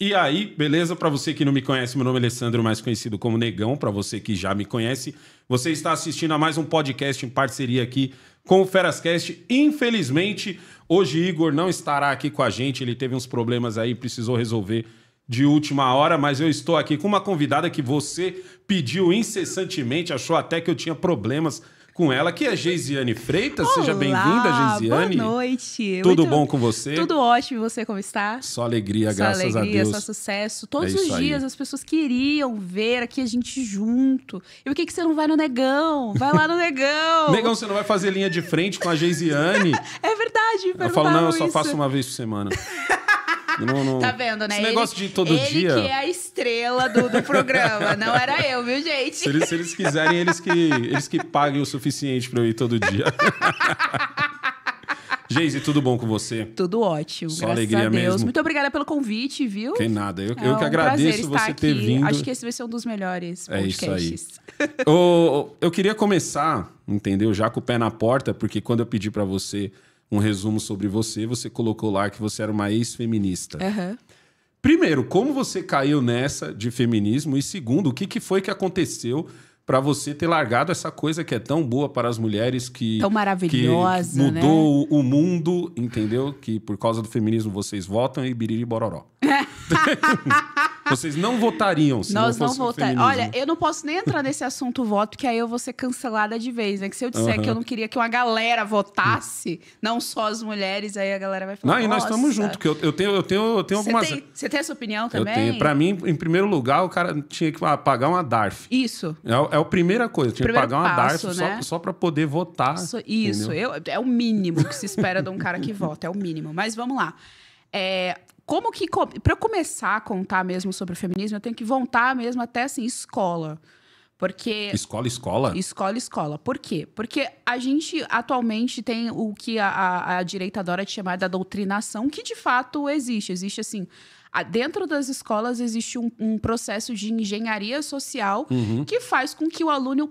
E aí, beleza? Para você que não me conhece, meu nome é Alessandro, mais conhecido como Negão. Para você que já me conhece, você está assistindo a mais um podcast em parceria aqui com o Ferascast. Infelizmente, hoje Igor não estará aqui com a gente. Ele teve uns problemas aí, precisou resolver de última hora, mas eu estou aqui com uma convidada que você pediu incessantemente, achou até que eu tinha problemas com ela, que é Geisiane Freitas. Olá, Seja bem-vinda, Geisiane. Boa noite. Tudo Muito, bom com você? Tudo ótimo, você como está? Só alegria, só graças alegria, a Deus. Só sucesso. Todos é os dias aí. as pessoas queriam ver aqui a gente junto. E por que, que você não vai no Negão? Vai lá no Negão. negão, você não vai fazer linha de frente com a Geisiane? é verdade, Eu falo, não, eu só isso. faço uma vez por semana. Não, não... Tá vendo, né? Esse ele, negócio de todo ele dia. Ele que é a estrela do, do programa, não era eu, viu, gente? Se eles, se eles quiserem, eles que, eles que paguem o suficiente para eu ir todo dia. Geise, tudo bom com você? Tudo ótimo. Só graças alegria a Deus. Mesmo. Muito obrigada pelo convite, viu? Que nada. Eu, é eu um que agradeço você ter vindo. Acho que esse vai ser um dos melhores podcasts. É isso aí. eu, eu queria começar, entendeu? Já com o pé na porta, porque quando eu pedi para você um resumo sobre você, você colocou lá que você era uma ex-feminista. Uhum. Primeiro, como você caiu nessa de feminismo? E segundo, o que, que foi que aconteceu para você ter largado essa coisa que é tão boa para as mulheres que tão maravilhosa, que né? mudou né? o mundo, entendeu? Que por causa do feminismo vocês votam e biriri bororó. Vocês não votariam se Nós não, não votaríamos. Olha, eu não posso nem entrar nesse assunto voto, que aí eu vou ser cancelada de vez, né? Que se eu disser uhum. que eu não queria que uma galera votasse, não só as mulheres, aí a galera vai falar. Não, e nós estamos juntos, que eu, eu, tenho, eu tenho, eu tenho algumas. Você tem, você tem essa opinião também? Eu tenho. Pra mim, em primeiro lugar, o cara tinha que ah, pagar uma DARF. Isso. É, é a primeira coisa, tinha primeiro que pagar uma passo, DARF né? só, só pra poder votar. Isso, isso. Eu, é o mínimo que se espera de um cara que vota, é o mínimo. Mas vamos lá. É, como que para começar a contar mesmo sobre o feminismo, eu tenho que voltar mesmo até assim escola. Porque escola escola? Escola escola. Por quê? Porque a gente atualmente tem o que a, a, a direita adora de chamar da doutrinação, que de fato existe. Existe assim, dentro das escolas existe um, um processo de engenharia social uhum. que faz com que o aluno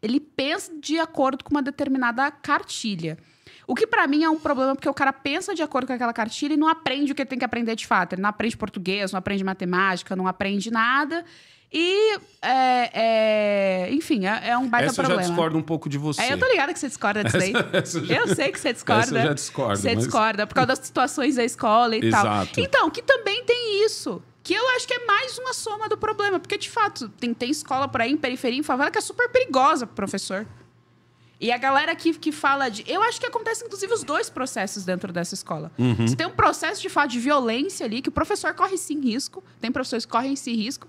ele pense de acordo com uma determinada cartilha. O que para mim é um problema, porque o cara pensa de acordo com aquela cartilha e não aprende o que ele tem que aprender de fato. Ele não aprende português, não aprende matemática, não aprende nada. E, é, é, enfim, é, é, um baita essa problema. eu já discordo um pouco de você. É, eu tô ligada que você discorda disso aí. Essa, eu sei que você discorda. Essa eu já discordo. Você mas... discorda por causa das situações da escola e Exato. tal. Então, que também tem isso. Que eu acho que é mais uma soma do problema. Porque, de fato, tem, tem escola por aí em periferia, em favela, que é super perigosa pro professor. E a galera que, que fala de. Eu acho que acontece, inclusive, os dois processos dentro dessa escola. Uhum. Você tem um processo de fato de violência ali, que o professor corre sim risco, tem professores que correm sim risco.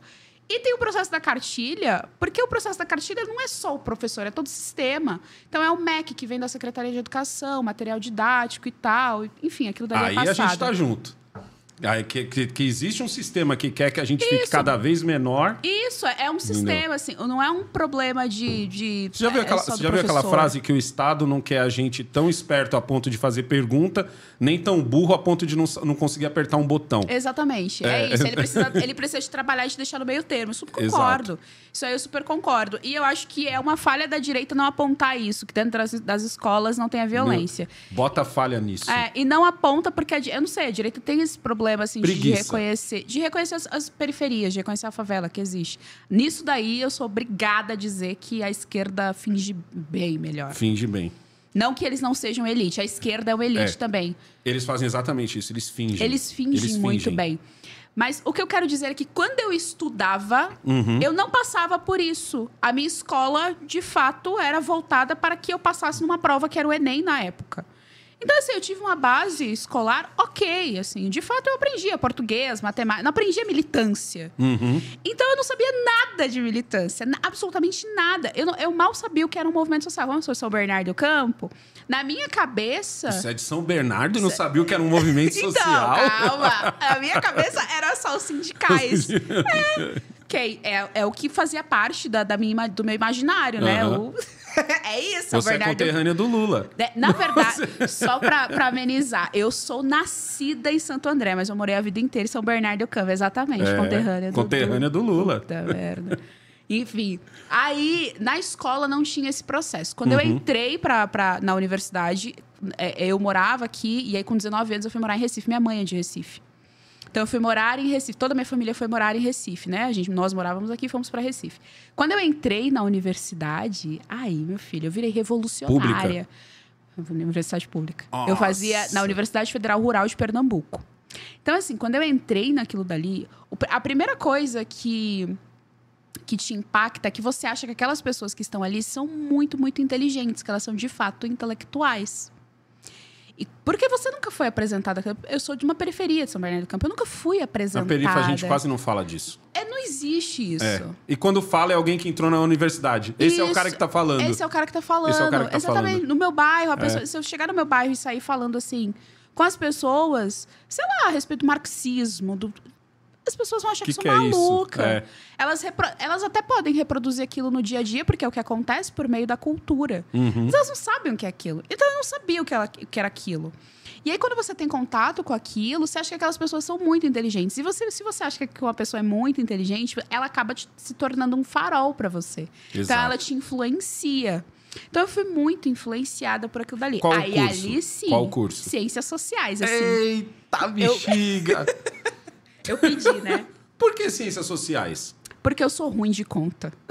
E tem o processo da cartilha, porque o processo da cartilha não é só o professor, é todo o sistema. Então é o MEC que vem da Secretaria de Educação, material didático e tal, enfim, aquilo daí Aí é passado. Aí a gente está junto. Que, que, que, existe um sistema que quer que a gente isso, fique cada vez menor. Isso, é, é um sistema, Entendeu? assim, não é um problema de. de você já viu, é, aquela, já viu aquela frase que o Estado não quer a gente tão esperto a ponto de fazer pergunta, nem tão burro a ponto de não, não conseguir apertar um botão? Exatamente, é, é isso. Ele precisa, ele precisa de trabalhar e te deixar no meio termo. Isso concordo. Exato. Isso aí eu super concordo. E eu acho que é uma falha da direita não apontar isso, que dentro das, das escolas não tem a violência. Não. Bota falha nisso. É, e não aponta porque, a, eu não sei, a direita tem esse problema, assim, de reconhecer, de reconhecer as, as, periferias, de reconhecer a favela que existe. Nisso daí, eu sou obrigada a dizer que a esquerda finge bem melhor. Finge bem. Não que eles não sejam elite, a esquerda é uma elite é. também. Eles fazem exatamente isso, eles fingem. Eles fingem eles muito fingem. bem. Mas o que eu quero dizer é que quando eu estudava, uhum. eu não passava por isso. A minha escola, de fato, era voltada para que eu passasse numa prova que era o Enem na época. Então, assim, eu tive uma base escolar ok, assim. De fato, eu aprendia português, matemática. Não aprendia militância. Uhum. Então, eu não sabia nada de militância. Absolutamente nada. Eu, não, eu mal sabia o que era um movimento social. Vamos supor, São Bernardo Campo. Na minha cabeça... Você é de São Bernardo e não sabia o que era um movimento então, social? Então, calma. A minha cabeça era só os sindicais. é, que é, é o que fazia parte da, da minha, do meu imaginário, né? O... é isso, Você é Bernardo. é conterrânea do Lula. É, na verdade, Você... só pra, pra, amenizar, eu sou nascida em Santo André, mas eu morei a vida inteira em São Bernardo do Campo, exatamente, é, conterrânea do Conterrânea do, do Lula. Puta merda. Enfim, aí na escola não tinha esse processo. Quando uhum. eu entrei pra, pra, na universidade, é, eu morava aqui, e aí com 19 anos eu fui morar em Recife. Minha mãe é de Recife. Então eu fui morar em Recife. Toda a minha família foi morar em Recife, né? A gente, nós morávamos aqui, fomos para Recife. Quando eu entrei na universidade, aí, meu filho, eu virei revolucionária. Pública. Universidade pública. Nossa. Eu fazia na Universidade Federal Rural de Pernambuco. Então, assim, quando eu entrei naquilo dali, a primeira coisa que que te impacta é que você acha que aquelas pessoas que estão ali são muito, muito inteligentes, que elas são de fato intelectuais. E porque você nunca foi apresentada. Eu sou de uma periferia de São Bernardo do Campo. Eu nunca fui apresentada. Na periferia a gente quase não fala disso. É, não existe é. isso. É. E quando fala é alguém que entrou na universidade. Esse isso. é o cara que tá falando. Esse é o cara que tá falando. Esse é o cara que tá Exatamente. Falando. No meu bairro, a é. pessoa, é. se eu chegar no meu bairro e sair falando assim com as pessoas, sei lá, a respeito do marxismo, do, as pessoas vão achar que, que, que é maluca. É. Elas, elas até podem reproduzir aquilo no dia a dia, porque é o que acontece por meio da cultura. Uhum. Mas elas não sabem o que é aquilo. Então, eu não sabia o que, ela, o que era aquilo. E aí, quando você tem contato com aquilo, você acha que aquelas pessoas são muito inteligentes. E você, se você acha que uma pessoa é muito inteligente, ela acaba te, se tornando um farol para você. Então, Exato. Então, ela te influencia. Então eu fui muito influenciada por aquilo dali. Qual Aí curso? ali sim. Qual curso? Ciências sociais, assim. Eita, bexiga! Eu... Eu pedi, né? Por que ciências sociais? Porque eu sou ruim de conta.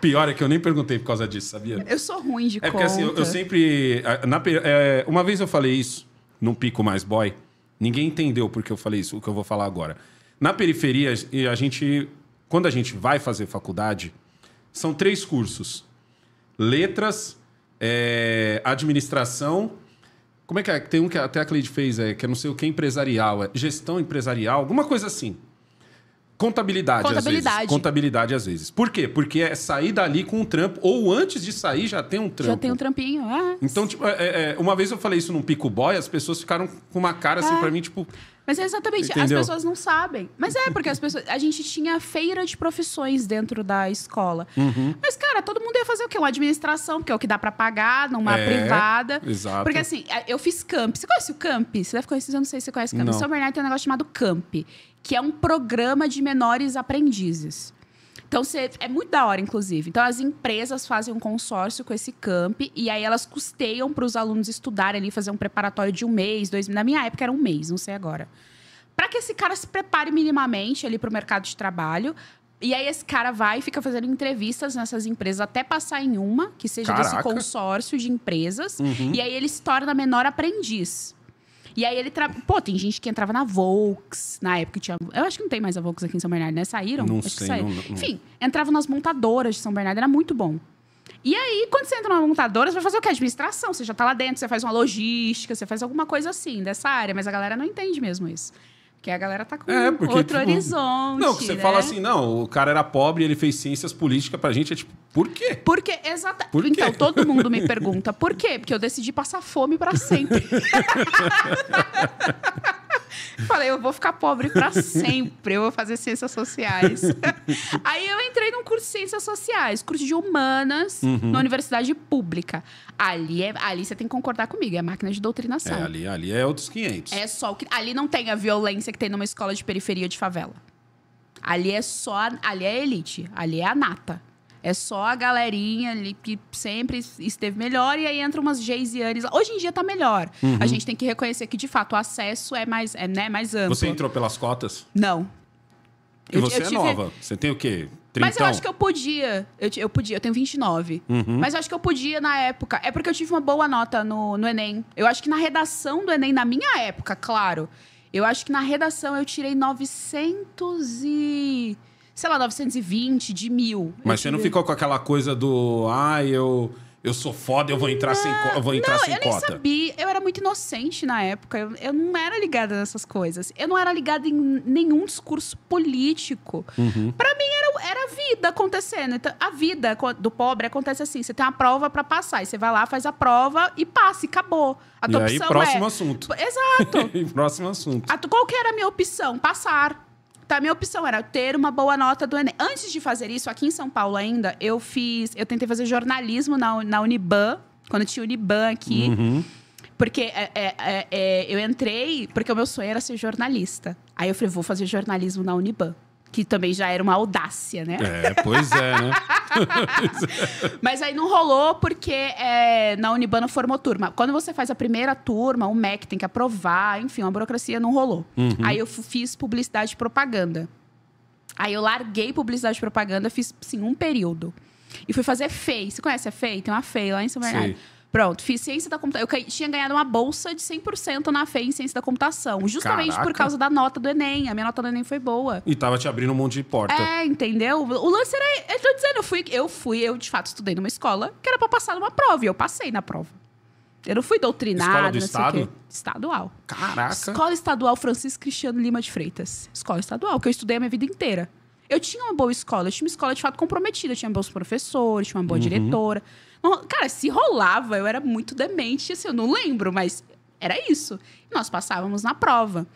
Pior é que eu nem perguntei por causa disso, sabia? Eu sou ruim de é conta. É porque assim, eu, eu sempre. Na, é, uma vez eu falei isso, num pico mais boy. Ninguém entendeu porque eu falei isso, o que eu vou falar agora. Na periferia, a gente. Quando a gente vai fazer faculdade, são três cursos: letras, é, administração como é que é? Tem um que até a Cleide fez, é, que é não sei o que empresarial, é gestão empresarial, alguma coisa assim. Contabilidade, Contabilidade, às vezes. Contabilidade às vezes. Por quê? Porque é sair dali com um trampo, ou antes de sair já tem um trampo. Já tem um trampinho, ah. Então, tipo, é, é, é, uma vez eu falei isso num pico boy, as pessoas ficaram com uma cara assim é. pra mim, tipo. Mas é exatamente, Entendeu? as pessoas não sabem. Mas é, porque as pessoas. A gente tinha feira de profissões dentro da escola. Uhum. Mas, cara, todo mundo ia fazer o quê? Uma administração, que é o que dá para pagar, numa é, privada. Exato. Porque assim, eu fiz camp. Você conhece o camp? Você deve conhecer, eu não sei se você conhece camp. Não. São Bernardo tem um negócio chamado camp que é um programa de menores aprendizes. Então, você, é muito da hora, inclusive. Então, as empresas fazem um consórcio com esse camp e aí elas custeiam para os alunos estudarem ali, fazer um preparatório de um mês, dois. Na minha época era um mês, não sei agora. Para que esse cara se prepare minimamente ali para o mercado de trabalho. E aí esse cara vai e fica fazendo entrevistas nessas empresas até passar em uma, que seja Caraca. desse consórcio de empresas. Uhum. E aí ele se torna menor aprendiz. E aí ele. Tra... Pô, tem gente que entrava na Volks, na época tinha. Eu acho que não tem mais a Volks aqui em São Bernardo, né? Saíram? Não acho sei. Não, não... Enfim, entrava nas montadoras de São Bernardo, era muito bom. E aí, quando você entra numa montadora, você vai fazer o quê? Administração. Você já tá lá dentro, você faz uma logística, você faz alguma coisa assim dessa área, mas a galera não entende mesmo isso. Porque a galera tá com é, porque, outro tipo, horizonte. Não, você né? fala assim, não, o cara era pobre, ele fez ciências políticas pra gente, é tipo, por quê? Porque, exatamente. Por então, todo mundo me pergunta, por quê? Porque eu decidi passar fome para sempre. Falei, eu vou ficar pobre para sempre, eu vou fazer ciências sociais. Aí entrei num curso de ciências sociais, curso de humanas, uhum. na universidade pública. Ali, é, ali você tem que concordar comigo, é máquina de doutrinação. É, ali, ali é outros 500. É só o que. Ali não tem a violência que tem numa escola de periferia de favela. Ali é só. Ali é a elite, ali é a nata. É só a galerinha ali que sempre esteve melhor e aí entra umas Geisianes. Hoje em dia tá melhor. Uhum. A gente tem que reconhecer que, de fato, o acesso é mais, é, né, mais amplo. Você entrou pelas cotas? Não. E você eu é nova. Você tem o quê? Mas eu então acho que eu podia. Eu, eu podia, eu tenho 29. Uhum. Mas eu acho que eu podia na época. É porque eu tive uma boa nota no, no Enem. Eu acho que na redação do Enem, na minha época, claro. Eu acho que na redação eu tirei 900 e sei lá, 920 de mil. Mas você não ficou com aquela coisa do, ah, eu eu sou foda, eu vou entrar não, sem, eu vou entrar não, sem eu cota. Eu nem sabia, eu era muito inocente na época, eu, eu, não era ligada nessas coisas. Eu não era ligada em nenhum discurso político. Uhum. Para mim era, era a vida acontecendo. Então, a vida do pobre acontece assim: você tem uma prova para passar, e você vai lá, faz a prova e passa, e acabou. A tua e opção aí, próximo é... assunto. Exato. próximo assunto. A, qual que era a minha opção? Passar. Tá, minha opção era ter uma boa nota do Enem. Antes de fazer isso, aqui em São Paulo ainda, eu fiz. Eu tentei fazer jornalismo na, na Uniban, quando tinha Uniban aqui. Uhum. Porque é, é, é, é, eu entrei, porque o meu sonho era ser jornalista. Aí eu falei, vou fazer jornalismo na Uniban. Que também já era uma audácia, né? É, pois é, né? Mas aí não rolou porque é, na Unibana formou turma. Quando você faz a primeira turma, o MEC tem que aprovar, enfim, uma burocracia não rolou. Uhum. Aí eu fiz publicidade e propaganda. Aí eu larguei publicidade e propaganda, fiz, sim, um período. E fui fazer FEI. Você conhece a FEI? Tem uma FEI lá em São Bernardo. Sim. Pronto, fiz ciência da computação. Eu tinha ganhado uma bolsa de 100% na FEI em ciência da computação, justamente Caraca. por causa da nota do Enem. A minha nota do Enem foi boa. E tava te abrindo um monte de porta. É, entendeu? O lance era. Eu tô dizendo, eu fui, eu fui, eu de fato estudei numa escola que era pra passar numa prova, e eu passei na prova. Eu não fui doutrinada. Escola do Estado? Estadual. Caraca. Escola Estadual Francisco Cristiano Lima de Freitas. Escola estadual, que eu estudei a minha vida inteira. Eu tinha uma boa escola, eu tinha uma escola de fato comprometida. Eu tinha bons professores, tinha uma boa uhum. diretora. Cara, se rolava, eu era muito demente, assim, eu não lembro, mas era isso. nós passávamos na prova.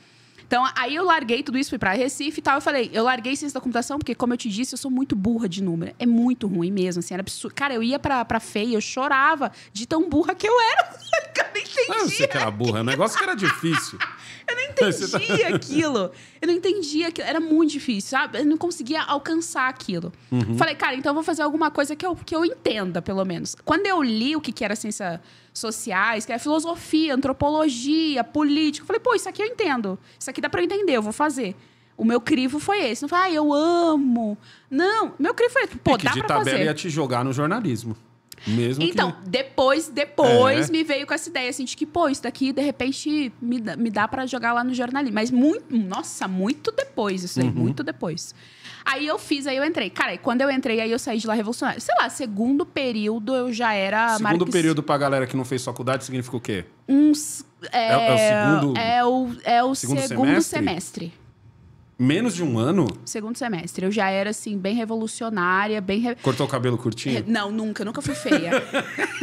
Então, aí eu larguei tudo isso, fui pra Recife e tal. Eu falei, eu larguei ciência da computação, porque, como eu te disse, eu sou muito burra de número. É muito ruim mesmo, assim, era absurdo. Cara, eu ia pra, pra feia, eu chorava de tão burra que eu era. eu não entendia. Eu sei que era burra, é negócio que era difícil. eu não entendia aquilo. Eu não entendia aquilo. Era muito difícil, sabe? Eu não conseguia alcançar aquilo. Uhum. Falei, cara, então eu vou fazer alguma coisa que eu, que eu entenda, pelo menos. Quando eu li o que, que era ciência sociais, que é filosofia, antropologia, política. falei, pô, isso aqui eu entendo. Isso aqui dá para eu entender, eu vou fazer. O meu crivo foi esse. Não falei, ah, eu amo. Não, meu crivo foi esse. Pô, e é que dá de pra tabela fazer. ia te jogar no jornalismo. Mesmo então, que... depois, depois é. me veio com essa ideia assim, de que, pô, isso daqui de repente me, me dá para jogar lá no jornalismo. Mas muito, nossa, muito depois isso aí, uhum. muito depois. Aí eu fiz, aí eu entrei. Cara, e quando eu entrei, aí eu saí de lá revolucionário. Sei lá, segundo período eu já era. Segundo marques... período pra galera que não fez faculdade significa o quê? Uns. É, é, é o segundo. É o, é o segundo, segundo semestre? semestre. Menos de um ano? Segundo semestre. Eu já era, assim, bem revolucionária, bem... Re... Cortou o cabelo curtinho? Não, nunca. Nunca fui feia.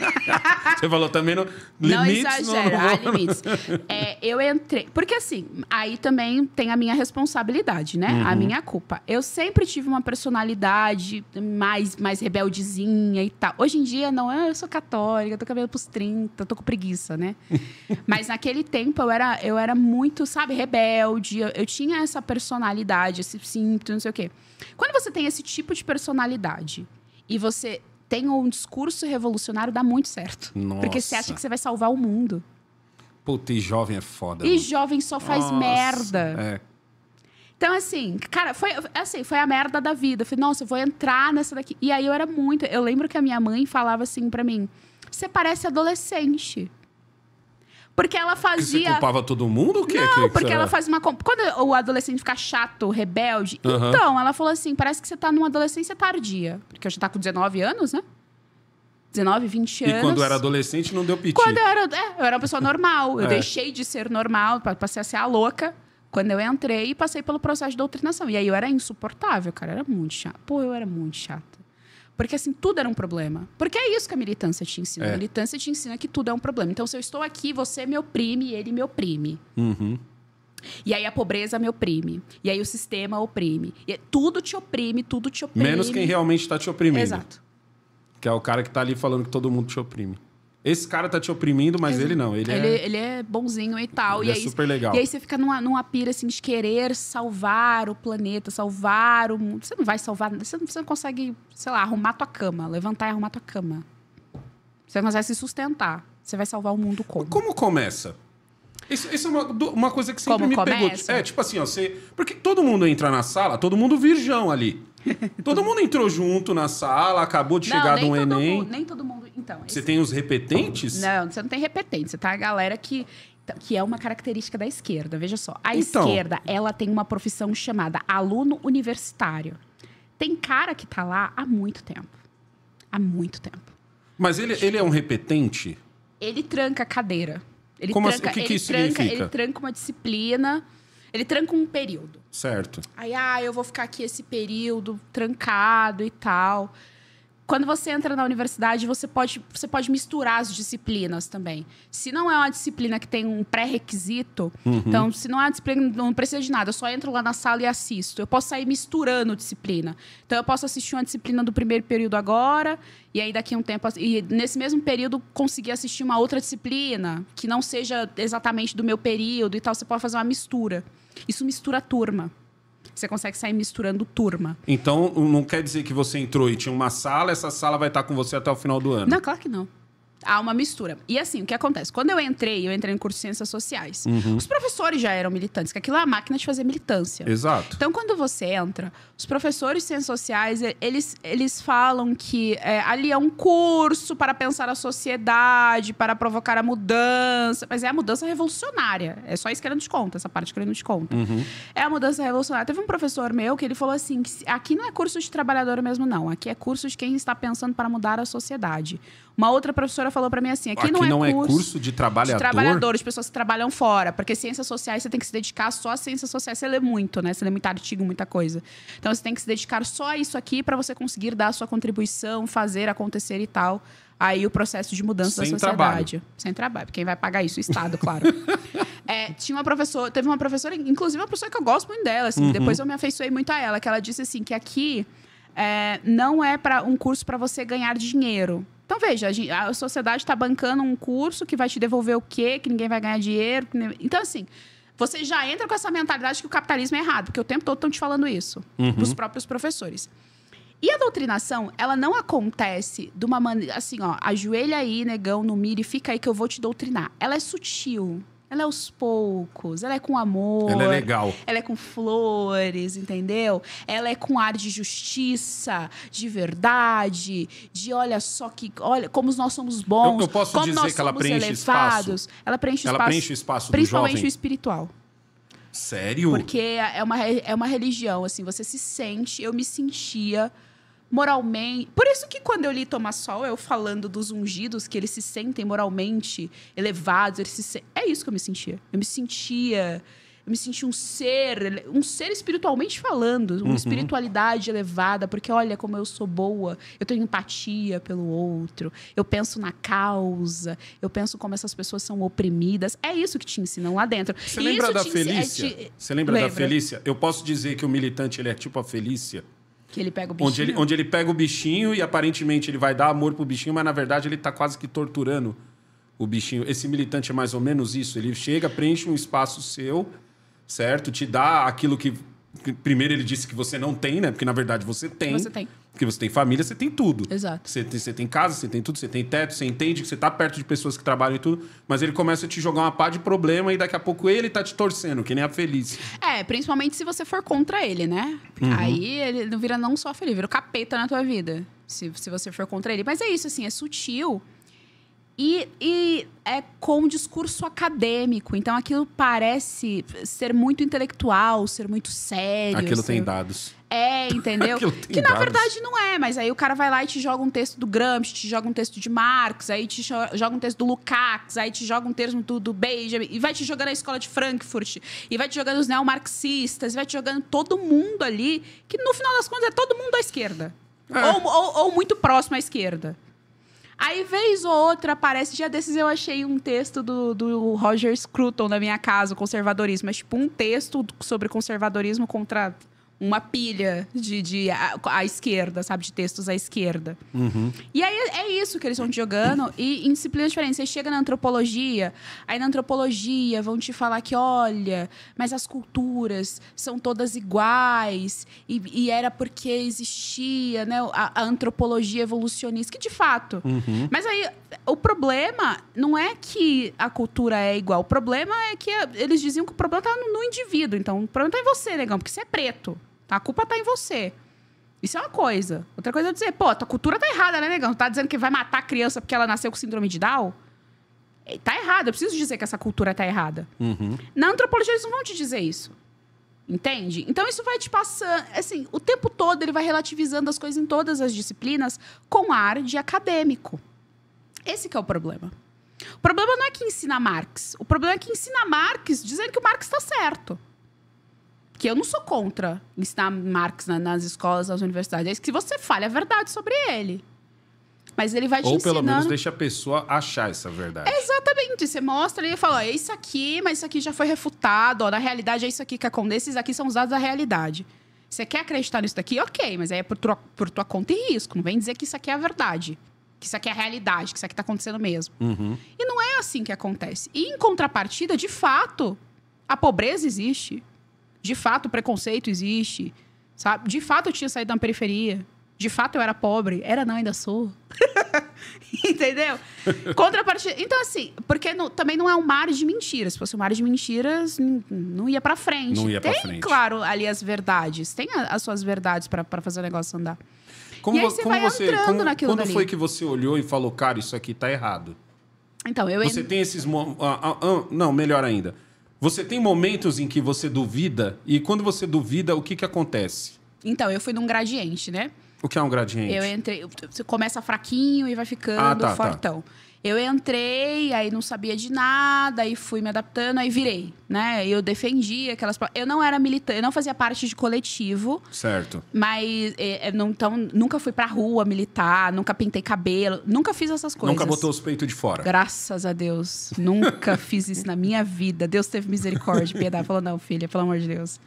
Você falou também no... Limites, não exagera, não, não... há limites. É, eu entrei... Porque, assim, aí também tem a minha responsabilidade, né? Uhum. A minha culpa. Eu sempre tive uma personalidade mais, mais rebeldezinha e tal. Hoje em dia, não é... Eu sou católica, tô cabelo pros 30, tô com preguiça, né? Mas naquele tempo, eu era, eu era muito, sabe, rebelde. eu, eu tinha essa personalidade personalidade, esse cinto, não sei o quê. Quando você tem esse tipo de personalidade e você tem um discurso revolucionário, dá muito certo. Nossa. Porque você acha que você vai salvar o mundo. Puta, e jovem é foda. E mano. jovem só faz Nossa. merda. É. Então, assim, cara, foi assim, foi a merda da vida. Eu falei, nossa, eu vou entrar nessa daqui. E aí eu era muito. Eu lembro que a minha mãe falava assim para mim: você parece adolescente. Porque ela fazia. você culpava todo mundo ou o quê? Não, que, porque ela faz uma. Quando o adolescente fica chato, rebelde. Então, ela falou assim: parece que você tá numa adolescência tardia. Porque eu já tá com 19 anos, né? 19, 20 anos. E quando eu era adolescente não deu piti. Quando eu era, é, eu era uma pessoa normal. Eu é. deixei de ser normal, passei a ser a louca. Quando eu entrei e passei pelo processo de doutrinação. E aí eu era insuportável, cara. Era muito chato. Pô, eu era muito chato. Porque, assim, tudo era um problema. Porque é isso que a militância te ensina. É. A militância te ensina que tudo é um problema. Então, se eu estou aqui, você me oprime e ele me oprime. Uhum. E aí a pobreza me oprime. E aí o sistema oprime. E tudo te oprime, tudo te oprime. Menos quem realmente está te oprimindo. Exato. Que é o cara que está ali falando que todo mundo te oprime esse cara tá te oprimindo, mas ele não. Ele, ele, é... é ele é bonzinho e tal. Ele e é aí, super legal. E aí você fica numa, numa pira assim de querer salvar o planeta, salvar o mundo. Você não vai salvar, você não, você não consegue, sei lá, arrumar tua cama, levantar e arrumar tua cama. Você não consegue se sustentar. Você vai salvar o mundo como? como começa? Isso, isso é uma, uma, coisa que sempre Como me começa? pegou. É, tipo assim, ó, você. Porque todo mundo entra na sala, todo mundo virgão ali. todo mundo entrou junto na sala, acabou de não, chegar do Enem. Mundo, nem todo mundo. Então. Você esse... tem os repetentes? Não, você não tem repetente. Você tá a galera que que é uma característica da esquerda. Veja só, a então, esquerda ela tem uma profissão chamada aluno universitário. Tem cara que tá lá há muito tempo, há muito tempo. Mas ele, ele é um repetente? Ele tranca a cadeira. Ele Como assim? tranca, assim? O que, que isso tranca, significa? Ele tranca uma disciplina, ele tranca um período. Certo. Aí, ah, eu vou ficar aqui esse período trancado e tal quando você entra na universidade, você pode, você pode misturar as disciplinas também. Se não é uma disciplina que tem um pré-requisito, uhum. então, se não é uma disciplina, não precisa de nada, eu só entro lá na sala e assisto. Eu posso sair misturando disciplina. Então, eu posso assistir uma disciplina do primeiro período agora, e aí daqui a um tempo. E nesse mesmo período, conseguir assistir uma outra disciplina, que não seja exatamente do meu período e tal. Você pode fazer uma mistura. Isso mistura a turma. Você consegue sair misturando turma. Então, não quer dizer que você entrou e tinha uma sala, essa sala vai estar com você até o final do ano? Não, claro que não há uma mistura. E assim, o que acontece? Quando eu entrei, eu entrei no curso de Ciências Sociais. Uhum. Os professores já eram militantes, que aquilo é a máquina de fazer militância. Exato. Então, quando você entra, os professores de Ciências Sociais, eles, eles falam que é, ali é um curso para pensar a sociedade, para provocar a mudança. Mas é a mudança revolucionária. É só isso que ele não te conta, essa parte que ele não te conta. Uhum. É a mudança revolucionária. Teve um professor meu que ele falou assim, que aqui não é curso de trabalhador mesmo, não. Aqui é curso de quem está pensando para mudar a sociedade. Uma outra professora falou para mim assim: aqui, aqui é não, é, curso, é curso de trabalhador. De trabalhador, as pessoas que trabalham fora. Porque ciências sociais você tem que se dedicar só a ciências sociais. Você lê muito, né? Você lê muito artigo, muita coisa. Então você tem que se dedicar só a isso aqui para você conseguir dar a sua contribuição, fazer acontecer e tal aí o processo de mudança Sem da sociedade. Trabalho. Sem trabalho. Quem vai pagar isso? O Estado, claro. é, tinha uma professora, teve uma professora, inclusive uma professora que eu gosto muito dela, assim, uhum. depois eu me afeiçoei muito a ela, que ela disse assim que aqui é, não é para um curso para você ganhar dinheiro. Então, veja, a sociedade está bancando um curso que vai te devolver o quê? Que ninguém vai ganhar dinheiro. Então, assim, você já entra com essa mentalidade que o capitalismo é errado, porque o tempo todo estão te falando isso, uhum. os próprios professores. E a doutrinação, ela não acontece de uma maneira assim, ó, ajoelha aí, negão, no mire, fica aí que eu vou te doutrinar. Ela é sutil. Ela é aos poucos, ela é com amor. Ela é legal. Ela é com flores, entendeu? Ela é com ar de justiça, de verdade, de olha só que. Olha, como nós somos bons. Eu, eu posso como dizer nós que ela somos preenche elevados. espaço. Ela preenche ela espaço. Ela preenche o espaço Principalmente do jovem. o espiritual. Sério? Porque é uma, é uma religião, assim, você se sente, eu me sentia moralmente. Por isso que quando eu li Tomás Sol, eu falando dos ungidos, que eles se sentem moralmente elevados, eles se... é isso que eu me sentia. Eu me sentia. Eu me sentia um ser, um ser espiritualmente falando, uma uhum. espiritualidade elevada, porque olha como eu sou boa, eu tenho empatia pelo outro, eu penso na causa, eu penso como essas pessoas são oprimidas. É isso que te ensinam lá dentro. Você e lembra da é Felícia? Você é lembra, da Felícia? Eu posso dizer que o militante ele é tipo a Felícia? Que ele pega o bichinho. Onde ele, onde ele pega o bichinho e aparentemente ele vai dar amor pro bichinho, mas na verdade ele está quase que torturando o bichinho. Esse militante é mais ou menos isso. Ele chega, preenche um espaço seu, certo? Te dá aquilo que. Primeiro ele disse que você não tem, né? Porque na verdade você tem. Você tem. Porque você tem família, você tem tudo. Exato. Você tem, você tem casa, você tem tudo, você tem teto, você entende que você está perto de pessoas que trabalham e tudo, mas ele começa a te jogar uma pá de problema e daqui a pouco ele tá te torcendo, que nem a Feliz. É, principalmente se você for contra ele, né? Uhum. Aí ele não vira não só feliz, vira o capeta na tua vida. Se, se você for contra ele. Mas é isso, assim, é sutil. E, e, é com discurso acadêmico. Então aquilo parece ser muito intelectual, ser muito sério. Aquilo ser... tem dados. É, entendeu? que, na verdade não é, mas aí o cara vai lá e te joga um texto do Gramsci, te joga um texto de Marx, aí te joga um texto do Lukács, aí te joga um texto do, do Benjamin, e vai te jogando a escola de Frankfurt, e vai te jogando os neomarxistas, e vai te jogando todo mundo ali, que no final das contas é todo mundo à esquerda. É. Ou, ou, ou muito próximo à esquerda. Aí, vez ou outra, aparece. Dia desses eu achei um texto do, do Roger Scruton na minha casa, o conservadorismo. Mas, tipo, um texto sobre conservadorismo contra uma pilha de, de a, à esquerda, sabe? De textos à esquerda. Uhum. E aí é isso que eles vão te jogando e em disciplinas diferentes. Você chega na antropologia, aí na antropologia vão te falar que, olha, mas as culturas são todas iguais e, e era porque existia, né? A, a antropologia evolucionista, que de fato. Uhum. Mas aí o problema não é que a cultura é igual. O problema é que eles diziam que o problema tá no, indivíduo. Então, o problema tá em você, negão, porque você é preto. Tá? A culpa tá em você. Isso é uma coisa. Outra coisa é dizer, pô, tua cultura tá errada, né, negão? Tá dizendo que vai matar a criança porque ela nasceu com síndrome de Down? É, tá errado. Eu preciso dizer que essa cultura tá errada. Uhum. Na antropologia, eles não vão te dizer isso. Entende? Então isso vai te passando. Assim, o tempo todo ele vai relativizando as coisas em todas as disciplinas com ar de acadêmico. Esse é o problema. O problema não é que ensina Marx. O problema é que ensina Marx dizendo que o Marx está certo. Que eu não sou contra ensinar Marx na, nas escolas, nas universidades. É que você fale a verdade sobre ele. Mas ele vai te Ou ensinando... pelo menos deixa a pessoa achar essa verdade. exatamente. Você mostra e fala, é isso aqui, mas isso aqui já foi refutado. Ó, na realidade é isso aqui que acontece, esses aqui são usados da realidade. Você quer acreditar nisso daqui? Ok, mas aí é por tua, por tua conta e risco. Não vem dizer que isso aqui é a verdade que isso aqui é realidade, que isso aqui está acontecendo mesmo. Uhum. E não é assim que acontece. E em contrapartida, de fato, a pobreza existe. De fato, o preconceito existe. Sabe? De fato, eu tinha saído da periferia. De fato, eu era pobre. Era não, ainda sou. Entendeu? Contrapartida. Então, assim, porque também não é um mar de mentiras. Se fosse um mar de mentiras, não ia pra frente. Não ia Tem, pra frente. claro, ali as verdades. Tem a, as suas verdades para fazer o negócio andar. Como, e aí você como vai você, entrando como, naquilo Quando dali. foi que você olhou e falou, cara, isso aqui tá errado? Então, eu... Você tem esses... Ah, ah, ah, não, melhor ainda. Você tem momentos em que você duvida, e quando você duvida, o que, que acontece? Então, eu fui num gradiente, né? O que é um gradiente? Eu entrei. Você começa fraquinho e vai ficando ah, tá, tá. fortão. Tá. Eu entrei, aí não sabia de nada, aí fui me adaptando, aí virei, né? Eu defendia aquelas. Eu não era militante, eu não fazia parte de coletivo. Certo. Mas é, é, então, nunca fui pra rua militar, nunca pintei cabelo, nunca fiz essas coisas. Nunca botou os peitos de fora. Graças a Deus. Nunca fiz isso na minha vida. Deus teve misericórdia, piedade. Falou, não, filha, pelo amor de Deus.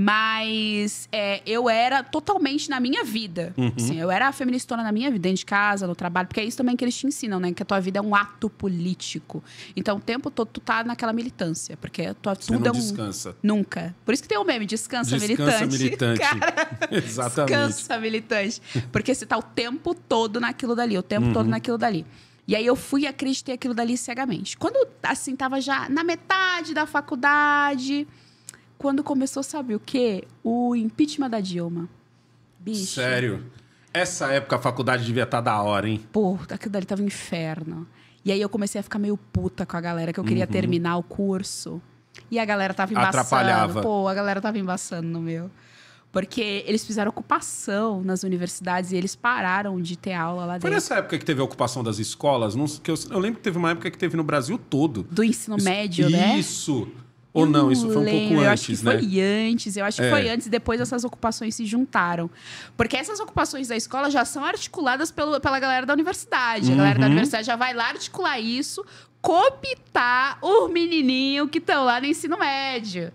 Mas é, eu era totalmente na minha vida. Uhum. Assim, eu era feministona na minha vida, dentro de casa, no trabalho. Porque é isso também que eles te ensinam, né? Que a tua vida é um ato político. Então, o tempo todo tu tá naquela militância. Porque tua, tudo não é um... descansa. Nunca. Por isso que tem o um meme, descansa, descansa militante. militante. Cara, Exatamente. Descansa militante. Porque você tá o tempo todo naquilo dali. O tempo uhum. todo naquilo dali. E aí eu fui e acreditei aquilo dali cegamente. Quando, assim, tava já na metade da faculdade quando começou, sabe o quê? O impeachment da Dilma. Bicho. Sério? Essa época a faculdade devia estar tá da hora, hein? Pô, aquilo dali tava um inferno. E aí eu comecei a ficar meio puta com a galera, que eu queria uhum. terminar o curso. E a galera tava embaçando. Atrapalhava. Pô, a galera tava embaçando no meu. Porque eles fizeram ocupação nas universidades e eles pararam de ter aula lá dentro. Foi nessa época que teve a ocupação das escolas? Não, que eu, eu lembro que teve uma época que teve no Brasil todo. Do ensino médio, né? Isso. Ou eu não, isso foi um lembro. pouco eu antes, né? Foi antes, eu acho que foi é. antes, depois essas ocupações se juntaram. Porque essas ocupações da escola já são articuladas pelo, pela galera da universidade. Uhum. A galera da uhum. universidade já vai lá articular isso, copitar o menininho que estão lá no ensino médio.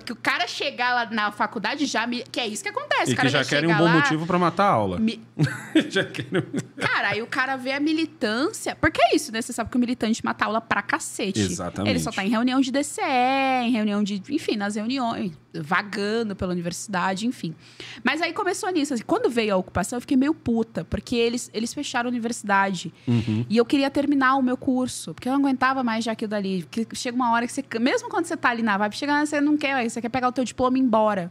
Porque o cara chegar lá na faculdade já me. Que é isso que acontece. E o cara que já, já querem um bom lá, motivo para matar a aula. Me... já querem... Cara, aí o cara vê a militância. Porque é isso, né? Você sabe que o militante mata a aula pra cacete. Exatamente. Ele só tá em reunião de DCE, em reunião de. Enfim, nas reuniões vagando pela universidade, enfim. Mas aí começou nisso. Assim, quando veio a ocupação, eu fiquei meio puta, porque eles, eles fecharam a universidade. Uhum. E eu queria terminar o meu curso, porque eu não aguentava mais já aquilo dali. Porque chega uma hora que você, mesmo quando você tá ali na vibe, chega, você não quer, você quer pegar o teu diploma e ir embora.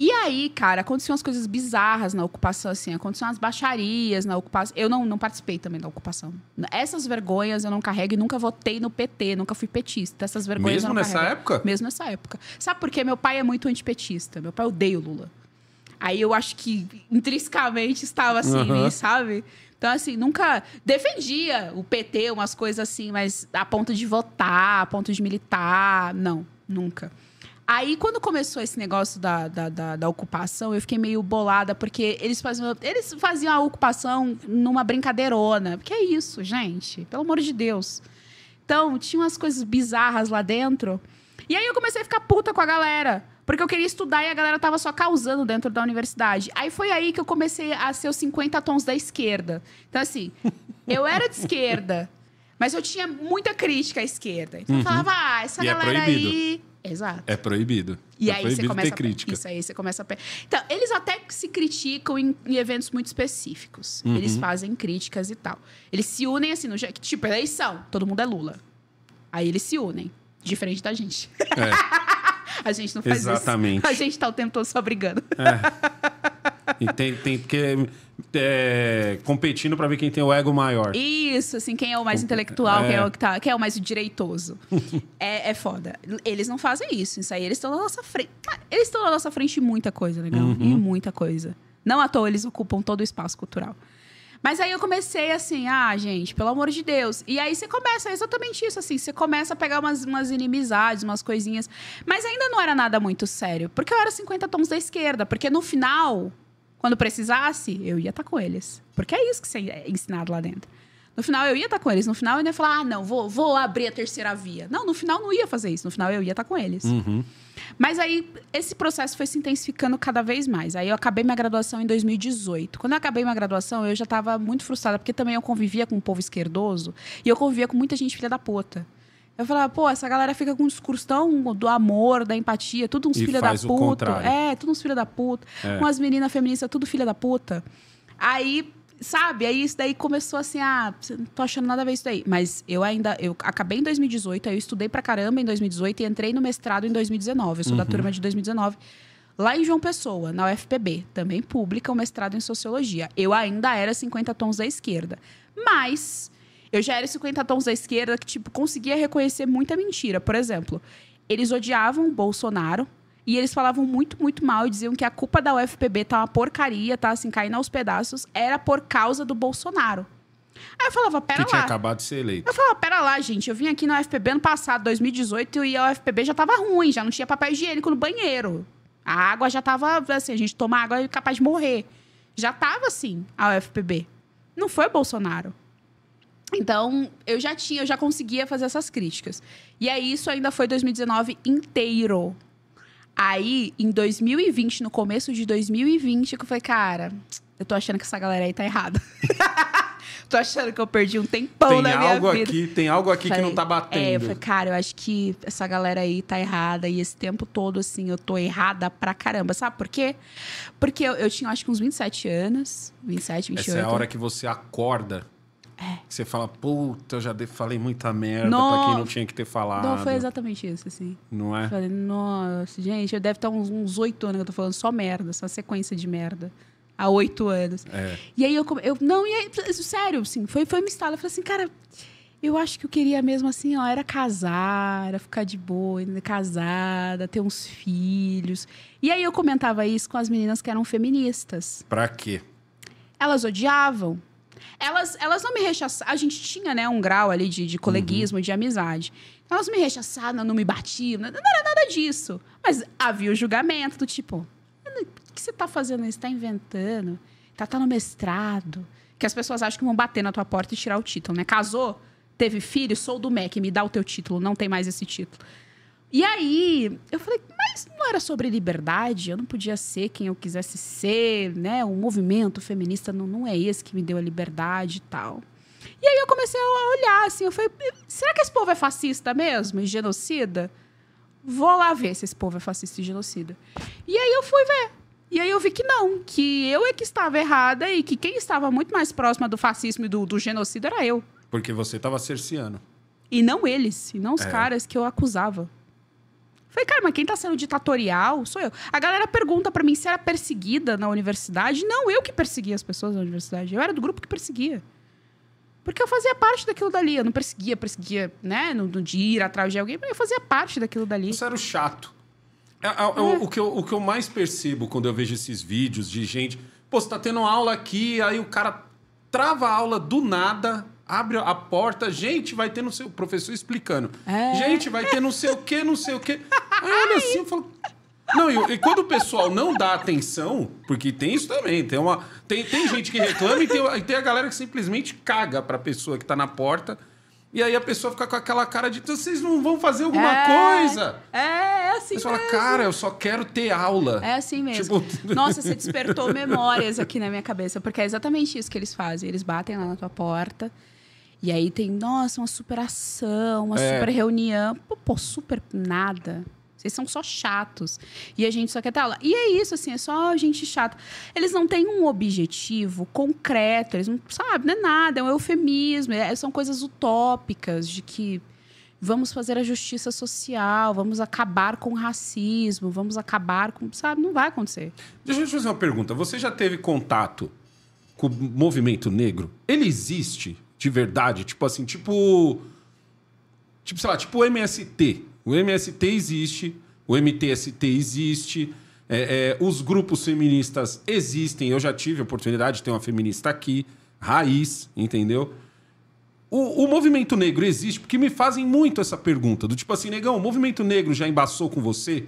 E aí, cara, aconteciam umas coisas bizarras na ocupação, assim, aconteciam umas baixarias na ocupação. Eu não, não participei também da ocupação. Essas vergonhas eu não carrego e nunca votei no PT, nunca fui petista. Essas vergonhas Mesmo eu não nessa carrego. época? Mesmo nessa época. Sabe por quê? Meu pai é muito antipetista. Meu pai odeia o Lula. Aí eu acho que intrinsecamente estava assim, uhum. sabe? Então, assim, nunca defendia o PT, umas coisas assim, mas a ponto de votar, a ponto de militar, não, nunca. Aí, quando começou esse negócio da, da, da, da, ocupação, eu fiquei meio bolada, porque eles faziam, eles faziam a ocupação numa brincadeirona. Porque é isso, gente. Pelo amor de Deus. Então, tinha umas coisas bizarras lá dentro. E aí eu comecei a ficar puta com a galera. Porque eu queria estudar e a galera tava só causando dentro da universidade. Aí foi aí que eu comecei a ser os 50 tons da esquerda. Então, assim, eu era de esquerda, mas eu tinha muita crítica à esquerda. Então uhum. eu falava, ah, essa e é galera é aí Exato. É proibido. E é aí proibido você começa ter a... crítica. Isso aí você começa a. Então, eles até se criticam em, em eventos muito específicos. Uhum. Eles fazem críticas e tal. Eles se unem assim, no tipo, eleição, todo mundo é Lula. Aí eles se unem, diferente da gente. É. a gente não faz Exatamente. isso. Exatamente. A gente tá o tempo todo só brigando. É. E tem, tem que. É, competindo para ver quem tem o ego maior. Isso, assim, quem é o mais intelectual, é. Quem, é o que tá, quem é o mais direitoso. é, é foda. Eles não fazem isso, isso aí. Eles estão na nossa frente. Ah, eles estão na nossa frente em muita coisa, legal. Uhum. Em muita coisa. Não à toa, eles ocupam todo o espaço cultural. Mas aí eu comecei assim, ah, gente, pelo amor de Deus. E aí você começa, é exatamente isso, assim, você começa a pegar umas, umas inimizades, umas coisinhas. Mas ainda não era nada muito sério, porque eu era 50 tons da esquerda, porque no final quando precisasse, eu ia estar tá com eles. Porque é isso que você é ensinado lá dentro. No final, eu ia estar tá com eles. No final, eu ia falar, ah, não, vou, vou abrir a terceira via. Não, no final, não ia fazer isso. No final, eu ia estar tá com eles. Uhum. Mas aí, esse processo foi se intensificando cada vez mais. Aí, eu acabei minha graduação em 2018. Quando eu acabei minha graduação, eu já estava muito frustrada, porque também eu convivia com um povo esquerdoso e eu convivia com muita gente filha da puta. Eu falava, pô, essa galera fica com um discurso tão do amor, da empatia, tudo uns filha da puta. É, tudo uns filha da puta. É. Com as meninas feministas, tudo filha da puta. Aí, sabe, aí isso daí começou assim, ah, não tô achando nada a ver isso daí. Mas eu ainda, eu acabei em 2018, aí eu estudei pra caramba em 2018 e entrei no mestrado em 2019. Eu sou uhum. da turma de 2019 lá em João Pessoa, na UFPB, também publica o um mestrado em sociologia. Eu ainda era 50 tons da esquerda. Mas eu já era 50 tons da esquerda que, tipo, conseguia reconhecer muita mentira. Por exemplo, eles odiavam o Bolsonaro, e eles falavam muito, muito mal e diziam que a culpa da UFPB tá uma porcaria, tá assim, caindo aos pedaços, era por causa do Bolsonaro. Aí eu falava, pera que lá. Que tinha acabado de ser eleito. Eu falava, pera lá, gente, eu vim aqui na UFPB ano passado, 2018, e a UFPB já tava ruim, já não tinha papel higiênico no banheiro. A água já tava, assim, a gente toma água é capaz de morrer. Já tava assim, a UFPB. Não foi Bolsonaro. Então, eu já tinha, eu já conseguia fazer essas críticas. E aí, isso ainda foi 2019 inteiro. Aí, em 2020, no começo de 2020, que eu falei, cara, eu tô achando que essa galera aí tá errada. tô achando que eu perdi um tempão tem na minha algo vida. Aqui, tem algo aqui falei, que não tá batendo. É, eu falei, cara, eu acho que essa galera aí tá errada. E esse tempo todo, assim, eu tô errada pra caramba. Sabe por quê? Porque eu, eu tinha, acho que uns 27 anos. 27, 28. Essa é a hora que você acorda é. Que você fala, puta, eu já falei muita merda no... pra quem não tinha que ter falado. Não, foi exatamente isso, assim. Não é? Eu falei, nossa, gente, eu deve estar uns oito anos que eu tô falando só merda, só sequência de merda. Há oito anos. É. E aí eu, eu. Não, e aí, sério, assim, foi, foi uma estala. Eu falei assim, cara, eu acho que eu queria mesmo assim, ó, era casar, era ficar de boa, casada, ter uns filhos. E aí eu comentava isso com as meninas que eram feministas. Pra quê? Elas odiavam elas, elas não me rechaçaram. A gente tinha, né, um grau ali de, de coleguismo, uhum. de amizade. Elas me rechaçaram, não me batiam, não era nada disso. Mas havia o julgamento do tipo: o que você está fazendo isso? Está inventando? Tá, tá no mestrado? Que as pessoas acham que vão bater na tua porta e tirar o título, né? Casou? Teve filho? Sou do MEC, me dá o teu título. Não tem mais esse título. E aí, eu falei, mas não era sobre liberdade? Eu não podia ser quem eu quisesse ser, né? O movimento feminista não, não é esse que me deu a liberdade e tal. E aí eu comecei a olhar, assim, eu falei, será que esse povo é fascista mesmo e genocida? Vou lá ver se esse povo é fascista e genocida. E aí eu fui ver. E aí eu vi que não, que eu é que estava errada e que quem estava muito mais próxima do fascismo e do, do genocida era eu. Porque você estava cerceando. E não eles, e não os é. caras que eu acusava. Falei, cara, mas quem tá sendo ditatorial sou eu. A galera pergunta para mim se era perseguida na universidade. Não, eu que perseguia as pessoas na universidade. Eu era do grupo que perseguia. Porque eu fazia parte daquilo dali. Eu não perseguia, perseguia, né? Não, não de ir atrás de alguém, mas eu fazia parte daquilo dali. Isso era o chato. É, é, é. O, é. o, que eu, o que eu mais percebo quando eu vejo esses vídeos de gente. Pô, você tá tendo aula aqui, aí o cara trava a aula do nada, abre a porta, gente, vai ter no seu. Professor explicando. É. Gente, vai ter não sei o quê, não sei o quê. Aí olha assim, eu falo. Não, e, e, quando o pessoal não dá atenção, porque tem isso também, tem, uma, tem, tem gente que reclama e tem, e tem a galera que simplesmente caga pra pessoa que tá na porta. E aí a pessoa fica com aquela cara de vocês não vão fazer alguma é, coisa. É, é assim Você mesmo. fala, cara, eu só quero ter aula. É assim mesmo. Tipo... Nossa, você despertou memórias aqui na minha cabeça, porque é exatamente isso que eles fazem. Eles batem lá na tua porta e aí tem, nossa, uma superação, uma é. super reunião. Pô, pô, super nada. Vocês são só chatos. E a gente só quer lá. E é isso, assim, é só gente chata. Eles não têm um objetivo concreto, eles não sabem, não é nada, é um eufemismo, é, são coisas utópicas de que vamos fazer a justiça social, vamos acabar com o racismo, vamos acabar com. Sabe, não vai acontecer. Deixa eu te fazer uma pergunta. Você já teve contato com o movimento negro? Ele existe? de verdade. Tipo assim, tipo. Tipo, sei lá, tipo o MST. O MST existe, o MTST existe, é, é, os grupos feministas existem. Eu já tive a oportunidade de ter uma feminista aqui, raiz, entendeu? O, o, movimento negro existe porque me fazem muito essa pergunta: do tipo assim, negão, o movimento negro já embaçou com você?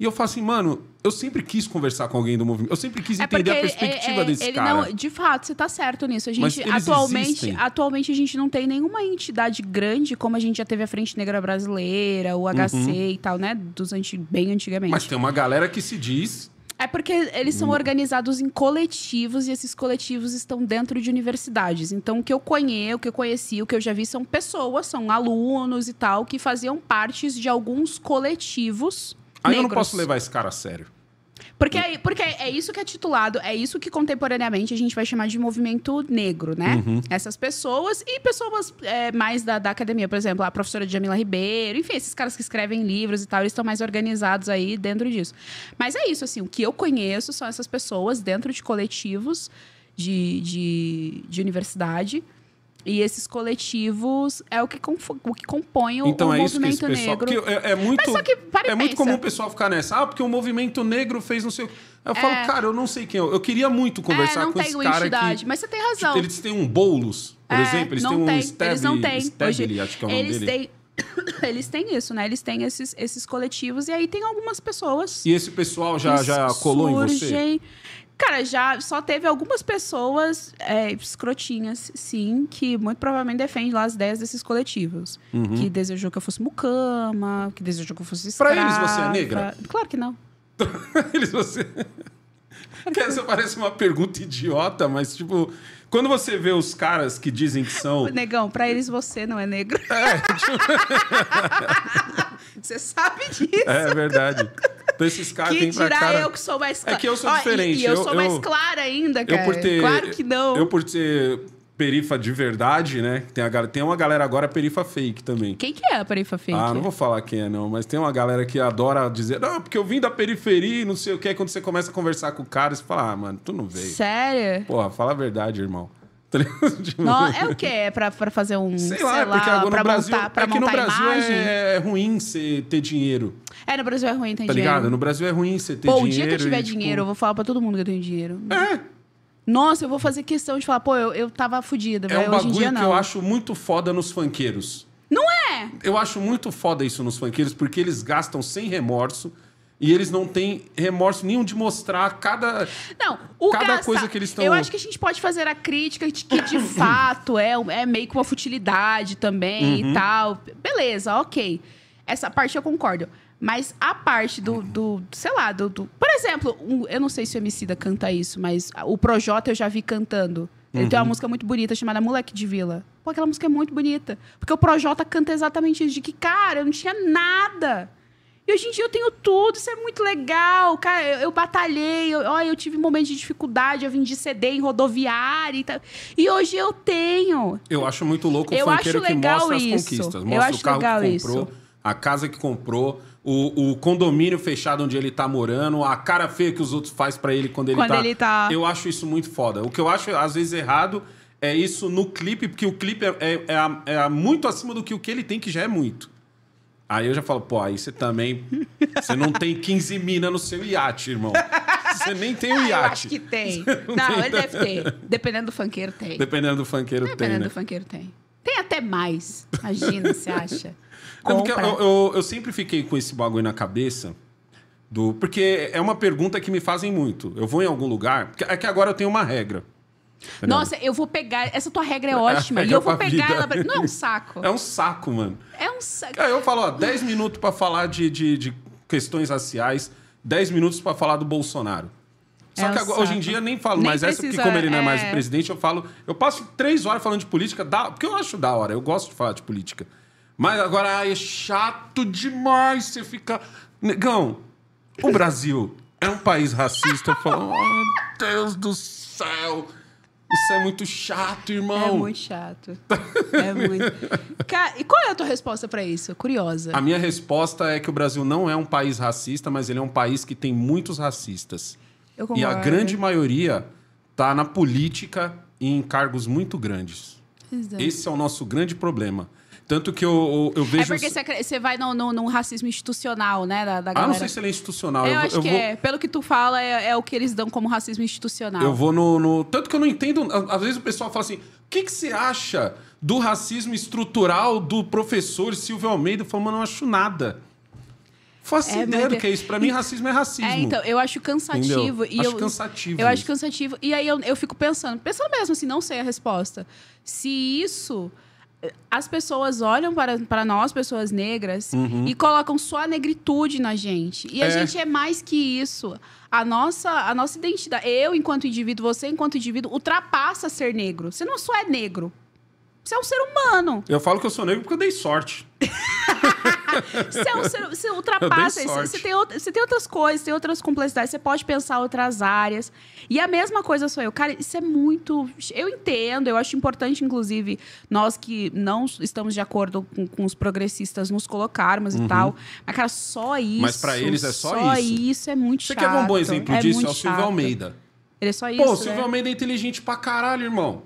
E eu falo assim, mano, eu sempre quis conversar com alguém do movimento. Eu sempre quis é entender é a perspectiva ele, é, desse ele cara. Não, de fato, você está certo nisso. A gente atualmente, existem. atualmente a gente não tem nenhuma entidade grande como a gente já teve a Frente Negra Brasileira, o HC uhum. e tal, né, dos anti, bem antigamente. Mas tem uma galera que se diz é porque eles são hum. organizados em coletivos e esses coletivos estão dentro de universidades. Então, o que eu conheço, o que eu conheci, o que eu já vi são pessoas, são alunos e tal, que faziam partes de alguns coletivos Aí negros. eu não posso levar esse cara a sério. Porque é, porque é isso que é titulado, é isso que contemporaneamente a gente vai chamar de movimento negro, né? Uhum. Essas pessoas e pessoas é, mais da, da academia, por exemplo, a professora Jamila Ribeiro, enfim, esses caras que escrevem livros e tal, eles estão mais organizados aí dentro disso. Mas é isso, assim, o que eu conheço são essas pessoas dentro de coletivos de, de, de universidade e esses coletivos é o que, o que compõe o, então, o é movimento isso que negro. Pessoal, é, é muito, Mas que, para é muito comum o pessoal ficar nessa, ah, porque o movimento negro fez não sei o eu falo, é. cara, eu não sei quem. Eu, é eu queria muito conversar é, com esse cara identidade, que... Mas você tem tipo, razão. Tipo, eles têm um bolos, por é, exemplo. Eles têm um tem. Stab, eles não têm. Stably, acho que é o nome eles dele. Têm... Eles têm isso, né? Eles têm esses, esses coletivos e aí tem algumas pessoas. E esse pessoal já, já colou surgem. em você? Cara, já só teve algumas pessoas é, escrotinhas, sim, que muito provavelmente defende lá as ideias desses coletivos. Uhum. Que desejou que eu fosse mucama, que desejou que eu fosse escrava. Pra eles você é negra? Claro que não. eles você... É essa parece uma pergunta idiota, mas tipo, quando você vê os caras que dizem que são. Negão, pra eles você não é negro. É, tipo... Você sabe disso. É verdade. Então esses caras que dirá cara... eu que sou mais clara. É que eu sou diferente. E, e eu, eu, sou mais clara ainda, cara. Eu por ter, claro que não. Eu por ser perifa de verdade, né? Tem, a, tem uma galera agora perifa fake também. Quem que é a perifa fake? Ah, não vou falar quem é, não. Mas tem uma galera que adora dizer, não, porque eu vim da periferia e não sei o que. Aí quando você começa a conversar com o cara, você fala, ah, mano, tu não veio. Sério? Porra, fala a verdade, irmão. Não, tá tipo, é o quê? É pra, pra fazer um. Sei, sei lá, é lá, porque agora no Brasil. Montar, pra é que no Brasil é, é, ruim você ter dinheiro. É, no Brasil é ruim ter tá dinheiro. Tá ligado? No Brasil é ruim você ter pô, dinheiro. Pô, o dia que eu tiver e, tipo, dinheiro, tipo... eu vou falar pra todo mundo que eu tenho dinheiro. É. Nossa, eu vou fazer questão de falar, pô, eu, eu tava fodida, velho. É um bagulho dia, que eu acho muito foda nos funkeiros. Não é? Eu acho muito foda isso nos funkeiros, porque eles gastam sem remorso e eles não têm remorso nenhum de mostrar cada, não, cada coisa que eles estão. Eu acho que a gente pode fazer a crítica de que, de fato, é, é meio que uma futilidade também uhum. e tal. Beleza, ok. Essa parte eu concordo. Mas a parte do, do sei lá, do, do, Por exemplo, eu não sei se o Emicida canta isso, mas o Projota eu já vi cantando. Ele uhum. tem uma uhum. música muito bonita chamada Moleque de Vila. Pô, aquela música é muito bonita. Porque o Projota canta exatamente isso, de que, cara, eu não tinha nada. E hoje em dia eu tenho tudo, isso é muito legal. Cara, eu, eu batalhei, eu, ó, eu tive momentos de dificuldade, eu vendi CD em rodoviária e tal. E hoje eu tenho. Eu acho muito louco o eu funkeiro que mostra isso. as conquistas. Mostra eu acho o carro legal que comprou, isso. a casa que comprou, o, o, condomínio fechado onde ele tá morando, a cara feia que os outros fazem para ele quando, ele, quando tá... ele tá. Eu acho isso muito foda. O que eu acho, às vezes, errado é isso no clipe, porque o clipe é, é, é, é muito acima do que o que ele tem, que já é muito. Aí eu já falo, pô, aí você também. Você não tem 15 minas no seu iate, irmão. Você nem tem o iate. Eu acho que tem. Não, não tem... ele deve ter. Dependendo do funkeiro, tem. Dependendo do funkeiro, Dependendo tem. Dependendo né? do né? funkeiro, tem. Tem até mais. Imagina, você acha. Não, porque eu, eu, eu, sempre fiquei com esse bagulho na cabeça. Do, porque é uma pergunta que me fazem muito. Eu vou em algum lugar. É que agora eu tenho uma regra. Nossa, eu vou pegar. Essa tua regra é, é ótima. É e eu vou pegar vida. ela. Pra... Não é um saco. É um saco, mano. É um saco. Aí é, eu falo, ó, 10 minutos para falar de, de, de, questões raciais, 10 minutos para falar do Bolsonaro. É Só é que agora, hoje em dia nem falo nem mais precisa, essa, porque como ele não é, mais o presidente, eu falo. Eu passo três horas falando de política, da, porque eu acho da hora, eu gosto de falar de política. Mas agora ai, é chato demais você ficar. Negão, o Brasil é um país racista. Eu falo, oh, Deus do céu! Isso é muito chato, irmão. É muito chato. é muito. e qual é a tua resposta para isso? Curiosa. A minha resposta é que o Brasil não é um país racista, mas ele é um país que tem muitos racistas. Eu concordo. E a grande maioria tá na política e em cargos muito grandes. Exato. Esse é o nosso grande problema. Tanto que eu, eu, eu é vejo. É porque você, você vai num, no racismo institucional, né? Da, da ah, não sei se ele é institucional. Eu, eu acho eu que vou... é. Pelo que tu fala, é, é, o que eles dão como racismo institucional. Eu vou no, no. Tanto que eu não entendo. Às vezes o pessoal fala assim: o que, que você acha do racismo estrutural do professor Silvio Almeida? Eu falo, mano, não acho nada. Faço é, ideia que é isso. Pra mim, racismo é racismo. É, então, eu acho cansativo. Entendeu? E acho eu, cansativo. Eu isso. acho cansativo. E aí eu, eu fico pensando, pensando mesmo assim, não sei a resposta. Se isso as pessoas olham para, para nós, pessoas negras, uhum. e colocam só a negritude na gente. E a é. gente é mais que isso. A nossa, a nossa identidade, eu enquanto indivíduo, você enquanto indivíduo, ultrapassa ser negro. Você não só é negro. Você é um ser humano. Eu falo que eu sou negro porque eu dei sorte. você, você, é ultrapassa, isso. você, né? tem, você tem outras coisas, tem outras complexidades, você pode pensar outras áreas. E a mesma coisa sou eu. Cara, isso é muito. Eu entendo, eu acho importante, inclusive, nós que não estamos de acordo com, com os progressistas nos colocarmos uhum. e tal. Mas, cara, só isso. Mas para eles é só, só isso. isso é muito você chato. Você quer um bom exemplo é disso? É o Silvio Almeida. Ele é só isso. Pô, o Silvio né? Almeida é inteligente pra caralho, irmão.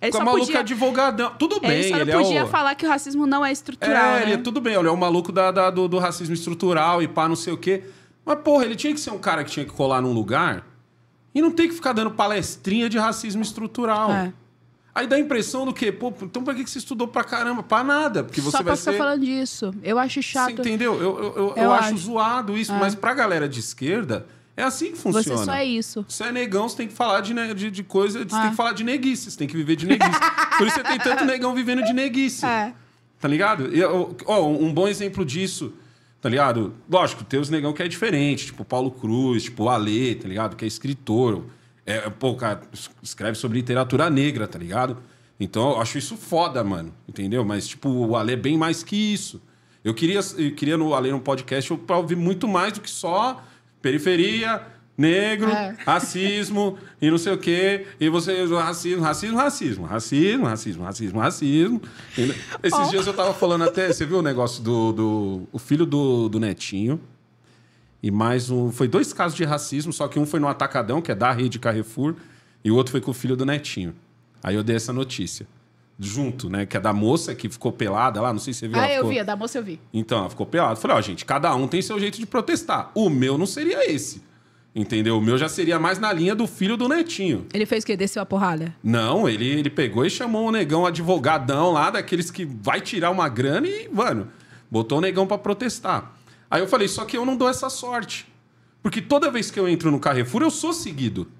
Ele só o maluco podia... É advogadão. Tudo bem, ele só não ele é podia é o... falar que o racismo não é estrutural. É, né? ele é tudo bem, olha, é o maluco da, da, do, do, racismo estrutural e pá, não sei o quê. Mas, porra, ele tinha que ser um cara que tinha que colar num lugar e não tem que ficar dando palestrinha de racismo estrutural. É. Aí dá a impressão do quê? Pô, então pra que você estudou pra caramba? Pra nada. Porque você Só vai pra ser... falando disso. Eu acho chato. Você entendeu? Eu, eu, eu, eu acho, acho, zoado isso. É. Mas pra galera de esquerda, é assim que funciona. Você só é isso. Se é negão, você tem que falar de, de, de coisa. Você ah. tem que falar de neguice, você tem que viver de neguice. Por isso você tem tanto negão vivendo de neguice. É. Tá ligado? ó, um bom exemplo disso, tá ligado? Lógico, tem os negão que é diferente, tipo Paulo Cruz, tipo o Alê, tá ligado? Que é escritor. É, pô, cara, escreve sobre literatura negra, tá ligado? Então eu acho isso foda, mano. Entendeu? Mas, tipo, o Alê é bem mais que isso. Eu queria, eu queria no Alê no podcast pra ouvir muito mais do que só periferia, negro, é. racismo e não sei o quê. E você, racismo, racismo, racismo, racismo, racismo, racismo, racismo. E, esses oh. dias eu tava falando até, você viu o negócio do, do o filho do, do netinho. E mais um. Foi dois casos de racismo, só que um foi no Atacadão, que é da rede Carrefour, e o outro foi com o filho do netinho. Aí eu dei essa notícia junto, né? Que é da moça que ficou pelada lá, não sei se você viu. Ah, eu ficou... vi, a da moça eu vi. Então, ela ficou pelada. falei, ó, gente, cada um tem seu jeito de protestar. O meu não seria esse. Entendeu? O meu já seria mais na linha do filho do netinho. Ele fez o quê? Desceu a porrada? Não, ele, ele pegou e chamou um negão advogadão lá, daqueles que vai tirar uma grana e, mano, botou o negão para protestar. Aí eu falei, só que eu não dou essa sorte. Porque toda vez que eu entro no Carrefour, eu sou seguido.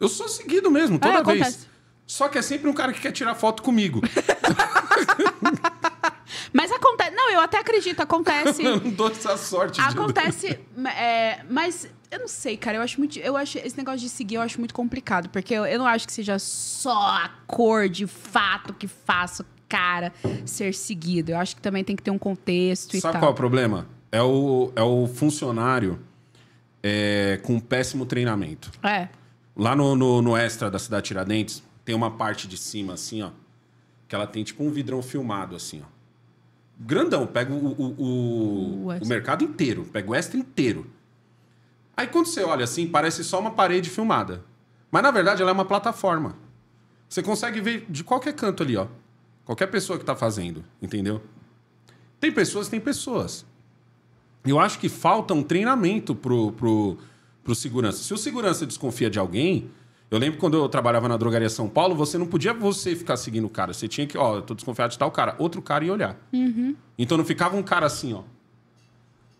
Eu sou seguido mesmo, toda ah, vez. Acontece. Só que é sempre um cara que quer tirar foto comigo. Mas acontece. Não, eu até acredito, acontece. eu não dou essa sorte. Acontece. É, mas eu não sei, cara. Eu acho muito. Eu acho esse negócio de seguir eu acho muito complicado. Porque eu, eu não acho que seja só a cor de fato que faça o cara ser seguido. Eu acho que também tem que ter um contexto Sabe e tal. Sabe qual é o problema? É o, é o funcionário é, com péssimo treinamento. É. Lá no, no, no Extra da Cidade Tiradentes, tem uma parte de cima, assim, ó. Que ela tem tipo um vidrão filmado, assim, ó. Grandão, pega o, o, o, o, mercado inteiro, pega o extra inteiro. Aí quando você olha assim, parece só uma parede filmada. Mas na verdade ela é uma plataforma. Você consegue ver de qualquer canto ali, ó. Qualquer pessoa que tá fazendo, entendeu? Tem pessoas, tem pessoas. Eu acho que falta um treinamento pro, pro, pro segurança. Se o segurança desconfia de alguém, eu lembro quando eu trabalhava na drogaria São Paulo, você não podia você ficar seguindo o cara. Você tinha que, ó, eu tô desconfiado de tal cara. Outro cara e olhar. Uhum. Então não ficava um cara assim, ó.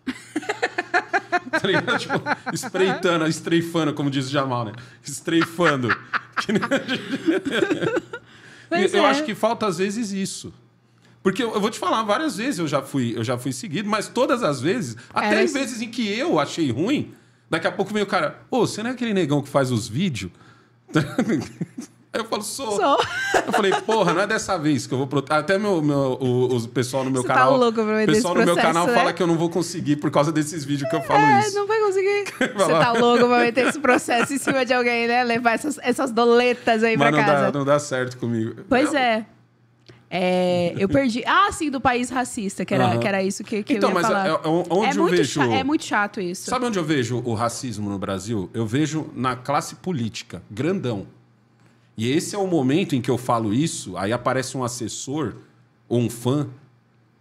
tá ligado? Tipo, espreitando, estreifando, como diz o Jamal, né? Estreifando. eu é. acho que falta às vezes isso. Porque eu, eu, vou te falar, várias vezes eu já fui, eu já fui seguido, mas todas as vezes, até em vezes em que eu achei ruim, daqui a pouco vem o cara, ô, oh, você não é aquele negão que faz os vídeos? Aí eu falo, sou. sou. Eu falei, porra, não é dessa vez que eu vou Até meu, meu, o, o pessoal no meu Você tá canal. Tá louco pra pessoal no meu canal né? fala que eu não vou conseguir por causa desses vídeos que eu falo é, isso. Não vai conseguir. Você tá louco pra meter esse processo em cima de alguém, né? Levar essas, essas doletas aí Mas pra casa. Dá, não dá certo comigo. Pois eu... é. É, eu perdi. Ah, sim, do país racista, que era, uhum. que era isso que, que então, eu ia falar. Então, é, é mas onde é eu muito vejo. Chato, é muito chato isso. Sabe onde eu vejo o racismo no Brasil? Eu vejo na classe política, grandão. E esse é o momento em que eu falo isso, aí aparece um assessor ou um fã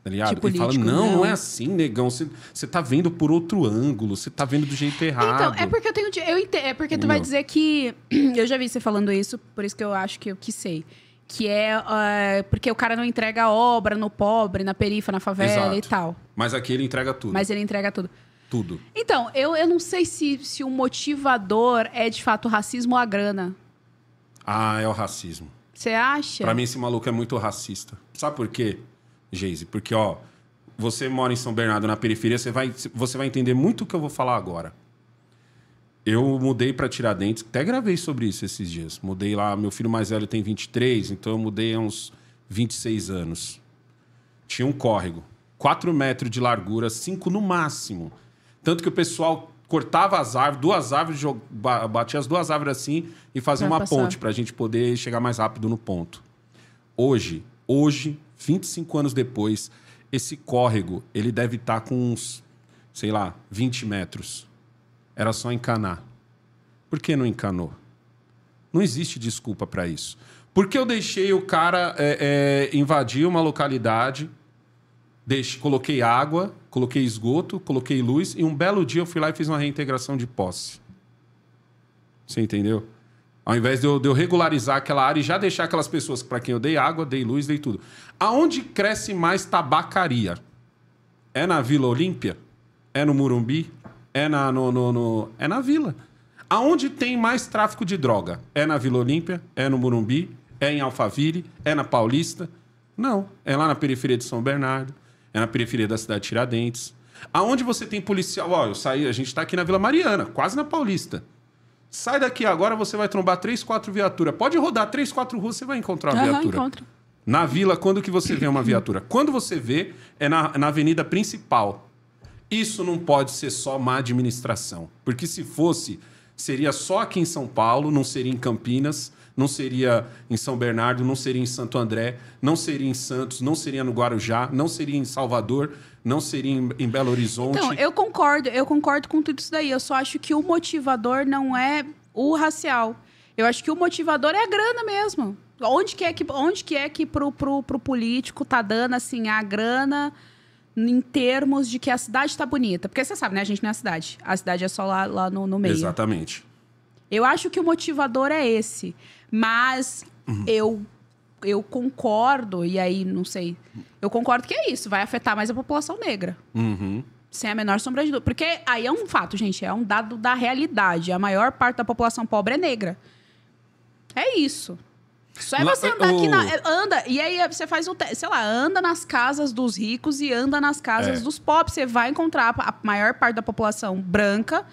tá ligado? e fala, não, não, não, é assim, negão. Você tá vendo por outro ângulo, você tá vendo do jeito então, errado. Então, é porque eu tenho. Eu é porque tu não. vai dizer que. Eu já vi você falando isso, por isso que eu acho que eu que sei que é uh, porque o cara não entrega a obra no pobre, na perifa, na favela Exato. e tal. Mas aqui ele entrega tudo. Mas ele entrega tudo. Tudo. Então, eu, eu não sei se, se o motivador é de fato o racismo ou a grana. Ah, é o racismo. Você acha? Pra mim, esse maluco é muito racista. Sabe por quê, Geise? Porque, ó, você mora em São Bernardo, na periferia, você vai, você vai entender muito o que eu vou falar agora. Eu mudei para Tiradentes, até gravei sobre isso esses dias. Mudei lá, meu filho mais velho tem 23, então eu mudei há uns 26 anos. Tinha um córrego, 4 metros de largura, 5 no máximo. Tanto que o pessoal cortava as árvores, duas árvores, batia as duas árvores assim e fazia uma passar. ponte para a gente poder chegar mais rápido no ponto. Hoje, hoje, 25 anos depois, esse córrego, ele deve estar tá com uns, sei lá, 20 metros. Era só encanar. Por que não encanou? Não existe desculpa para isso. Por que eu deixei o cara é, é, invadir uma localidade, deixe, coloquei água, coloquei esgoto, coloquei luz, e um belo dia eu fui lá e fiz uma reintegração de posse? Você entendeu? Ao invés de eu, de eu regularizar aquela área e já deixar aquelas pessoas para quem eu dei água, dei luz, dei tudo. Aonde cresce mais tabacaria? É na Vila Olímpia? É no Murumbi? é na, no, no, no, é na vila. Aonde tem mais tráfico de droga? É na Vila Olímpia, é no Murumbi, é em Alphaville, é na Paulista? Não, é lá na periferia de São Bernardo, é na periferia da cidade de Tiradentes. Aonde você tem policial? Ó, eu saí, a gente está aqui na Vila Mariana, quase na Paulista. Sai daqui agora, você vai trombar três, quatro viaturas. Pode rodar três, quatro ruas, você vai encontrar uma viatura. Encontro. Na vila, quando que você vê uma viatura? Quando você vê, é na, na avenida principal. Isso não pode ser só má administração, porque se fosse, seria só aqui em São Paulo, não seria em Campinas, não seria em São Bernardo, não seria em Santo André, não seria em Santos, não seria no Guarujá, não seria em Salvador, não seria em, em Belo Horizonte. Então, eu concordo, eu concordo com tudo isso daí. Eu só acho que o motivador não é o racial. Eu acho que o motivador é a grana mesmo. Onde que é que, onde que, é que pro, pro, pro político tá dando assim a grana? em termos de que a cidade está bonita. Porque você sabe, né? A gente não é a cidade. A cidade é só lá, lá no, no meio. Exatamente. Eu acho que o motivador é esse. Mas uhum. eu eu concordo, e aí não sei. Eu concordo que é isso, vai afetar mais a população negra. Uhum. Sem a menor sombra de dúvida. Porque aí é um fato, gente, é um dado da realidade. A maior parte da população pobre é negra. É isso. Só é você andar aqui na. É, anda, e aí você faz o sei lá, anda nas casas dos ricos e anda nas casas é. dos pobres. Você vai encontrar a maior parte da população branca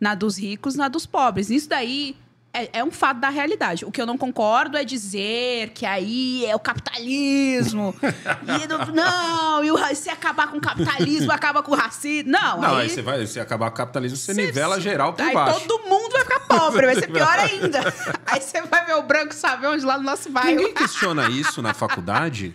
na dos ricos, na dos pobres. Isso daí é, é, um fato da realidade. O que eu não concordo é dizer que aí é o capitalismo. e não, não, e se acabar com o capitalismo, acaba com o racismo. Não, não aí, aí você vai, se acabar com o capitalismo, você se, nivela geral por aí baixo. Aí todo mundo vai ficar pobre, vai ser pior ainda. aí você vai ver o branco saber onde lá no nosso bairro. Ninguém questiona isso na faculdade.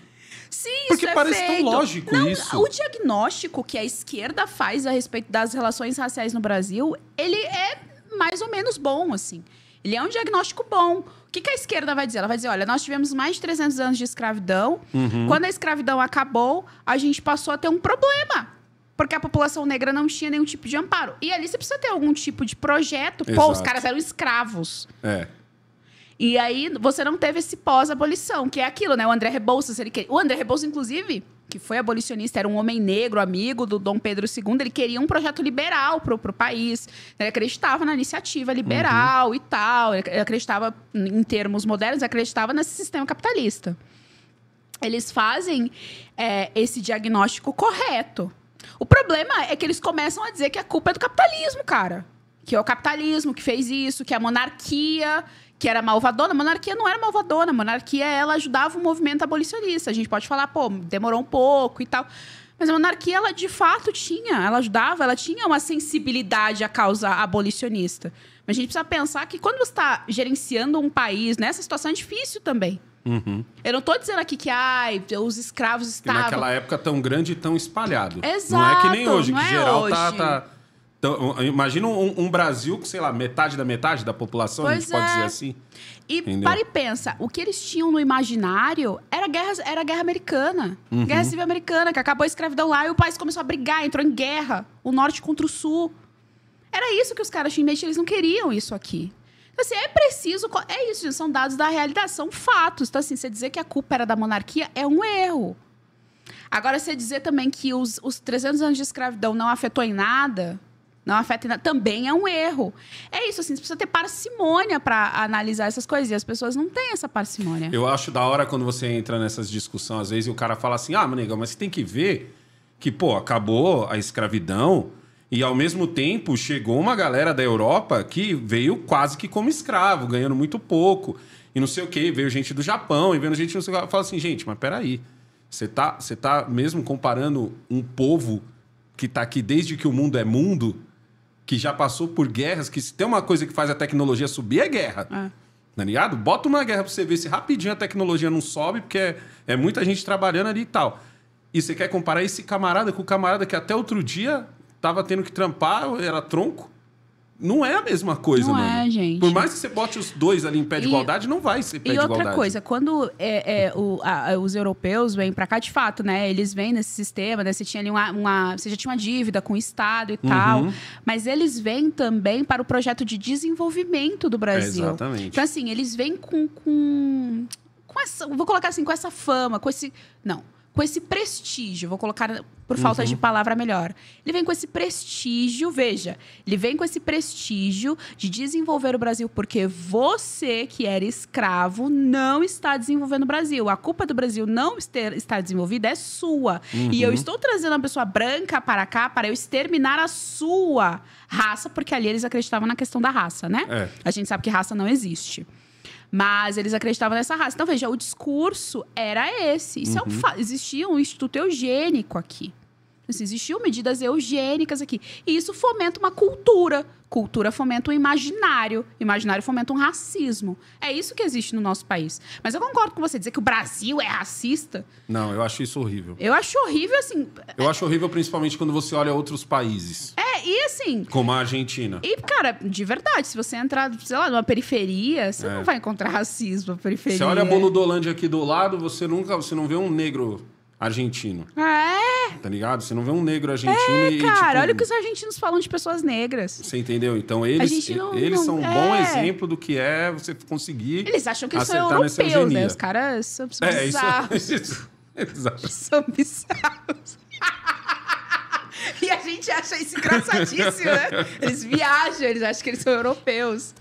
Sim, Porque isso é parece feito. tão lógico não, isso. O diagnóstico que a esquerda faz a respeito das relações raciais no Brasil, ele é mais ou menos bom, assim. Ele é um diagnóstico bom. O que, que, a esquerda vai dizer? Ela vai dizer: olha, nós tivemos mais de 300 anos de escravidão. Uhum. Quando a escravidão acabou, a gente passou a ter um problema. Porque a população negra não tinha nenhum tipo de amparo. E ali você precisa ter algum tipo de projeto. Exato. Pô, os caras eram escravos. É. E aí você não teve esse pós-abolição, que é aquilo, né? O André Rebouças, ele O André Rebouças, inclusive, que foi abolicionista, era um homem negro, amigo do Dom Pedro II, ele queria um projeto liberal para o pro país. Ele acreditava na iniciativa liberal uhum. e tal, ele acreditava em termos modernos, acreditava nesse sistema capitalista. Eles fazem é, esse diagnóstico correto. O problema é que eles começam a dizer que a culpa é do capitalismo, cara. Que é o capitalismo que fez isso, que é a monarquia que era malvadona, a monarquia não era malvadona, a monarquia ela ajudava o movimento abolicionista. A gente pode falar, pô, demorou um pouco e tal. Mas a monarquia, ela de fato tinha, ela ajudava, ela tinha uma sensibilidade à causa abolicionista. Mas a gente precisa pensar que quando você está gerenciando um país nessa situação é difícil também. Uhum. Eu não estou dizendo aqui que ai, os escravos estavam. E naquela época tão grande e tão espalhado. Exato. Não é que nem hoje, que é geral está. tá então, imagina um, um, Brasil com, sei lá, metade da metade da população, pois a gente é. pode dizer é. assim. E Entendeu? para e pensa, o que eles tinham no imaginário era guerra, era guerra americana. Uhum. Guerra civil americana, que acabou a escravidão lá e o país começou a brigar, entrou em guerra. O norte contra o sul. Era isso que os caras tinham em mente, eles não queriam isso aqui. Então, assim, é preciso. É isso, gente, são dados da realidade, são fatos. Então, assim, você dizer que a culpa era da monarquia é um erro. Agora, você dizer também que os, os 300 anos de escravidão não afetou em nada não afeta também é um erro. É isso, assim, você precisa ter parcimônia para analisar essas coisas. E as pessoas não têm essa parcimônia. Eu acho da hora quando você entra nessas discussões, às vezes, e o cara fala assim: ah, nega, mas você tem que ver que, pô, acabou a escravidão. E ao mesmo tempo chegou uma galera da Europa que veio quase que como escravo, ganhando muito pouco. E não sei o quê, veio gente do Japão e vendo gente não sei o que. Fala assim, gente, mas peraí. Você tá, você tá mesmo comparando um povo que está aqui desde que o mundo é mundo que já passou por guerras, que se tem uma coisa que faz a tecnologia subir, é guerra. É. Tá ligado? Bota uma guerra pra você ver se rapidinho a tecnologia não sobe, porque é, é muita gente trabalhando ali e tal. E você quer comparar esse camarada com o camarada que até outro dia tava tendo que trampar, era tronco, não é a mesma coisa, não mano. É, gente. Por mais que você bote os dois ali em pé de e, igualdade, não vai ser pé de igualdade. E outra coisa, quando é, é, o, a, os europeus vêm para cá, de fato, né? Eles vêm nesse sistema, né? Você tinha ali uma, uma Você já tinha uma dívida com o Estado e uhum. tal. Mas eles vêm também para o projeto de desenvolvimento do Brasil. É, exatamente. Então, assim, eles vêm com. com... Com essa, vou colocar assim, com essa fama, com esse. Não, com esse prestígio, vou colocar por falta uhum. de palavra melhor. Ele vem com esse prestígio, veja, ele vem com esse prestígio de desenvolver o Brasil, porque você que era escravo não está desenvolvendo o Brasil. A culpa do Brasil não estar desenvolvida é sua. Uhum. E eu uhum. estou trazendo uma pessoa branca para cá para eu exterminar a sua raça, porque ali eles acreditavam na questão da raça, né? É. A gente sabe que raça não existe. Mas eles acreditavam nessa raça. Então, veja, o discurso era esse. Isso uhum. é um uhum. fa... Existia um instituto eugênico aqui. Assim, existiam medidas eugênicas aqui. E isso fomenta uma cultura. Cultura fomenta um imaginário. Imaginário fomenta um racismo. É isso que existe no nosso país. Mas eu concordo com você dizer que o Brasil é racista. Não, eu acho isso horrível. Eu acho horrível, assim. Eu acho horrível, principalmente quando você olha outros países. É, e assim. Como a Argentina. E, cara, de verdade, se você entrar, sei lá, numa periferia, você é. não vai encontrar racismo na periferia. Você olha a Boludolândia aqui do lado, você nunca. Você não vê um negro argentino. Ah, é. Tá ligado? Você não vê um negro argentino é, e. Cara, tipo, olha o que os argentinos falam de pessoas negras. Você entendeu? Então eles, não, eles não, são um é. bom exemplo do que é você conseguir. Eles acham que eles são europeus, né? Os caras são bizarros. É, isso, isso, eles são bizarros. E a gente acha isso engraçadíssimo, né? Eles viajam, eles acham que eles são europeus.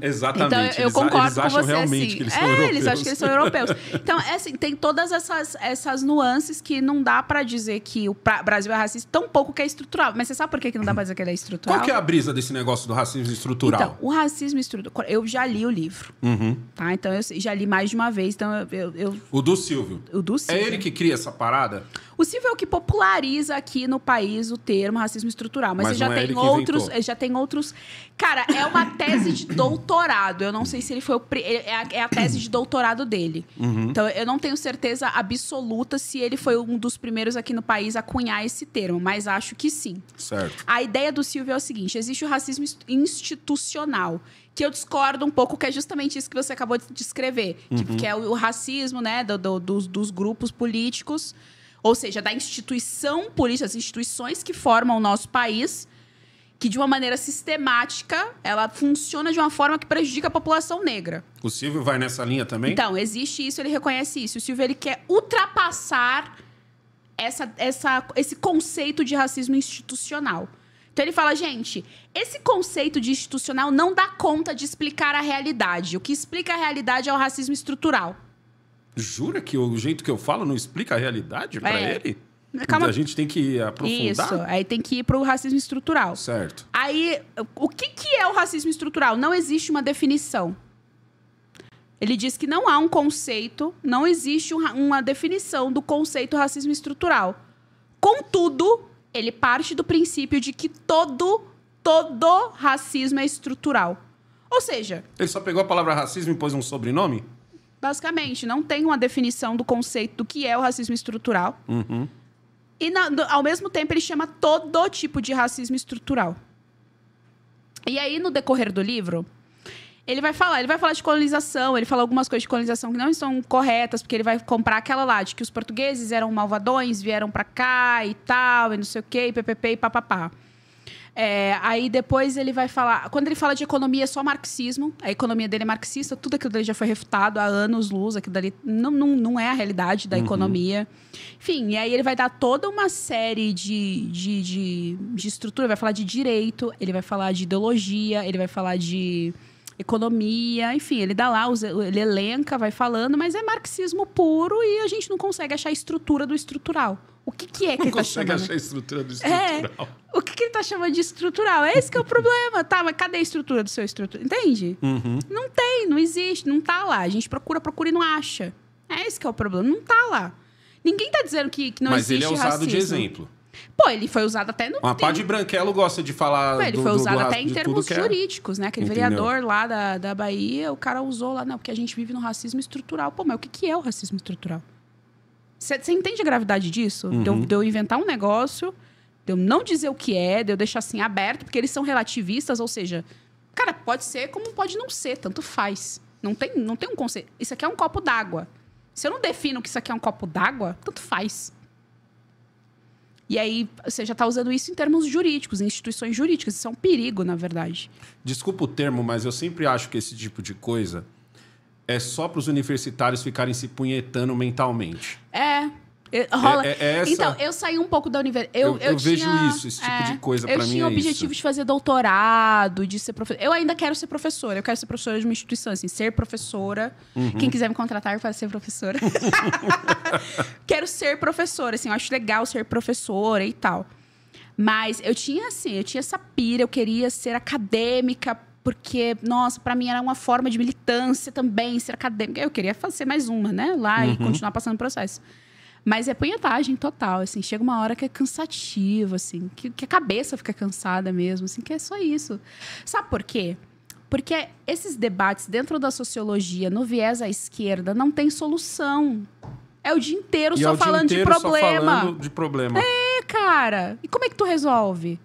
Exatamente. Então, eu, eu concordo assim. eles, é, eles com você, assim. é, europeus. eles acham que eles são europeus. Então, é assim, tem todas essas, essas nuances que não dá para dizer que o Brasil é racista, tão pouco que é estrutural. Mas você sabe por que, que não dá pra dizer que ele é estrutural? Qual que é a brisa desse negócio do racismo estrutural? Então, o racismo estrutural... Eu já li o livro, uhum. tá? Então, eu já li mais de uma vez, então eu... eu o do Silvio. O do é Silvio. É ele que cria essa parada? O Silvio é o que populariza aqui no país o termo racismo estrutural, mas, mas já é tem outros, já tem outros. Cara, é uma tese de doutorado. Eu não sei se ele foi o é, é a, é a tese de doutorado dele. Uhum. Então eu não tenho certeza absoluta se ele foi um dos primeiros aqui no país a cunhar esse termo, mas acho que sim. Certo. A ideia do Silvio é o seguinte: existe o racismo institucional que eu discordo um pouco, que é justamente isso que você acabou de descrever, uhum. que, que, é o, o racismo, né, do, do, dos, dos grupos políticos ou seja, da instituição política, as instituições que formam o nosso país, que de uma maneira sistemática, ela funciona de uma forma que prejudica a população negra. O Silvio vai nessa linha também? Então, existe isso, ele reconhece isso. O Silvio ele quer ultrapassar essa, essa, esse conceito de racismo institucional. Então ele fala, gente, esse conceito de institucional não dá conta de explicar a realidade. O que explica a realidade é o racismo estrutural. Jura que o jeito que eu falo não explica a realidade para é. ele? Calma. A gente tem que aprofundar. Isso, aí tem que ir para o racismo estrutural. Certo. Aí, o que, que é o racismo estrutural? Não existe uma definição. Ele diz que não há um conceito, não existe uma definição do conceito racismo estrutural. Contudo, ele parte do princípio de que todo, todo racismo é estrutural. Ou seja. Ele só pegou a palavra racismo e pôs um sobrenome? Basicamente, não tem uma definição do conceito do que é o racismo estrutural. Uhum. E, na, do, ao mesmo tempo, ele chama todo tipo de racismo estrutural. E aí, no decorrer do livro, ele vai falar, ele vai falar de colonização, ele fala algumas coisas de colonização que não estão corretas, porque ele vai comprar aquela lá de que os portugueses eram malvadões, vieram para cá e tal, e não sei o quê, e ppp e Pá, pá, pá. É, aí depois ele vai falar. Quando ele fala de economia, é só marxismo. A economia dele é marxista, tudo aquilo dele já foi refutado há anos, luz, aquilo dali não, não, não é a realidade da uhum. economia. Enfim, e aí ele vai dar toda uma série de, de, de, de estrutura, ele vai falar de direito, ele vai falar de ideologia, ele vai falar de economia, enfim, ele dá lá, ele elenca, vai falando, mas é marxismo puro e a gente não consegue achar a estrutura do estrutural. O que, que é que não ele tá chamando? Não consegue achar a estrutura do é, estrutural. É, o que, que ele tá chamando de estrutural? É esse que é o problema, tá? Mas cadê a estrutura do seu estrutural? Entende? Uhum. Não tem, não existe, não tá lá. A gente procura, procura e não acha. É esse que é o problema, não tá lá. Ninguém tá dizendo que, que não mas existe racismo. Mas ele é usado racismo. de exemplo. Pô, ele foi usado até no. Uma pá de branquelo gosta de falar. Pô, ele do, foi usado do, do até em termos é jurídicos, né? Aquele Entendeu? vereador lá da, da Bahia, o cara usou lá, não, porque a gente vive no racismo estrutural. Pô, mas o que, que é o racismo estrutural? Você entende a gravidade disso? Uhum. De, eu, uhum. de eu inventar um negócio, de eu não dizer o que é, de eu deixar assim aberto, porque eles são relativistas, ou seja, cara, pode ser como pode não ser, tanto faz. Não tem, não tem um conceito. Isso aqui é um copo d'água. Se eu não defino que isso aqui é um copo d'água, tanto faz. E aí você já está usando isso em termos jurídicos, em instituições jurídicas. Isso é um perigo, na verdade. Desculpa o termo, mas eu sempre acho que esse tipo de coisa é só para os universitários ficarem se punhetando mentalmente. É, é, rola. É, é essa... Então, eu saí um pouco da universidade. Eu, eu, eu, eu tinha, vejo isso, esse tipo é, de coisa para mim. Eu tinha o é objetivo de fazer doutorado, de ser professora. Eu ainda quero ser professora. Eu quero ser professora de uma instituição, assim, ser professora. Uhum. Quem quiser me contratar para ser professora. quero ser professora, assim, eu acho legal ser professora e tal. Mas eu tinha, assim, eu tinha essa pira, eu queria ser acadêmica, porque, nossa, para mim era uma forma de militância também, ser acadêmica. Eu queria fazer mais uma, né? Lá uhum. e continuar passando o processo. Mas é punhetagem total, assim. Chega uma hora que é cansativo, assim. Que, que a cabeça fica cansada mesmo, assim. Que é só isso. Sabe por quê? Porque esses debates dentro da sociologia, no viés à esquerda, não tem solução. É o dia inteiro e só é falando inteiro de problema. Só falando de problema. É, cara. E como é que tu resolve?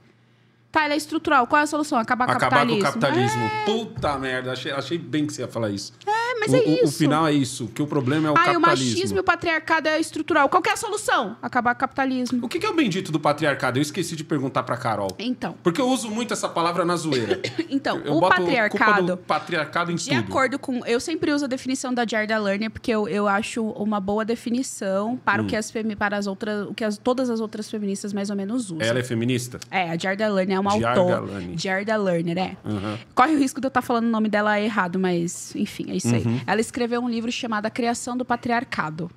Tá, ele é estrutural. Qual é a solução? Acabar, Acabar com o capitalismo. Acabar com o capitalismo. É. Puta merda. Achei, achei bem que você ia falar isso. É. É, mas o, é isso. O final é isso, que o problema é o ah, capitalismo. Ah, o machismo e o patriarcado é estrutural. Qual é a solução? Acabar o capitalismo. O que é o bendito do patriarcado? Eu esqueci de perguntar pra Carol. Então. Porque eu uso muito essa palavra na zoeira. então, eu, eu o patriarcado... patriarcado em de tudo. De acordo com... Eu sempre uso a definição da Jarda Lerner, porque eu, eu acho uma boa definição para hum. o que hum. as, para as outras... O que as, todas as outras feministas mais ou menos usam. Ela é feminista? É, a Jarda Lerner é uma Jarda autora. Lerner. Jarda Lerner, é. Uhum. Corre o risco de eu estar tá falando o nome dela errado, mas enfim, é isso aí. Uhum. Ela escreveu um livro chamado A Criação do Patriarcado.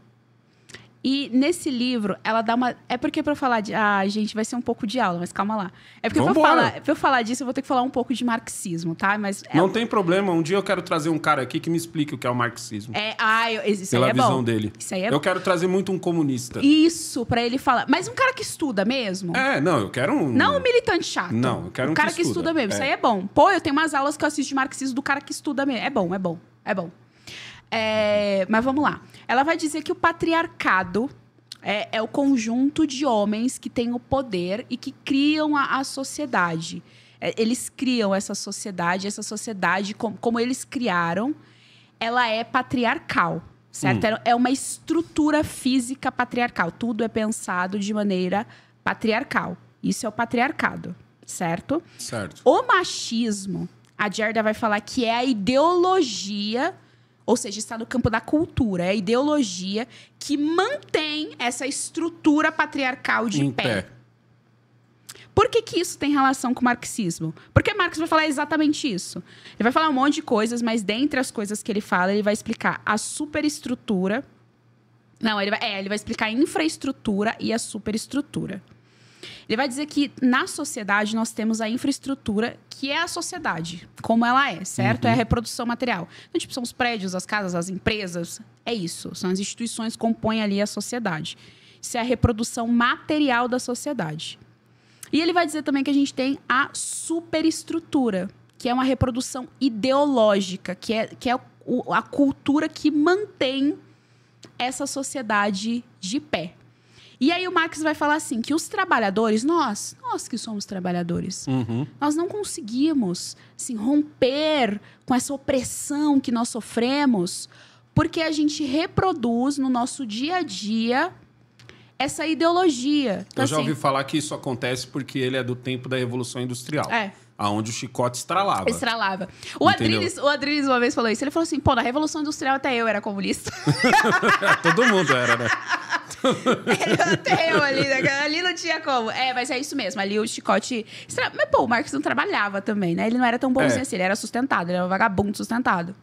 E nesse livro, ela dá uma. É porque pra falar de. Ah, gente, vai ser um pouco de aula, mas calma lá. É porque para pra eu, falar, eu falar disso, eu vou ter que falar um pouco de marxismo, tá? Mas. É não tem problema. Um dia eu quero trazer um cara aqui que me explique o que é o marxismo. É, ah, eu... isso Pela aí é visão dele. Isso aí é Eu quero trazer muito um comunista. Isso, pra ele falar. Mas um cara que estuda mesmo? É, não, eu quero um. Não um militante chato. Não, eu quero um. Um cara que estuda, que estuda mesmo. É. Isso aí é bom. Pô, eu tenho umas aulas que eu assisto de marxismo do cara que estuda mesmo. É bom, é bom. É bom. É, mas vamos lá. Ela vai dizer que o patriarcado é, é, o conjunto de homens que têm o poder e que criam a, a sociedade. É, eles criam essa sociedade, essa sociedade, com, como eles criaram, ela é patriarcal. Certo? Hum. É uma estrutura física patriarcal. Tudo é pensado de maneira patriarcal. Isso é o patriarcado, certo? Certo. O machismo a Gerda vai falar que é a ideologia, ou seja, está no campo da cultura, é a ideologia que mantém essa estrutura patriarcal de em pé. pé. Por que, que isso tem relação com o marxismo? Porque Marx vai falar exatamente isso. Ele vai falar um monte de coisas, mas dentre as coisas que ele fala, ele vai explicar a superestrutura. Não, ele vai, é, ele vai explicar a infraestrutura e a superestrutura. Ele vai dizer que na sociedade nós temos a infraestrutura que é a sociedade, como ela é, certo? Uhum. É a uhum. reprodução material. Então, tipo, são os prédios, as casas, as empresas, é isso. São as instituições que compõem ali a sociedade. Isso é a reprodução material da sociedade. E ele vai dizer também que a gente tem a superestrutura, que é uma reprodução ideológica, que é, que é a cultura que mantém essa sociedade de pé, e aí o Marx vai falar assim: que os trabalhadores, nós, nós que somos trabalhadores, uhum. nós não conseguimos assim, romper com essa opressão que nós sofremos, porque a gente reproduz no nosso dia a dia essa ideologia. Então, Eu já assim, ouvi falar que isso acontece porque ele é do tempo da Revolução Industrial. É. Aonde o chicote estralava. Estralava. O Adriles, o Adriles uma vez falou isso. Ele falou assim: pô, na Revolução Industrial até eu era comunista. Todo mundo era, né? Ele ali, né? ali não tinha como. É, mas é isso mesmo. Ali o chicote. Mas, pô, o Marcos não trabalhava também, né? Ele não era tão bom é. assim, assim ele era sustentado, ele era um vagabundo sustentado.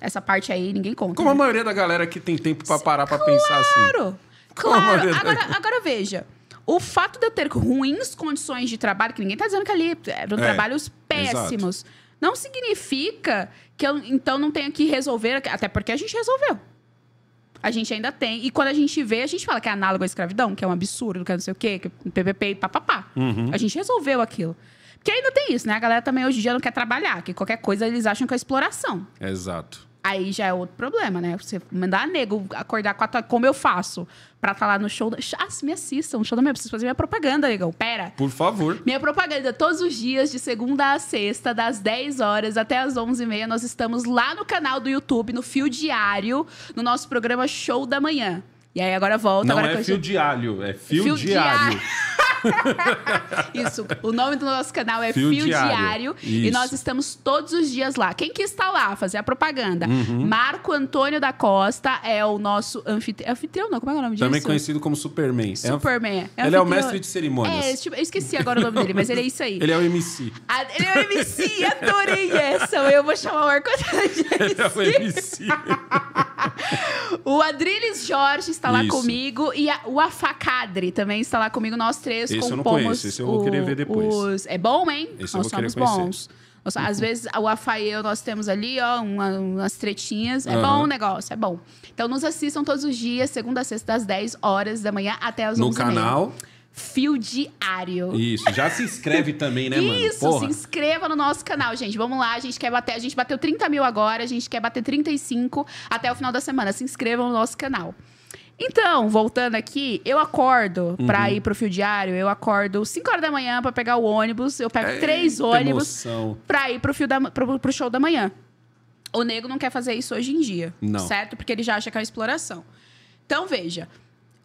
Essa parte aí ninguém conta. Como né? a maioria da galera que tem tempo para parar para claro, pensar assim. Claro! Claro! Agora, agora veja. O fato de eu ter ruins condições de trabalho, que ninguém tá dizendo que ali é, eram é, trabalhos péssimos, exato. não significa que eu então não tenha que resolver, até porque a gente resolveu. A gente ainda tem. E quando a gente vê, a gente fala que é análogo à escravidão, que é um absurdo, que é não sei o quê, que é PPP e papapá. Uhum. A gente resolveu aquilo. Porque ainda tem isso, né? A galera também hoje em dia não quer trabalhar, que qualquer coisa eles acham que é exploração. Exato. Aí já é outro problema, né? Você mandar nego acordar com a Como eu faço? Pra estar tá lá no show. Da... Ah, me assistam. No show da minha. Preciso fazer minha propaganda, negão. Pera. Por favor. Minha propaganda. Todos os dias, de segunda a sexta, das 10 horas até as 11h30, nós estamos lá no canal do YouTube, no Fio Diário, no nosso programa Show da Manhã. E aí agora volta. Não agora é fio gente... é fio, fio de, de Isso. O nome do nosso canal é Fio, Fio Diário. Diário e nós estamos todos os dias lá. Quem que está lá fazer a propaganda? Uhum. Marco Antônio da Costa é o nosso anfitrião. É Anfiteu, não? Como é o nome disso? Também conhecido como Superman. É Superman. É ele é o mestre de cerimônias. É, tipo, eu esqueci agora o nome dele, mas ele é isso aí. Ele é o MC. A, ah, ele é o MC, adorei essa. Eu vou chamar o Marco Antônio de MC. Ele é o MC. o Adriles Jorge está lá isso. comigo e a, o Afacadre também está lá comigo, nós três nós esse compomos... eu não conheço, esse eu vou querer ver depois. Os... É bom, hein? Esse nós eu vou somos bons. Conhecer. Nós, uhum. Às vezes, o Rafael, nós temos ali, ó, uma, umas tretinhas. É uhum. bom o negócio, é bom. Então, nos assistam todos os dias, segunda a sexta, das 10 horas da manhã até as 11 No canal... Fio Diário. Isso, já se inscreve também, né, mano? Isso, Porra. se inscreva no nosso canal, gente. Vamos lá, a gente quer bater, a gente bateu 30 mil agora, a gente quer bater 35 até o final da semana. Se inscrevam no nosso canal. Então, voltando aqui, eu acordo uhum. pra ir pro fio diário, eu acordo 5 horas da manhã pra pegar o ônibus, eu pego é, três ônibus emoção. pra ir pro, fio da, pro, pro show da manhã. O nego não quer fazer isso hoje em dia, não. certo? Porque ele já acha que é uma exploração. Então, veja,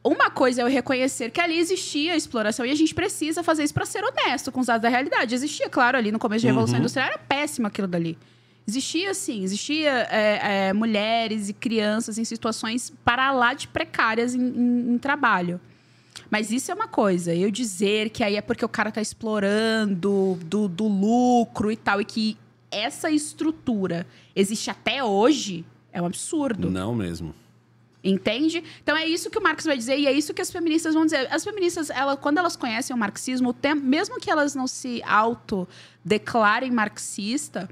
uma coisa é eu reconhecer que ali existia a exploração e a gente precisa fazer isso para ser honesto com os dados da realidade. Existia, claro, ali no começo da Revolução uhum. Industrial, era péssimo aquilo dali. Existia, sim, existia é, é, mulheres e crianças em situações para lá de precárias em, em, em, trabalho. Mas isso é uma coisa. Eu dizer que aí é porque o cara está explorando do, do lucro e tal, e que essa estrutura existe até hoje, é um absurdo. Não mesmo. Entende? Então é isso que o Marx vai dizer e é isso que as feministas vão dizer. As feministas, ela, quando elas conhecem o marxismo, o tempo, mesmo que elas não se autodeclarem marxista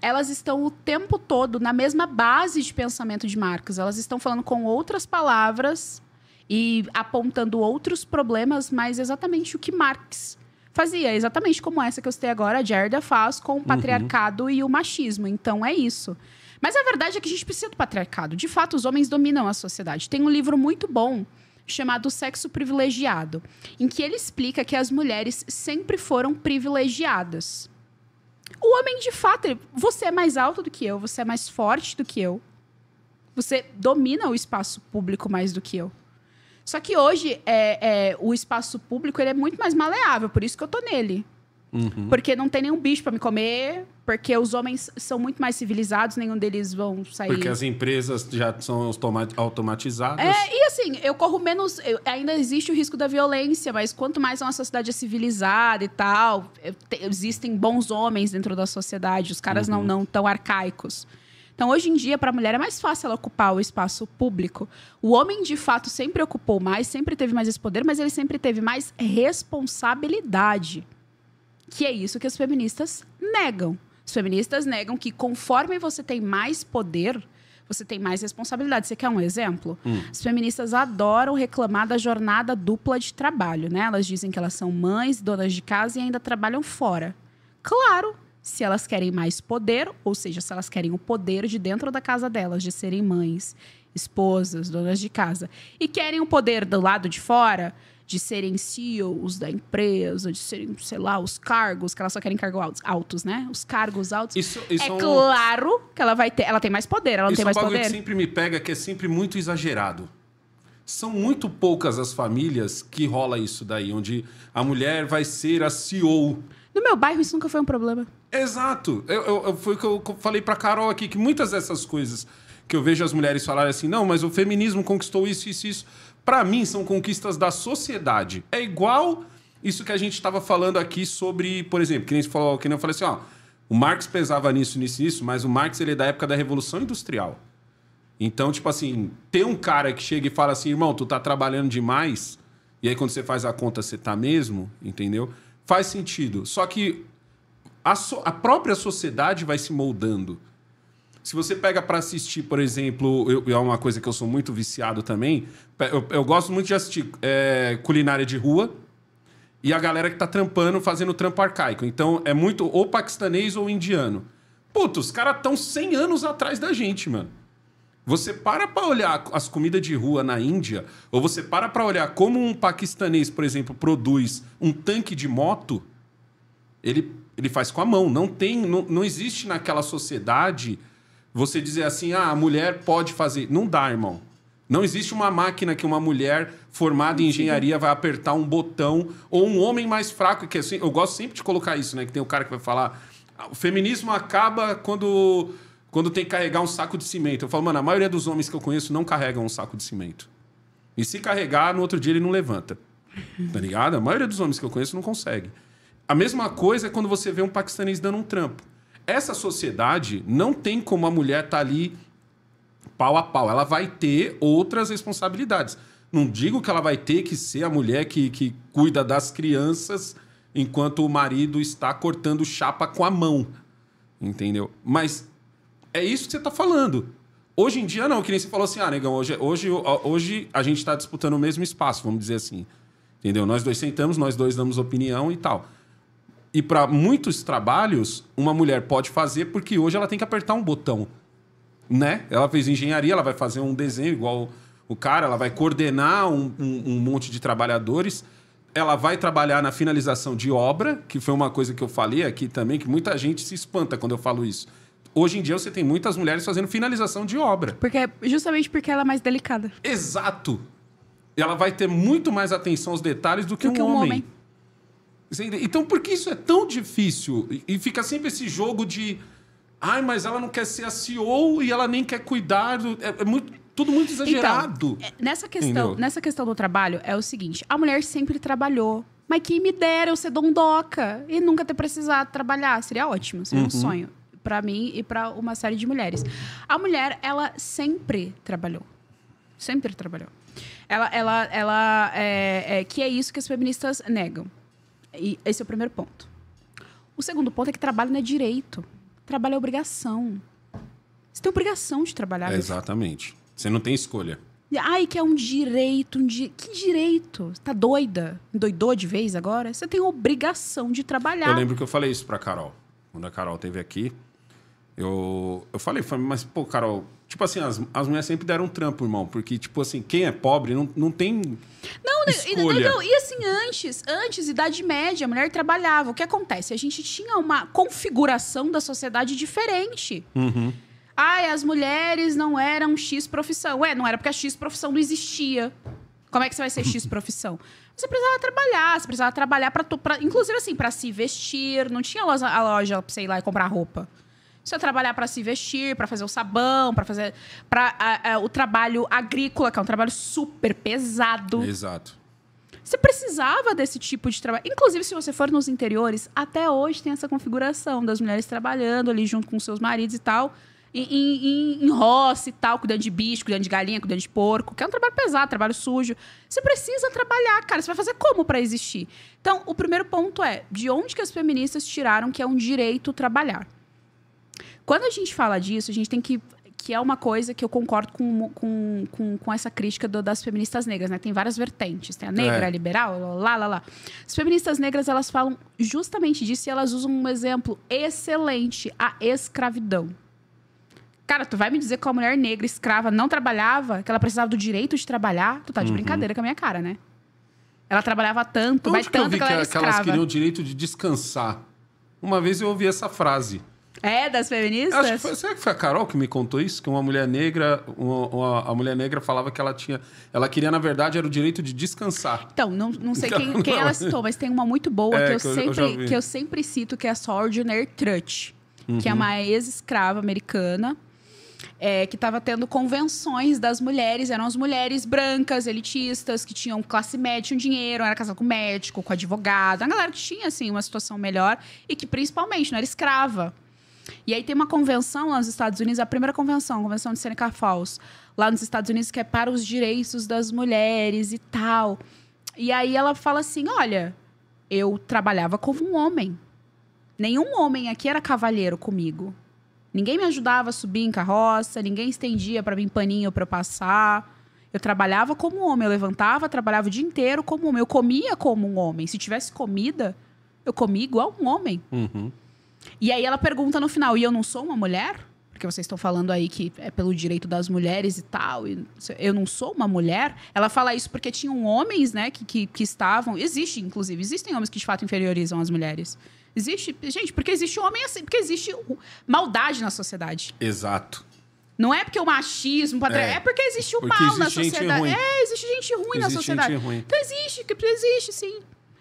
elas estão o tempo todo na mesma base de pensamento de marcas. Elas estão falando com outras palavras e apontando outros problemas, mas exatamente o que Marx fazia, exatamente como essa que eu citei agora, a Gerda faz com o uhum. patriarcado uhum. e o machismo. Então é isso. Mas a verdade é que a gente precisa do patriarcado. De fato, os homens dominam a sociedade. Tem um livro muito bom chamado Sexo Privilegiado, em que ele explica que as mulheres sempre foram privilegiadas. O homem de fato, ele, você é mais alto do que eu, você é mais forte do que eu. Você domina o espaço público mais do que eu. Só que hoje é, é o espaço público ele é muito mais maleável, por isso que eu tô nele. Uhum. Porque não tem nenhum bicho para me comer, porque os homens são muito mais civilizados, nenhum deles vão sair. Porque as empresas já são automatizadas. É, e assim, eu corro menos. Eu, ainda existe o risco da violência, mas quanto mais uma sociedade é civilizada e tal, te, existem bons homens dentro da sociedade, os caras uhum. não, não tão arcaicos. Então, hoje em dia, para a mulher é mais fácil ela ocupar o espaço público. O homem, de fato, sempre ocupou mais, sempre teve mais esse poder, mas ele sempre teve mais responsabilidade. Que é isso que as feministas negam. As feministas negam que conforme você tem mais poder, você tem mais responsabilidade. Você quer um exemplo? Hum. As feministas adoram reclamar da jornada dupla de trabalho, né? Elas dizem que elas são mães, donas de casa e ainda trabalham fora. Claro, se elas querem mais poder, ou seja, se elas querem o poder de dentro da casa delas, de serem mães, esposas, donas de casa, e querem o poder do lado de fora, de serem CEOs da empresa, de serem, sei lá, os cargos, que elas só querem cargos altos, né? Os cargos altos. Isso, isso é, é um... claro que ela vai ter, ela tem mais poder, ela não isso tem mais é um poder. que sempre me pega que é sempre muito exagerado. São muito poucas as famílias que rola isso daí, onde a mulher vai ser a CEO. No meu bairro isso nunca foi um problema. Exato. Eu, eu, eu foi o que eu falei pra Carol aqui, que muitas dessas coisas que eu vejo as mulheres falarem assim, não, mas o feminismo conquistou isso, isso, isso para mim, são conquistas da sociedade. É igual isso que a gente estava falando aqui sobre, por exemplo, que nem, falou, que nem eu falei assim, ó, o Marx pesava nisso, nisso, nisso, mas o Marx ele é da época da Revolução Industrial. Então, tipo assim, tem um cara que chega e fala assim, irmão, tu tá trabalhando demais, e aí quando você faz a conta, você tá mesmo, entendeu? Faz sentido. Só que a, so a própria sociedade vai se moldando. Se você pega para assistir, por exemplo, eu, é uma coisa que eu sou muito viciado também. Eu, eu gosto muito de assistir é, culinária de rua e a galera que tá trampando, fazendo trampo arcaico. Então é muito ou paquistanês ou indiano. Puta, os caras estão 100 anos atrás da gente, mano. Você para para olhar as comidas de rua na Índia, ou você para para olhar como um paquistanês, por exemplo, produz um tanque de moto, ele, ele faz com a mão. Não tem, não, não existe naquela sociedade você dizer assim, ah, a mulher pode fazer. Não dá, irmão. Não existe uma máquina que uma mulher formada em engenharia vai apertar um botão ou um homem mais fraco que assim. Eu gosto sempre de colocar isso, né? Que tem o cara que vai falar, ah, o feminismo acaba quando quando tem que carregar um saco de cimento. Eu falo, mano, a maioria dos homens que eu conheço não carregam um saco de cimento. E se carregar, no outro dia ele não levanta. Tá ligado? A maioria dos homens que eu conheço não consegue. A mesma coisa é quando você vê um paquistanês dando um trampo. Essa sociedade não tem como a mulher estar tá ali pau a pau. Ela vai ter outras responsabilidades. Não digo que ela vai ter que ser a mulher que, que cuida das crianças enquanto o marido está cortando chapa com a mão. Entendeu? Mas é isso que você está falando. Hoje em dia, não, que nem você falou assim, ah, negão, hoje, hoje, hoje a gente está disputando o mesmo espaço, vamos dizer assim. Entendeu? Nós dois sentamos, nós dois damos opinião e tal. E para muitos trabalhos, uma mulher pode fazer porque hoje ela tem que apertar um botão. Né? Ela fez engenharia, ela vai fazer um desenho igual o cara, ela vai coordenar um, um, um monte de trabalhadores. Ela vai trabalhar na finalização de obra, que foi uma coisa que eu falei aqui também, que muita gente se espanta quando eu falo isso. Hoje em dia você tem muitas mulheres fazendo finalização de obra. Porque é justamente porque ela é mais delicada. Exato. Ela vai ter muito mais atenção aos detalhes do que, do um, que um homem. homem. Então, por que isso é tão difícil? E fica sempre esse jogo de. Ai, mas ela não quer ser a CEO e ela nem quer cuidar. Do... É, é muito, tudo muito então, exagerado. Então, nessa, questão, nessa questão do trabalho, é o seguinte: a mulher sempre trabalhou. Mas quem me dera eu ser dondoca e nunca ter precisado trabalhar. Seria ótimo, seria uhum. um sonho para mim e para uma série de mulheres. A mulher, ela sempre trabalhou. Sempre trabalhou. Ela, ela, ela é, é, que é isso que as feministas negam. E esse é o primeiro ponto. O segundo ponto é que trabalho não é direito. Trabalho é obrigação. Você tem obrigação de trabalhar. É, exatamente. Você não tem escolha. Ai, que é um direito, um di... Que direito? Você tá doida? Doidou de vez agora? Você tem obrigação de trabalhar. Eu lembro que eu falei isso pra Carol. Quando a Carol teve aqui, eu, eu falei, falei, mas, pô, Carol, Tipo assim, as, as mulheres sempre deram trampo, irmão. Porque, tipo assim, quem é pobre não, não tem. Não, né, escolha. Não, não, e assim, antes, antes, Idade Média, a mulher trabalhava. O que acontece? A gente tinha uma configuração da sociedade diferente. Uhum. Ai, as mulheres não eram X profissão. Ué, não era porque a X profissão não existia. Como é que você vai ser X profissão? Você precisava trabalhar, você precisava trabalhar para inclusive assim, para se vestir, não tinha loja, a loja, sei lá, comprar roupa eu trabalhar para se vestir, para fazer o sabão, para fazer para o trabalho agrícola, que é um trabalho super pesado. Exato. Você precisava desse tipo de trabalho. Inclusive, se você for nos interiores, até hoje tem essa configuração das mulheres trabalhando ali junto com seus maridos e tal, em, em, em roça e tal, cuidando de bicho, cuidando de galinha, cuidando de porco, que é um trabalho pesado, trabalho sujo. Você precisa trabalhar, cara. Você vai fazer como para existir? Então, o primeiro ponto é de onde que as feministas tiraram que é um direito trabalhar? Quando a gente fala disso, a gente tem que que é uma coisa que eu concordo com, com, com, com essa crítica do, das feministas negras, né? Tem várias vertentes. Tem a negra, é. a liberal, lá, lá, lá. As feministas negras, elas falam justamente disso e elas usam um exemplo excelente, a escravidão. Cara, tu vai me dizer que uma mulher negra, escrava, não trabalhava, que ela precisava do direito de trabalhar? Tu tá de uhum. brincadeira com a minha cara, né? Ela trabalhava tanto, Onde mas que tanto eu vi que, ela que elas queriam o direito de descansar. Uma vez eu ouvi essa frase. É, das feministas? Acho que foi, será que foi a Carol que me contou isso? Que uma mulher negra, uma, uma, a mulher negra falava que ela tinha. Ela queria, na verdade, era o direito de descansar. Então, não, não sei quem, não. quem, ela citou, mas tem uma muito boa é, que, eu que, eu sempre, eu que eu sempre cito, que é a Sordner Truth, uhum. que é uhum. uma ex-escrava americana. É, que estava tendo convenções das mulheres, eram as mulheres brancas, elitistas, que tinham classe média, tinham dinheiro, era casada com médico, com advogado, a galera que tinha assim uma situação melhor e que principalmente não era escrava. E aí tem uma convenção lá nos Estados Unidos, a primeira convenção, a convenção de Seneca Falls, lá nos Estados Unidos, que é para os direitos das mulheres e tal. E aí ela fala assim: olha, eu trabalhava como um homem. Nenhum homem aqui era cavalheiro comigo. Ninguém me ajudava a subir em carroça, ninguém estendia para mim paninho para eu passar. Eu trabalhava como um homem, eu levantava, trabalhava o dia inteiro como um homem, eu comia como um homem. Se tivesse comida, eu comia igual um homem. Uhum. E aí ela pergunta no final: e eu não sou uma mulher? Porque vocês estão falando aí que é pelo direito das mulheres e tal, e eu não sou uma mulher. Ela fala isso porque tinham homens, né, que, que, que estavam. Existe, inclusive, existem homens que de fato inferiorizam as mulheres. Existe. Gente, porque existe homem assim, porque existe maldade na sociedade. Exato. Não é porque o machismo, padre é. é, porque existe o porque mal existe na sociedade. É, existe gente ruim existe na sociedade. Gente ruim. Então existe, existe sim.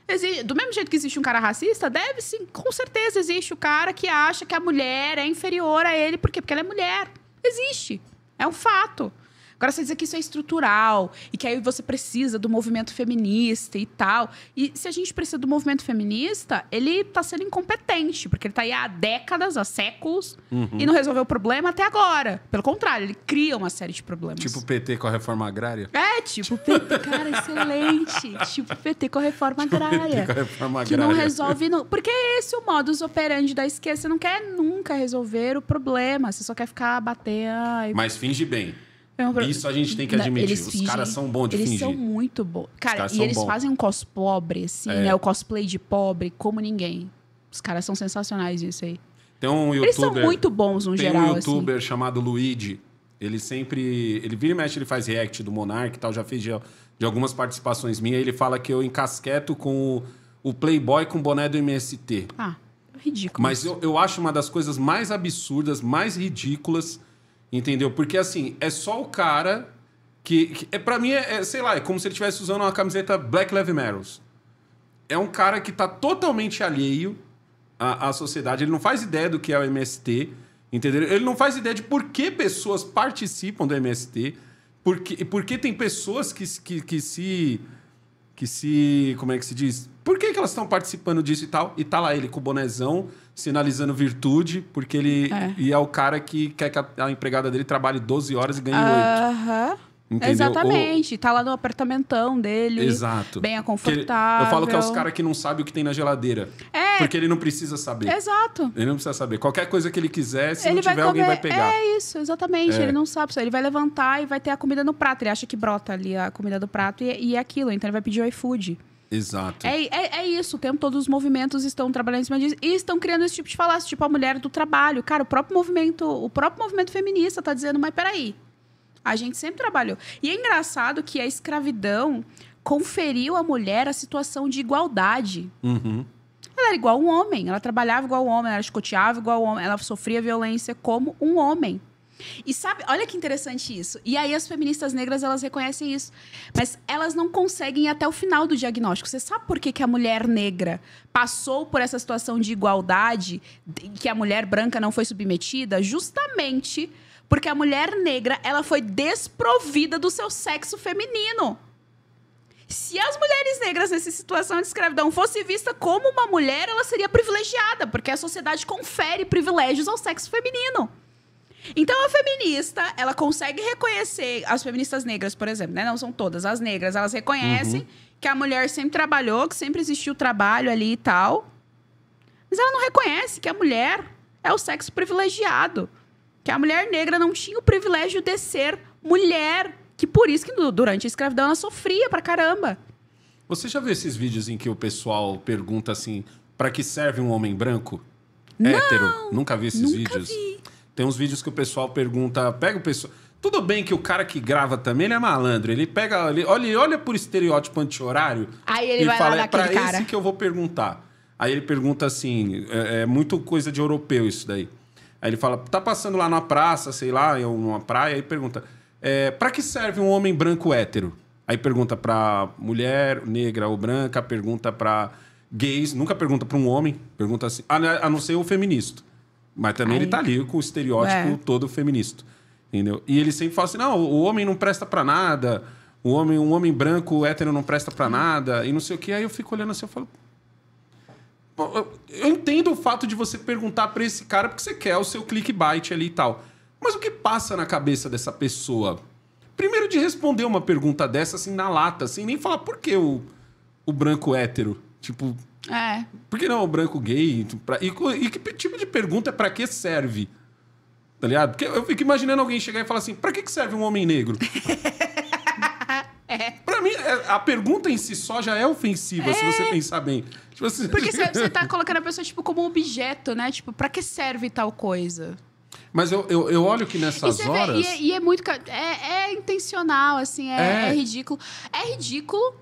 Existe, do mesmo jeito que existe um cara racista, deve sim, com certeza existe o cara que acha que a mulher é inferior a ele. Por quê? Porque ela é mulher. Existe. É um fato. Agora você dizer que isso é estrutural e que aí você precisa do movimento feminista e tal. E se a gente precisa do movimento feminista, ele tá sendo incompetente, porque ele tá aí há décadas, há séculos uhum. e não resolveu o problema até agora. Pelo contrário, ele cria uma série de problemas. Tipo o PT com a reforma agrária? É, tipo o PT, cara, excelente. tipo o PT com a reforma tipo agrária. PT com a reforma agrária. Que não resolve. Não... Porque é esse é o modus operandi da esquerda. Você não quer nunca resolver o problema, você só quer ficar bater. Ai, Mas finge bem. É Isso a gente tem que né, admitir. Eles os fingem, caras são bons de eles fingir. Eles são muito bons. Cara, e eles bons. fazem um cos pobre, assim, é. né? O cosplay de pobre, como ninguém. Os caras são sensacionais isso aí. Tem um youtuber. Eles são muito bons no tem geral. Tem assim. um youtuber assim. chamado Luigi. Ele sempre. Ele vira e mexe, ele faz react do Monark e tal. Já fiz de, de algumas participações minhas. Ele fala que eu encasqueto com o, o Playboy com o boné do MST. Ah, ridículo. Mas eu, eu acho uma das coisas mais absurdas, mais ridículas Entendeu? Porque assim, é só o cara que. que é, para mim, é, é, sei lá, é como se ele estivesse usando uma camiseta Black Lives Matters. É um cara que tá totalmente alheio à, à sociedade, ele não faz ideia do que é o MST, entendeu? Ele não faz ideia de por que pessoas participam do MST, porque, porque tem pessoas que, que, que se. que se. como é que se diz? Por que, que elas estão participando disso e tal? E tá lá ele com o bonezão sinalizando virtude, porque ele é. e é o cara que quer que a, a empregada dele trabalhe 12 horas e ganhe uh -huh. 8. Entendeu? Exatamente. Ou... Tá lá no apartamentão dele. Exato. Bem aconfortável. Eu falo que é os caras que não sabem o que tem na geladeira. É. Porque ele não precisa saber. Exato. Ele não precisa saber. Qualquer coisa que ele quiser, se ele não tiver, comer... alguém vai pegar. É isso, exatamente. É. Ele não sabe. Ele vai levantar e vai ter a comida no prato. Ele acha que brota ali a comida do prato e, e é aquilo. Então ele vai pedir o iFood. Exato. É, é, é, isso, o tempo todo os movimentos estão trabalhando em cima disso e estão criando esse tipo de falácia, tipo a mulher do trabalho. Cara, o próprio movimento, o próprio movimento feminista está dizendo, mas peraí, a gente sempre trabalhou. E é engraçado que a escravidão conferiu à mulher a situação de igualdade. Uhum. Ela era igual um homem, ela trabalhava igual um homem, ela escoteava igual um homem, ela sofria violência como um homem. E sabe, olha que interessante isso. E aí as feministas negras, elas reconhecem isso. Mas elas não conseguem ir até o final do diagnóstico. Você sabe por que, que a mulher negra passou por essa situação de igualdade, que a mulher branca não foi submetida? Justamente porque a mulher negra, ela foi desprovida do seu sexo feminino. Se as mulheres negras nessa situação de escravidão fosse vista como uma mulher, ela seria privilegiada, porque a sociedade confere privilégios ao sexo feminino. Então a feminista, ela consegue reconhecer as feministas negras, por exemplo, né? Não são todas as negras, elas reconhecem uhum. que a mulher sempre trabalhou, que sempre existiu trabalho ali e tal. Mas ela não reconhece que a mulher é o sexo privilegiado, que a mulher negra não tinha o privilégio de ser mulher, que por isso que durante a escravidão ela sofria pra caramba. Você já viu esses vídeos em que o pessoal pergunta assim: para que serve um homem branco? Não, Hétero? Nunca vi esses nunca vídeos. Vi. Tem uns vídeos que o pessoal pergunta, pega o pessoal. Tudo bem que o cara que grava também, ele é malandro. Ele pega, ele olha, olha por estereótipo anti-horário. Aí ele e vai fala, lá é pra cara. esse que eu vou perguntar. Aí ele pergunta assim, é, é, muito coisa de europeu isso daí. Aí ele fala, tá passando lá na praça, sei lá, ou numa praia, aí pergunta, é, para que serve um homem branco hétero? Aí pergunta pra mulher, negra ou branca, pergunta pra gays, nunca pergunta pra um homem, pergunta assim, a, a não ser o feminista. Mas também Aí. ele tá ali com o estereótipo é. todo feminista. Entendeu? E ele sempre fala assim: não, o homem não presta para nada, o homem, um homem branco hétero não presta para nada, e não sei o que. Aí eu fico olhando assim, eu falo. Eu entendo o fato de você perguntar para esse cara porque você quer o seu clickbait ali e tal. Mas o que passa na cabeça dessa pessoa? Primeiro de responder uma pergunta dessa, assim, na lata, assim, nem falar por que o, o branco hétero. Tipo, é. Por que não branco gay? Pra... E, e, que tipo de pergunta é pra que serve? Tá ligado? Porque eu fico imaginando alguém chegar e falar assim: pra que, que serve um homem negro? é. Pra mim, é, a pergunta em si só já é ofensiva, é. se você é. pensar bem. Tipo assim... Porque você tá colocando a pessoa tipo, como objeto, né? Tipo, pra que serve tal coisa? Mas eu, eu, eu, olho que nessas e horas. Vê, e, é, e, é, muito. É, é intencional, assim, é, é, é ridículo. É ridículo,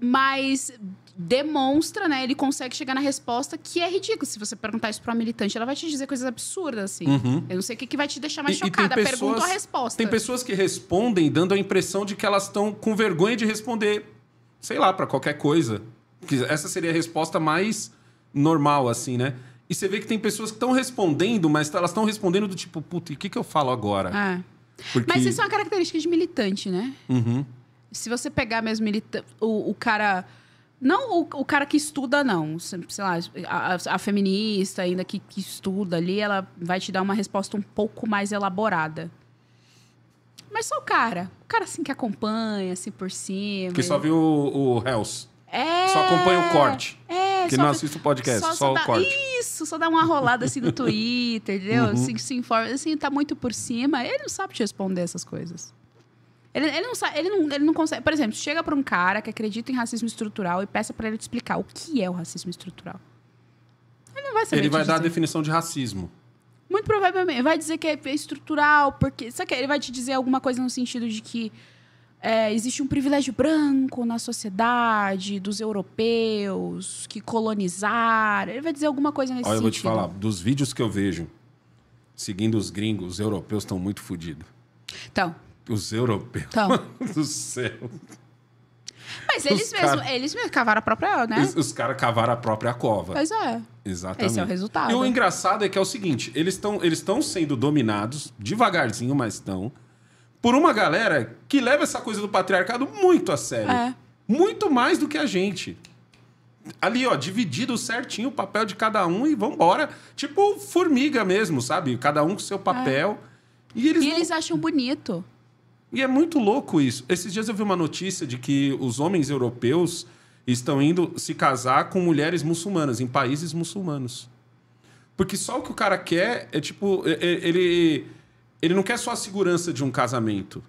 mas demonstra, né? Ele consegue chegar na resposta que é ridículo. Se você perguntar isso pra uma militante, ela vai te dizer coisas absurdas, assim. Uhum. Eu não sei o que, que vai te deixar mais e, chocada. E pessoas, Pergunta ou resposta. Tem pessoas que respondem dando a impressão de que elas estão com vergonha de responder, sei lá, para qualquer coisa. Essa seria a resposta mais normal, assim, né? E você vê que tem pessoas que estão respondendo, mas elas estão respondendo do tipo, puta, e o que, que eu falo agora? É. Porque... Mas isso é uma característica de militante, né? Uhum. Se você pegar mesmo milita o, o cara não o, o, cara que estuda, não. Sei lá, a, a feminista ainda que, que, estuda ali, ela vai te dar uma resposta um pouco mais elaborada. Mas só o cara. O cara assim que acompanha, assim por cima. Que só viu o, o Hells. É. Só acompanha o corte. É, que não assiste o podcast, só, só, só o dá, corte. Isso, só dá uma rolada assim no Twitter, entendeu? Uhum. Assim, se informa. Assim, tá muito por cima. Ele não sabe te responder essas coisas. Ele, ele, não sabe, ele, não, ele não consegue. Por exemplo, chega para um cara que acredita em racismo estrutural e peça para ele te explicar o que é o racismo estrutural. Ele não vai saber. Ele vai dar a definição de racismo. Muito provavelmente. Vai dizer que é estrutural, porque. Sabe que ele vai te dizer alguma coisa no sentido de que é, existe um privilégio branco na sociedade, dos europeus, que colonizaram. Ele vai dizer alguma coisa nesse Olha, sentido. Olha, eu vou te falar, dos vídeos que eu vejo, seguindo os gringos, os europeus estão muito fodidos. Então. Os europeus. Então. Mano do céu. Mas eles mesmos, cara... eles mesmos cavaram a própria, né? Os, os caras cavaram a própria cova. Pois é. Exatamente. Esse é o resultado. E o engraçado é que é o seguinte: eles estão eles sendo dominados, devagarzinho, mas estão, por uma galera que leva essa coisa do patriarcado muito a sério. É. Muito mais do que a gente ali, ó, dividido certinho o papel de cada um e vambora. Tipo formiga mesmo, sabe? Cada um com seu é. papel. É. E eles, e eles não... acham bonito. E é muito louco isso. Esses dias eu vi uma notícia de que os homens europeus estão indo se casar com mulheres muçulmanas, em países muçulmanos. Porque só o que o cara quer é tipo. Ele, ele não quer só a segurança de um casamento.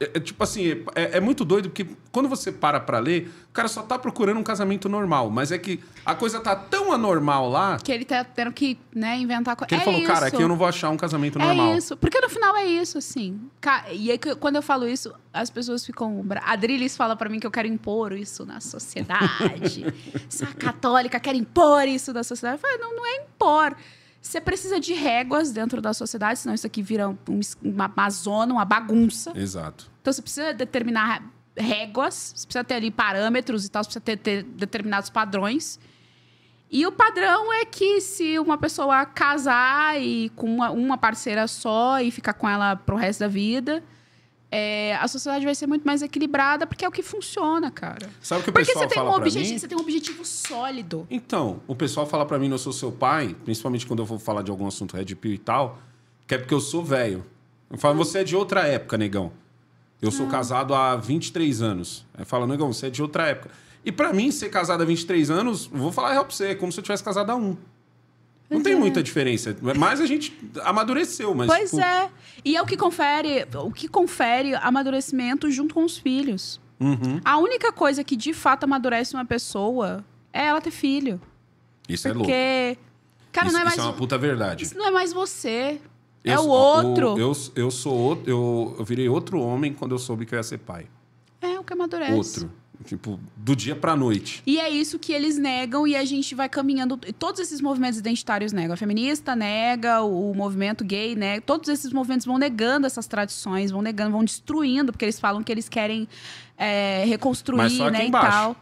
É, é, tipo assim, é, é, muito doido porque quando você para pra ler, o cara só tá procurando um casamento normal. Mas é que a coisa tá tão anormal lá. Que ele tá tendo que né, inventar coisa. ele é falou, isso. cara, aqui eu não vou achar um casamento normal. É isso. Porque no final é isso, assim. E aí, quando eu falo isso, as pessoas ficam. A Drilis fala pra mim que eu quero impor isso na sociedade. Se a católica quer impor isso na sociedade, eu falo, não, não é impor. Você precisa de réguas dentro da sociedade, senão isso aqui vira um, uma zona, uma bagunça. Exato. Então você precisa determinar réguas, você precisa ter ali parâmetros e tal, você precisa ter, ter determinados padrões. E o padrão é que se uma pessoa casar e com uma, uma parceira só e ficar com ela pro resto da vida, é, a sociedade vai ser muito mais equilibrada porque é o que funciona, cara. Sabe o que o porque pessoal você tem um objetivo, você tem um objetivo sólido. Então, o pessoal fala para mim, não sou seu pai, principalmente quando eu vou falar de algum assunto red pill e tal, que é porque eu sou velho. Eu falo, você é de outra época, negão. Eu sou ah. casado há 23 anos. Aí fala, negão, você é de outra época. E para mim, ser casado há 23 anos, vou falar real pra você, é como se eu tivesse casado há um. Não tem é. muita diferença. Mas a gente amadureceu, mas. Pois tipo... é. E é o que confere, o que confere amadurecimento junto com os filhos. Uhum. A única coisa que de fato amadurece uma pessoa é ela ter filho. Isso é Porque... é louco. Cara, isso, não é mais. Isso é uma puta verdade. Isso não é mais você. Eu, é o outro. O, eu, eu sou outro. Eu, eu virei outro homem quando eu soube que eu ia ser pai. É, o que amadurece. Outro. Tipo, do dia para a noite. E é isso que eles negam e a gente vai caminhando. Todos esses movimentos identitários negam. A feminista nega, o movimento gay nega. Todos esses movimentos vão negando essas tradições, vão negando, vão destruindo, porque eles falam que eles querem é, reconstruir, Mas só né, embaixo. e tal.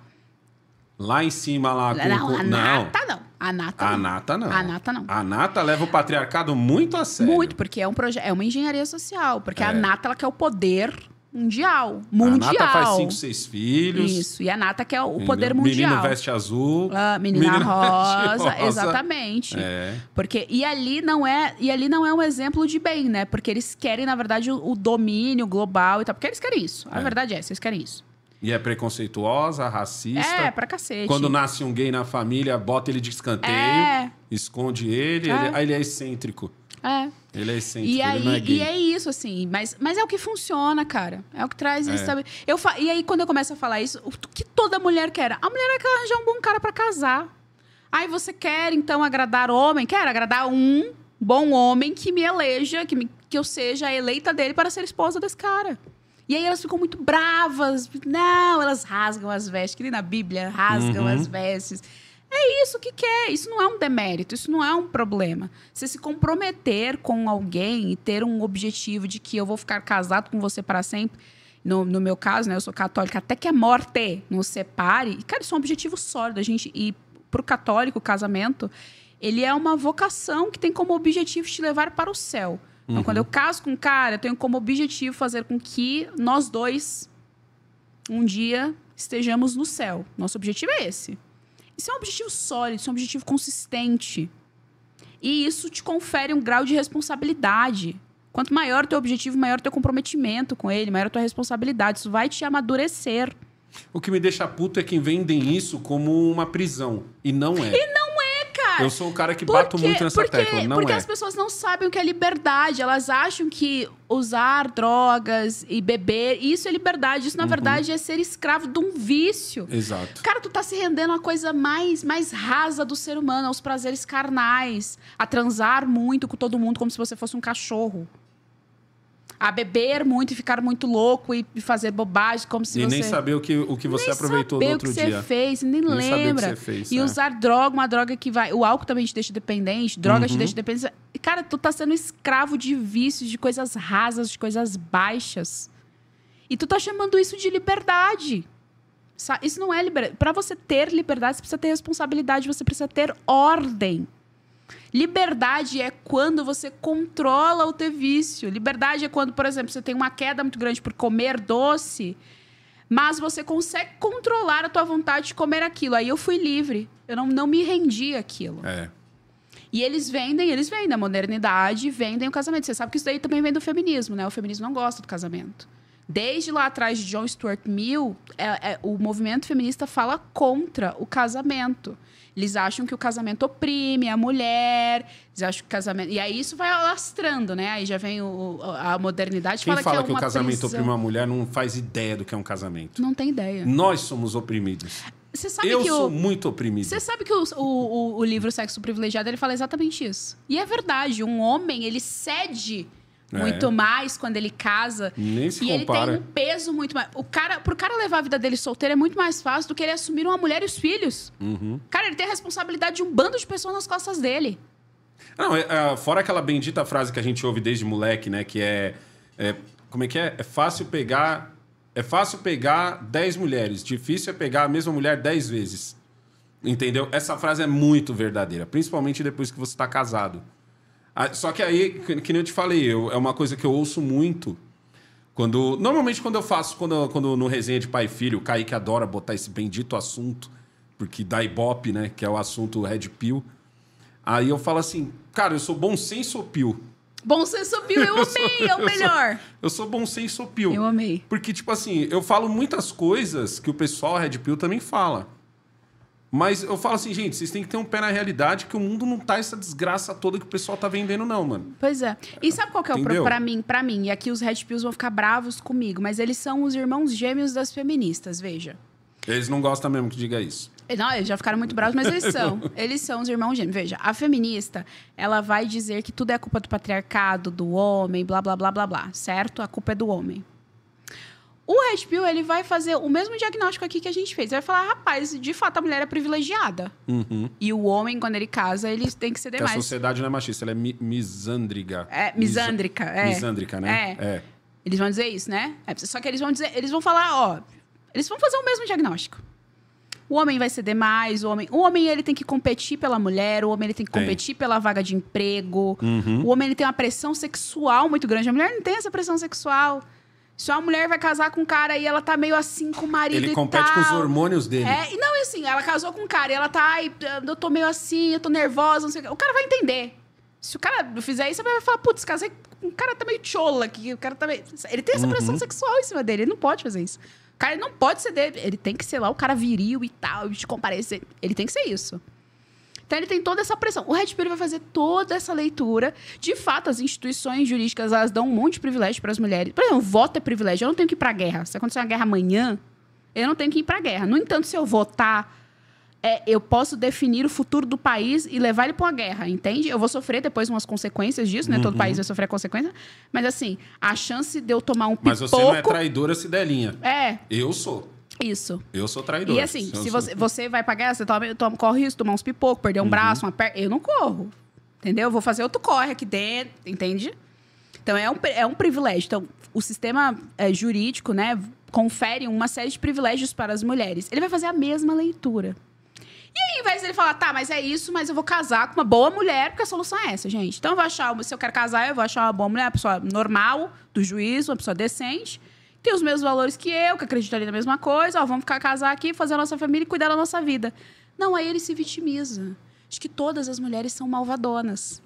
Lá em cima, lá. Não, com... a nata não. A nata não. A nata não. A nata não. A nata leva o patriarcado muito a sério. Muito, porque é, um projeto é uma engenharia social. Porque é. a nata ela quer o poder mundial. Mundial. A Nata faz cinco, seis filhos. Isso. E a Nata quer o Entendeu? poder mundial. Menino veste azul. Ah, menina, menina rosa, rosa. Exatamente. É. Porque e ali não é e ali não é um exemplo de bem, né? Porque eles querem na verdade o, o domínio global e tal. Porque eles querem isso. A é. verdade é, vocês querem isso. E é preconceituosa, racista. É, pra cacete. Quando nasce um gay na família, bota ele de escanteio, é. esconde ele, é. ele, aí ele é excêntrico. É. Ele é excêntrico, e aí, não é gay. E é isso, assim. Mas, mas é o que funciona, cara. É o que traz... É. Eu fa... E aí, quando eu começo a falar isso, o que toda mulher quer? A mulher é quer arranjar um bom cara para casar. Aí você quer, então, agradar homem? Quer agradar um bom homem que me eleja, que, me... que eu seja eleita dele para ser esposa desse cara. E aí elas ficam muito bravas. Não, elas rasgam as vestes, que nem na Bíblia, rasgam uhum. as vestes é isso que quer. Isso não é um demérito, isso não é um problema. Você se comprometer com alguém e ter um objetivo de que eu vou ficar casado com você para sempre. No, no, meu caso, né, eu sou católica, até que a morte nos separe. Cara, isso é um objetivo sólido. A gente, e o católico, o casamento, ele é uma vocação que tem como objetivo te levar para o céu. Então, quando uhum. eu caso com um cara, eu tenho como objetivo fazer com que nós dois, um dia, estejamos no céu. Nosso objetivo é esse. Isso é um objetivo sólido, isso é um objetivo consistente. E isso te confere um grau de responsabilidade. Quanto maior o teu objetivo, maior o teu comprometimento com ele, maior a tua responsabilidade. Isso vai te amadurecer. O que me deixa puto é quem vendem isso como uma prisão. E não é. E lugar. Eu sou o cara que porque, bato muito nessa porque, tecla, não Porque é. as pessoas não sabem o que é liberdade. Elas acham que usar drogas e beber, isso é liberdade. Isso, na uhum. verdade, é ser escravo de um vício. Exato. Cara, tu tá se rendendo a coisa mais, mais rasa do ser humano, aos prazeres carnais, a transar muito com todo mundo como se você fosse um cachorro a beber muito e ficar muito louco e fazer bobagem, como se e você... nem saber o que, o que você nem aproveitou no outro dia. Nem saber o que você fez, nem, nem lembra. Que você fez, e é. usar droga, uma droga que vai... O álcool também te deixa dependente, droga uhum. te deixa dependente. Cara, tu tá sendo escravo de vícios, de coisas rasas, de coisas baixas. E tu tá chamando isso de liberdade. Isso não é liberdade. Para você ter liberdade, você precisa ter responsabilidade, você precisa ter ordem. Liberdade é quando você controla o teu vício. Liberdade é quando, por exemplo, você tem uma queda muito grande por comer doce, mas você consegue controlar a tua vontade de comer aquilo. Aí eu fui livre. Eu não, não me rendi aquilo. É. E eles vendem, eles vendem a modernidade, vendem o casamento. Você sabe que isso daí também vem do feminismo, né? O feminismo não gosta do casamento. Desde lá atrás de John Stuart Mill, é, é, o movimento feminista fala contra o casamento. Eles acham que o casamento oprime a mulher. Eles acham que o casamento. E aí isso vai alastrando, né? Aí já vem o, a modernidade. Quem fala, fala que, é que o casamento prisão. oprime a mulher não faz ideia do que é um casamento. Não tem ideia. Nós somos oprimidos. Você sabe eu que sou o, muito oprimido. Você sabe que o, o, o livro Sexo Privilegiado ele fala exatamente isso. E é verdade, um homem ele cede é. Muito é. mais quando ele casa. Nem se e compara. ele tem um peso muito mais. O cara, pro cara levar a vida dele solteiro é muito mais fácil do que ele assumir uma mulher e os filhos. Uhum. Cara, ele tem a responsabilidade de um bando de pessoas nas costas dele. Não, é, é fora aquela bendita frase que a gente ouve desde moleque, né? Que é, é como é que é? É fácil pegar. É fácil pegar 10 mulheres, difícil é pegar a mesma mulher 10 vezes. Entendeu? Essa frase é muito verdadeira, principalmente depois que você está casado. Ah, só que aí, que nem eu te falei, eu, é uma coisa que eu ouço muito. Quando, normalmente, quando eu faço, quando, quando no resenha de pai e filho, o Kaique adora botar esse bendito assunto, porque dá ibope, né? Que é o assunto Red Pill. Aí eu falo assim, cara, eu sou bom senso pill. Bom senso pio, eu, eu amei, sou, é o melhor. Sou, eu sou bom senso pio. Eu amei. Porque, tipo assim, eu falo muitas coisas que o pessoal Red Pill também fala. Mas eu falo assim, gente, vocês têm que ter um pé na realidade que o mundo não tá essa desgraça toda que o pessoal tá vendendo, não, mano. Pois é. E sabe qual que é o problema? Pra mim, pra mim, e aqui os Red Pills vão ficar bravos comigo, mas eles são os irmãos gêmeos das feministas, veja. Eles não gostam mesmo que diga isso. Não, eles já ficaram muito bravos, mas eles são. eles são os irmãos gêmeos. Veja, a feminista, ela vai dizer que tudo é culpa do patriarcado, do homem, blá, blá, blá, blá, blá. Certo? A culpa é do homem. O Red ele vai fazer o mesmo diagnóstico aqui que a gente fez. Ele vai falar, rapaz, de fato a mulher é privilegiada. Uhum. E o homem, quando ele casa, ele tem que ser demais. a sociedade não é machista, ela é mi É, misândrica, é. Misândrica, né? É. é. Eles vão dizer isso, né? É, só que eles vão dizer, eles vão falar, ó, eles vão fazer o mesmo diagnóstico. O homem vai ser demais, o homem, o homem ele tem que competir pela mulher, o homem ele tem que tem. competir pela vaga de emprego, uhum. o homem ele tem uma pressão sexual muito grande, a mulher não tem essa pressão sexual. Se uma mulher vai casar com um cara e ela tá meio assim com o marido Ele compete com os hormônios dele. É, e não, e assim, ela casou com um cara e ela tá, ai, eu tô meio assim, eu tô nervosa, não sei o que. O cara vai entender. Se o cara fizer isso, ele vai falar, putz, casei com um cara tá meio chola aqui, o cara tá meio... Ele tem essa uhum. pressão sexual em cima dele, ele não pode fazer isso. O cara não pode ser dele, ele tem que ser lá o cara viril e tal, de comparecer. Ele tem que ser isso. Então ele tem toda essa pressão. O Red Pill vai fazer toda essa leitura. De fato, as instituições jurídicas elas dão um monte de privilégio para as mulheres. Por exemplo, voto é privilégio. Eu não tenho que ir para a guerra. Se acontecer uma guerra amanhã, eu não tenho que ir para a guerra. No entanto, se eu votar, é, eu posso definir o futuro do país e levar ele para uma guerra, entende? Eu vou sofrer depois umas consequências disso, né? Uhum. Todo país vai sofrer a consequência. Mas assim, a chance de eu tomar um pipoco... Mas você não é traidora, se Delinha? É. Eu sou. Isso. Eu sou traidor. E assim, se você, sou... você vai pagar, você toma, toma, corre risco, tomar uns pipocos, perder um uhum. braço, uma perna. Eu não corro. Entendeu? Eu vou fazer outro corre aqui dentro, entende? Então é um, é um privilégio. Então, o sistema é, jurídico, né, confere uma série de privilégios para as mulheres. Ele vai fazer a mesma leitura. E aí, ao invés dele falar, tá, mas é isso, mas eu vou casar com uma boa mulher, porque a solução é essa, gente. Então, eu vou achar, se eu quero casar, eu vou achar uma boa mulher, uma pessoa normal, do juízo, uma pessoa decente tem os mesmos valores que eu, que acreditaria ali na mesma coisa, ó, vamos ficar casar aqui, fazer a nossa família e cuidar da nossa vida. Não, aí ele se vitimiza. De que todas as mulheres são malvadonas.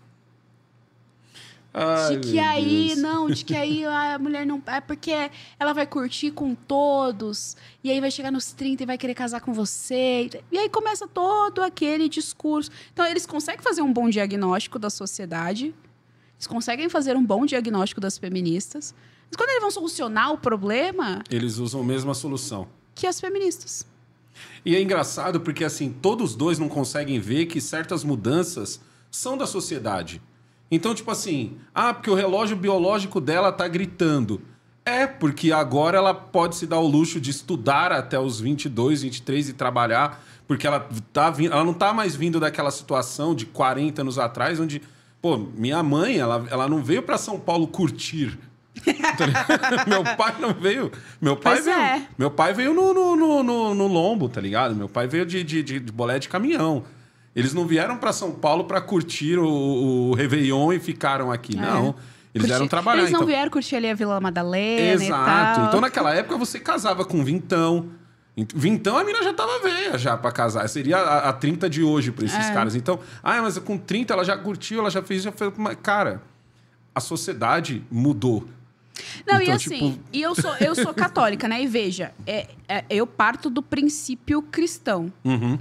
Ai, de que aí, Deus. não, de que aí a mulher não. É porque ela vai curtir com todos, e aí vai chegar nos 30 e vai querer casar com você. E aí começa todo aquele discurso. Então, eles conseguem fazer um bom diagnóstico da sociedade, eles conseguem fazer um bom diagnóstico das feministas, mas quando eles vão solucionar o problema. Eles usam a mesma solução. Que as feministas. E é engraçado porque, assim, todos dois não conseguem ver que certas mudanças são da sociedade. Então, tipo assim, ah, porque o relógio biológico dela tá gritando. É, porque agora ela pode se dar o luxo de estudar até os 22, 23 e trabalhar, porque ela, tá, ela não tá mais vindo daquela situação de 40 anos atrás, onde, pô, minha mãe, ela, ela não veio para São Paulo curtir. meu pai não veio. Meu pai pois veio. É. Meu pai veio no, no, no, no, lombo, tá ligado? Meu pai veio de, de, de, de bolé de caminhão. Eles não vieram para São Paulo para curtir o, o Réveillon e ficaram aqui, é. não. Eles vieram trabalhar. Eles não então... vieram curtir ali a Vila Madalena Exato. Então, naquela época, você casava com vintão. Vintão, a mina já tava velha já para casar. Seria a, a 30 de hoje para esses é. caras. Então, ah, mas com 30 ela já curtiu, ela já fez, já fez. Cara, a sociedade mudou. Não, então, e assim, tipo... e eu sou, eu sou católica, né? E veja, é, é eu parto do princípio cristão. Uhum.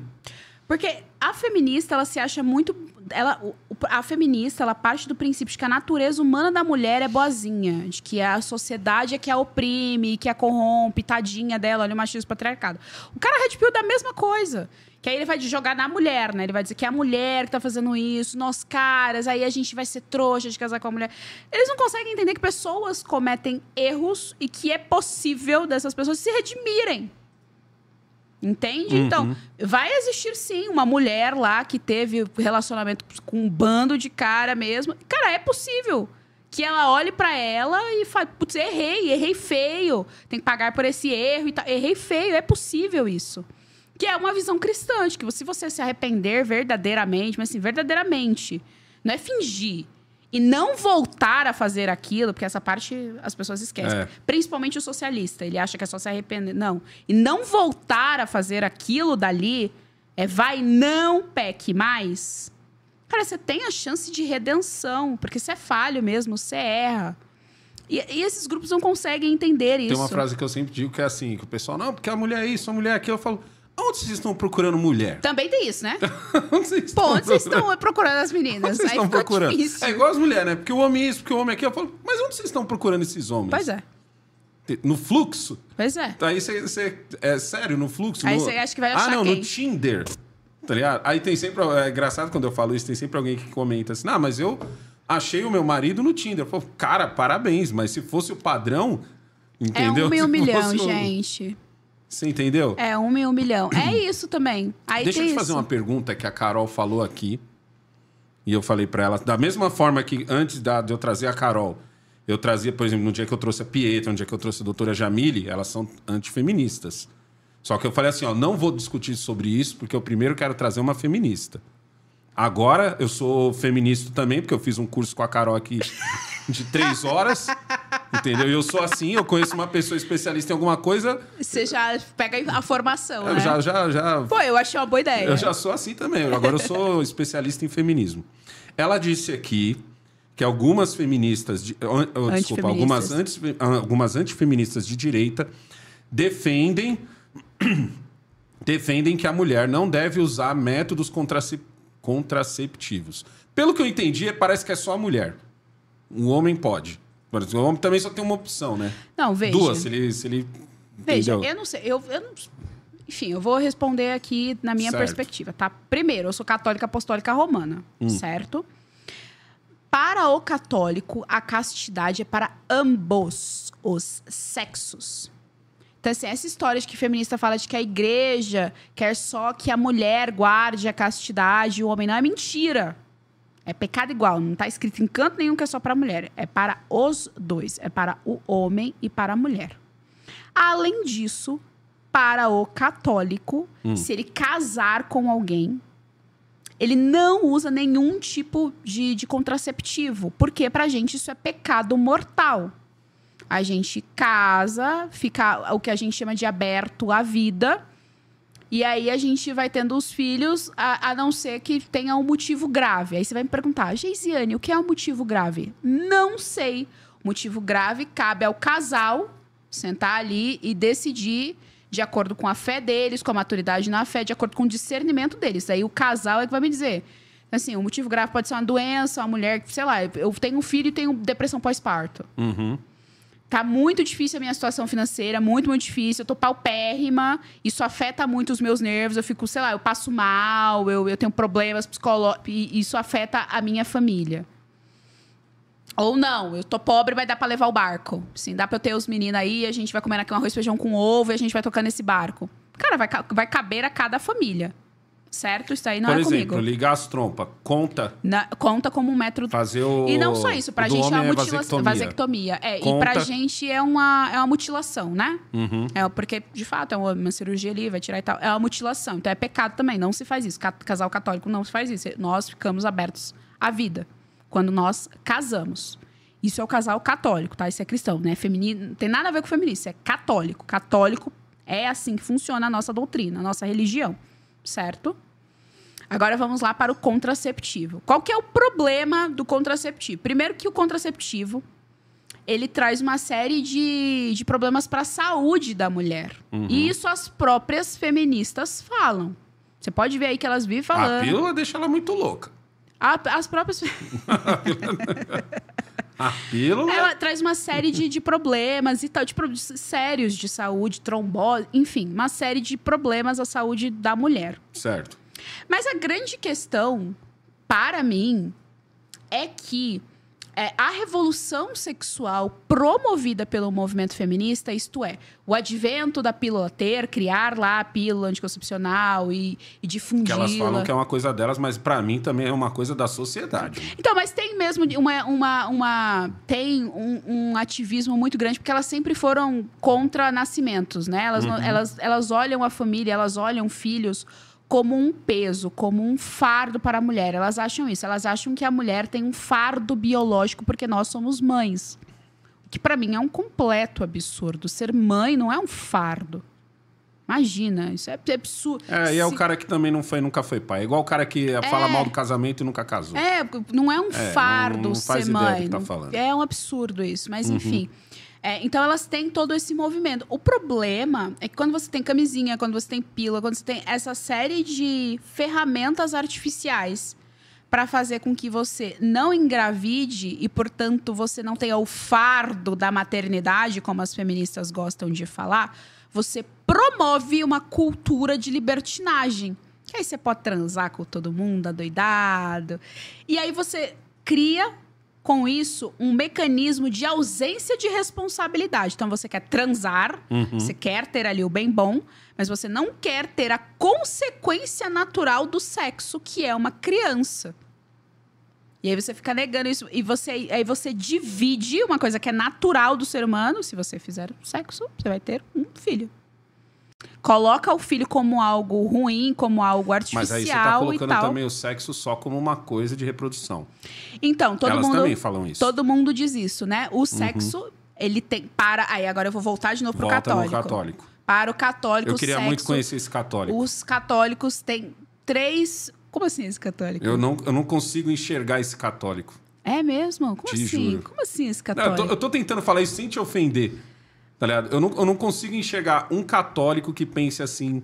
Porque a feminista, ela se acha muito. Ela, a feminista, ela parte do princípio de que a natureza humana da mulher é boazinha, de que a sociedade é que a oprime, que a corrompe, tadinha dela, olha o machismo patriarcado. O cara Red Pill é da mesma coisa. Que aí ele vai jogar na mulher, né? Ele vai dizer que é a mulher que tá fazendo isso, nós caras, aí a gente vai ser trouxa de casar com a mulher. Eles não conseguem entender que pessoas cometem erros e que é possível dessas pessoas se redimirem. Entende? Uhum. Então, vai existir sim uma mulher lá que teve relacionamento com um bando de cara mesmo. Cara, é possível que ela olhe para ela e fale, putz, errei, errei feio, tem que pagar por esse erro e tal. Errei feio, é possível isso. Que é uma visão cristã, de que se você se arrepender verdadeiramente, mas assim, verdadeiramente, não é fingir. E não voltar a fazer aquilo, porque essa parte as pessoas esquecem. É. Principalmente o socialista. Ele acha que é só se arrepender. Não. E não voltar a fazer aquilo dali é vai, não peque mais. Cara, você tem a chance de redenção, porque você é falho mesmo, você erra. E, e, esses grupos não conseguem entender isso. Tem uma frase que eu sempre digo que é assim, que o pessoal, não, porque a mulher é isso, a mulher é aquilo. Eu falo, Onde vocês estão procurando mulher? Também tem isso, né? Onde vocês estão? Pô, onde vocês estão procurando as meninas? Onde vocês estão procurando? Difícil. É igual as mulheres, né? Porque o homem é isso, porque o homem é aquilo. Eu falo, mas onde vocês estão procurando esses homens? Pois é. No fluxo? Pois é. Então, aí você, você. É sério, no fluxo? Aí no... você acha que vai ah, achar Ah, não, quem? no Tinder. Tá ligado? Aí tem sempre. É engraçado quando eu falo isso, tem sempre alguém que comenta assim: ah, mas eu achei o meu marido no Tinder. Eu falo, cara, parabéns, mas se fosse o padrão. Entendeu? É um meio milhão, um... gente. Você entendeu? É, um e um milhão. É isso também. Aí Deixa eu te isso. fazer uma pergunta que a Carol falou aqui. E eu falei para ela, da mesma forma que antes da, de eu trazer a Carol, eu trazia, por exemplo, no dia que eu trouxe a Pietra, no dia que eu trouxe a doutora Jamile, elas são antifeministas. Só que eu falei assim, ó, não vou discutir sobre isso, porque eu primeiro quero trazer uma feminista. Agora eu sou feminista também, porque eu fiz um curso com a Carol aqui de três horas. Entendeu? Eu sou assim, eu conheço uma pessoa especialista em alguma coisa. Você já pega a formação, eu né? Já, já, já. Pô, eu achei uma boa ideia. Eu já sou assim também. Agora eu sou especialista em feminismo. Ela disse aqui que algumas feministas, de, oh, desculpa, algumas, antes, algumas antifeministas de direita defendem defendem que a mulher não deve usar métodos contracep contraceptivos. Pelo que eu entendi, parece que é só a mulher. O homem pode. Mas o homem também só tem uma opção, né? Não, veja. Duas, se ele. Se ele veja, entendeu? eu não sei. Eu, eu não, enfim, eu vou responder aqui na minha certo. perspectiva, tá? Primeiro, eu sou católica apostólica romana, hum. certo? Para o católico, a castidade é para ambos os sexos. Então, assim, essa história de que feminista fala de que a igreja quer só que a mulher guarde a castidade e o homem não é mentira. É pecado igual, não está escrito em canto nenhum que é só para a mulher. É para os dois. É para o homem e para a mulher. Além disso, para o católico, hum. se ele casar com alguém, ele não usa nenhum tipo de, de contraceptivo. Porque para a gente isso é pecado mortal. A gente casa, fica o que a gente chama de aberto à vida. E aí a gente vai tendo os filhos, a, a não ser que tenha um motivo grave. Aí você vai me perguntar, Geisiane, o que é um motivo grave? Não sei. Motivo grave cabe ao casal sentar ali e decidir de acordo com a fé deles, com a maturidade na fé, de acordo com o discernimento deles. Aí o casal é que vai me dizer. Assim, o motivo grave pode ser uma doença, uma mulher, sei lá, eu tenho um filho e tenho depressão pós-parto. Uhum. Tá muito difícil a minha situação financeira, muito, muito difícil. Eu tô paupérrima, isso afeta muito os meus nervos. Eu fico, sei lá, eu passo mal, eu, eu tenho problemas psicológicos, e isso afeta a minha família. Ou não, eu tô pobre, mas dá para levar o barco. Sim, dá pra eu ter os meninos aí, a gente vai comer aqui um arroz, feijão com ovo e a gente vai tocando esse barco. Cara, vai, vai caber a cada família certo? Isso aí não Por é exemplo, comigo. Por exemplo, ligar as trompas, conta. Na, conta como um método. Fazer o. E não só isso, pra gente é uma é mutilação. vasectomia. vasectomia. É, conta. e pra gente é uma, é uma mutilação, né? Uhum. É, porque, de fato, é uma cirurgia ali, vai tirar e tal. É uma mutilação. Então é pecado também, não se faz isso. Casal católico não se faz isso. Nós ficamos abertos à vida quando nós casamos. Isso é o casal católico, tá? Isso é cristão, né? Feminino, não tem nada a ver com feminista, é católico. Católico é assim que funciona a nossa doutrina, a nossa religião certo? Agora vamos lá para o contraceptivo. Qual que é o problema do contraceptivo? Primeiro que o contraceptivo, ele traz uma série de, de problemas para a saúde da mulher. Uhum. E isso as próprias feministas falam. Você pode ver aí que elas vivem falando. A pílula deixa ela muito louca. As próprias. A pílula? Ela traz uma série de, de problemas e tal, de problemas sérios de saúde, trombose, enfim, uma série de problemas à saúde da mulher. Certo. Mas a grande questão, para mim, é que é, a revolução sexual promovida pelo movimento feminista, isto é, o advento da pílula ter, criar lá a pílula anticoncepcional e, e difundir. Que elas falam que é uma coisa delas, mas para mim também é uma coisa da sociedade. Então, mas tem mesmo uma. uma, uma tem um, um, ativismo muito grande, porque elas sempre foram contra nascimentos, né? Elas, uhum. elas, elas olham a família, elas olham filhos como um peso, como um fardo para a mulher. Elas acham isso. Elas acham que a mulher tem um fardo biológico porque nós somos mães. O que para mim é um completo absurdo. Ser mãe não é um fardo. Imagina, isso é absurdo. É, e é Se... o cara que também não foi, nunca foi pai. É igual o cara que é. fala mal do casamento e nunca casou. É, não é um é, fardo não, não, não ser mãe. Tá é um absurdo isso, mas uhum. enfim. É, então elas têm todo esse movimento. O problema é que quando você tem camisinha, quando você tem pila, quando você tem essa série de ferramentas artificiais para fazer com que você não engravide e, portanto, você não tenha o fardo da maternidade, como as feministas gostam de falar, você promove uma cultura de libertinagem. Que aí você pode transar com todo mundo, adoidado. E aí você cria com isso um mecanismo de ausência de responsabilidade. Então você quer transar, uhum. você quer ter ali o bem bom, mas você não quer ter a consequência natural do sexo, que é uma criança. E aí você fica negando isso e você aí você divide uma coisa que é natural do ser humano, se você fizer sexo, você vai ter um filho coloca o filho como algo ruim, como algo artificial Mas aí você tá colocando também o sexo só como uma coisa de reprodução. Então, todo Elas mundo também falam isso. Todo mundo diz isso, né? O uhum. sexo, uhum. ele tem para, aí agora eu vou voltar de novo Volta pro católico. No católico. Para o católico, Eu queria sexo, muito conhecer esse católico. Os católicos têm três, como assim esse católico? Eu não, eu não consigo enxergar esse católico. É mesmo? Como te assim? Juro. Como assim esse católico? Não, eu, tô, eu, tô, tentando falar isso sem te ofender. Tá ligado? Eu não, eu não consigo enxergar um católico que pense assim.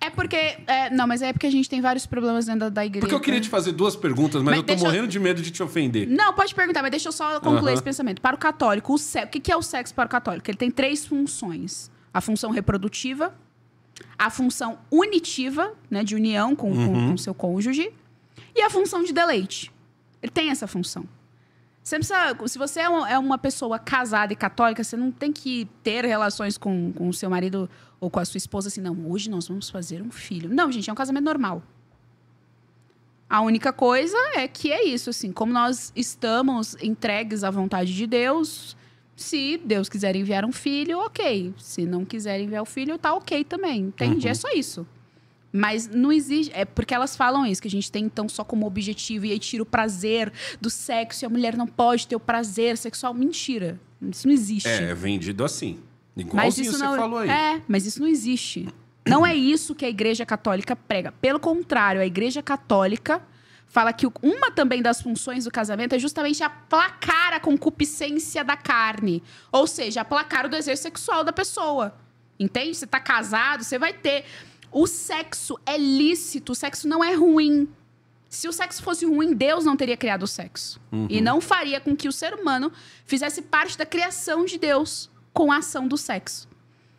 É porque. É, não, mas é porque a gente tem vários problemas dentro da, igreja. Porque eu queria te fazer duas perguntas, mas, mas eu tô morrendo eu... de medo de te ofender. Não, pode perguntar, mas deixa eu só concluir uhum. esse pensamento. Para o católico, o, o que é o sexo para o católico? Ele tem três funções: a função reprodutiva, a função unitiva, né, de união com o uhum. seu cônjuge, e a função de deleite. Ele tem essa função. Você precisa, se você é, é uma pessoa casada e católica, você não tem que ter relações com, com o seu marido ou com a sua esposa assim, não, hoje nós vamos fazer um filho. Não, gente, é um casamento normal. A única coisa é que é isso, assim, como nós estamos entregues à vontade de Deus, se Deus quiser enviar um filho, ok. Se não quiser enviar o um filho, tá ok também. Entende? É uhum. É só isso. Mas não existe. É porque elas falam isso, que a gente tem então só como objetivo e aí tira o prazer do sexo e a mulher não pode ter o prazer sexual. Mentira. Isso não existe. É, é vendido assim. Igualzinho mas isso não, você falou aí. É, mas isso não existe. Não é isso que a Igreja Católica prega. Pelo contrário, a Igreja Católica fala que uma também das funções do casamento é justamente aplacar a concupiscência da carne. Ou seja, aplacar o desejo sexual da pessoa. Entende? Você está casado, você vai ter o sexo é lícito, o sexo não é ruim. Se o sexo fosse ruim, Deus não teria criado o sexo. Uhum. E não faria com que o ser humano fizesse parte da criação de Deus com a ação do sexo.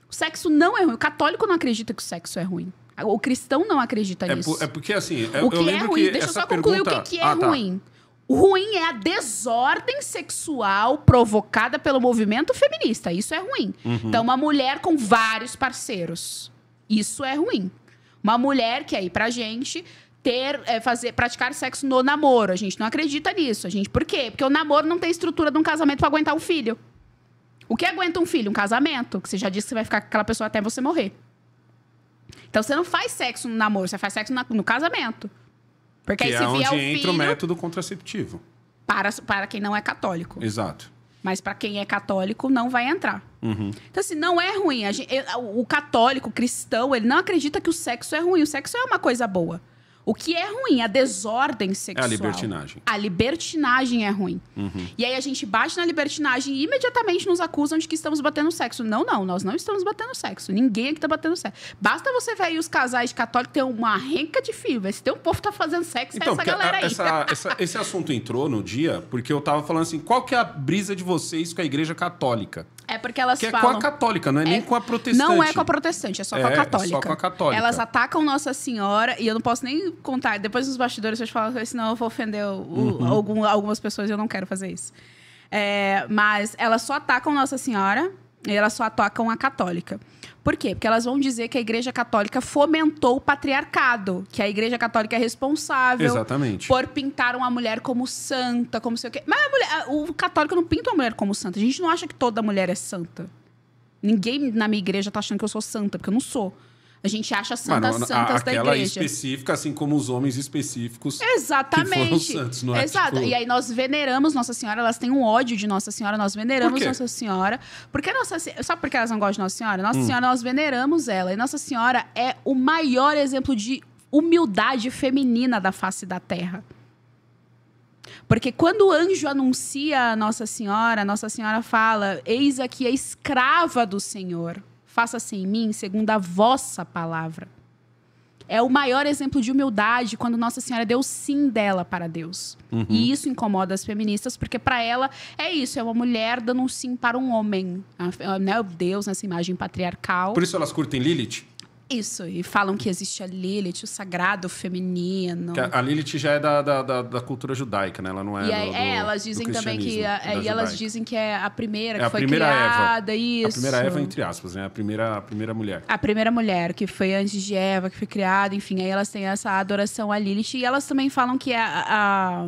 O sexo não é ruim. O católico não acredita que o sexo é ruim. O cristão não acredita é nisso. Por, é porque, assim, o que é ruim, que deixa eu só concluir o que, que é ah, tá. ruim. Tá. O ruim é a desordem sexual provocada pelo movimento feminista. Isso é ruim. Uhum. Então, uma mulher com vários parceiros. Isso é ruim. Uma mulher que aí é pra gente ter é, fazer praticar sexo no namoro, a gente não acredita nisso, a gente. Por quê? Porque o namoro não tem estrutura de um casamento para aguentar um filho. O que aguenta um filho? Um casamento, que você já disse que você vai ficar com aquela pessoa até você morrer. Então você não faz sexo no namoro, você faz sexo na, no casamento. Porque que aí é se é vier onde um entra o método contraceptivo. Para, para quem não é católico. Exato. Mas para quem é católico, não vai entrar. Uhum. Então, assim, não é ruim. Gente, o católico, o cristão, ele não acredita que o sexo é ruim. O sexo é uma coisa boa. O que é ruim? A desordem é sexual. a libertinagem. A libertinagem é ruim. Uhum. E aí a gente bate na libertinagem e imediatamente nos acusam de que estamos batendo sexo. Não, não, nós não estamos batendo sexo. Ninguém aqui está batendo sexo. Basta você ver aí os casais católicos ter uma renca de filho. Vai se tem um povo que tá fazendo sexo, então, é essa galera aí. Essa, essa, esse assunto entrou no dia porque eu tava falando assim: qual que é a brisa de vocês com a igreja católica? É porque elas que falam. é com a católica, não é, é, nem com a protestante. Não é com a protestante, é só é, com a católica. É, é só com a católica. Elas atacam Nossa Senhora e eu não posso nem contar. Depois nos bastidores eu te falo, senão eu vou ofender o, uhum. algum, algumas pessoas e eu não quero fazer isso. É, mas elas só atacam Nossa Senhora e elas só atacam a católica. Por quê? Porque elas vão dizer que a Igreja Católica fomentou o patriarcado, que a Igreja Católica é responsável Exatamente. por pintar uma mulher como santa, como sei o quê. Mas mulher, o católico não pinta uma mulher como santa. A gente não acha que toda mulher é santa. Ninguém na minha igreja tá achando que eu sou santa, porque eu não sou. A gente acha santas Mano, santas a, da igreja. específica, assim como os homens específicos. Exatamente. Que foram santos, não é? Exato. Tipo... E aí nós veneramos Nossa Senhora, elas têm um ódio de Nossa Senhora, nós veneramos Nossa Senhora. Porque Nossa Sabe por que elas não gostam de Nossa Senhora? Nossa hum. Senhora, nós veneramos ela. E Nossa Senhora é o maior exemplo de humildade feminina da face da terra. Porque quando o anjo anuncia a Nossa Senhora, Nossa Senhora fala: Eis aqui a escrava do Senhor faça-se assim em mim segundo a vossa palavra. É o maior exemplo de humildade quando Nossa Senhora deu o sim dela para Deus. Uhum. E isso incomoda as feministas, porque para ela é isso, é uma mulher dando um sim para um homem. Né? Deus nessa imagem patriarcal. Por isso elas curtem Lilith? Isso, e falam que existe a Lilith, o sagrado feminino. Que a Lilith já é da, da, da, da cultura judaica, né? Ela não é. E é, do, é, elas dizem também que. É, a, e judaica. elas dizem que é a primeira é que a foi primeira criada, Eva. isso. A primeira Eva, entre aspas, né? A primeira, a primeira mulher. A primeira mulher, que foi antes de Eva, que foi criada, enfim. Aí elas têm essa adoração à Lilith. E elas também falam que é a, a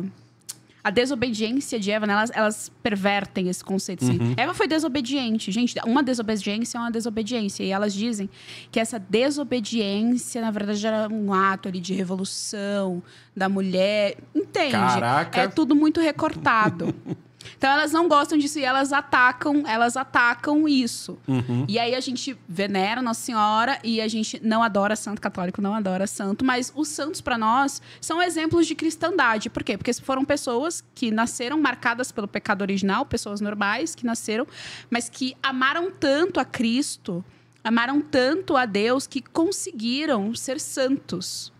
a desobediência de Eva, né, elas, elas pervertem esse conceito. Assim. Uhum. Eva foi desobediente. Gente, uma desobediência é uma desobediência. E elas dizem que essa desobediência, na verdade, era um ato ali de revolução da mulher. Entende? Caraca. É tudo muito recortado. Então elas não gostam disso e elas atacam, elas atacam isso. Uhum. E aí a gente venera Nossa Senhora e a gente não adora santo católico, não adora santo, mas os santos para nós são exemplos de cristandade. Por quê? Porque foram pessoas que nasceram marcadas pelo pecado original, pessoas normais que nasceram, mas que amaram tanto a Cristo, amaram tanto a Deus que conseguiram ser santos.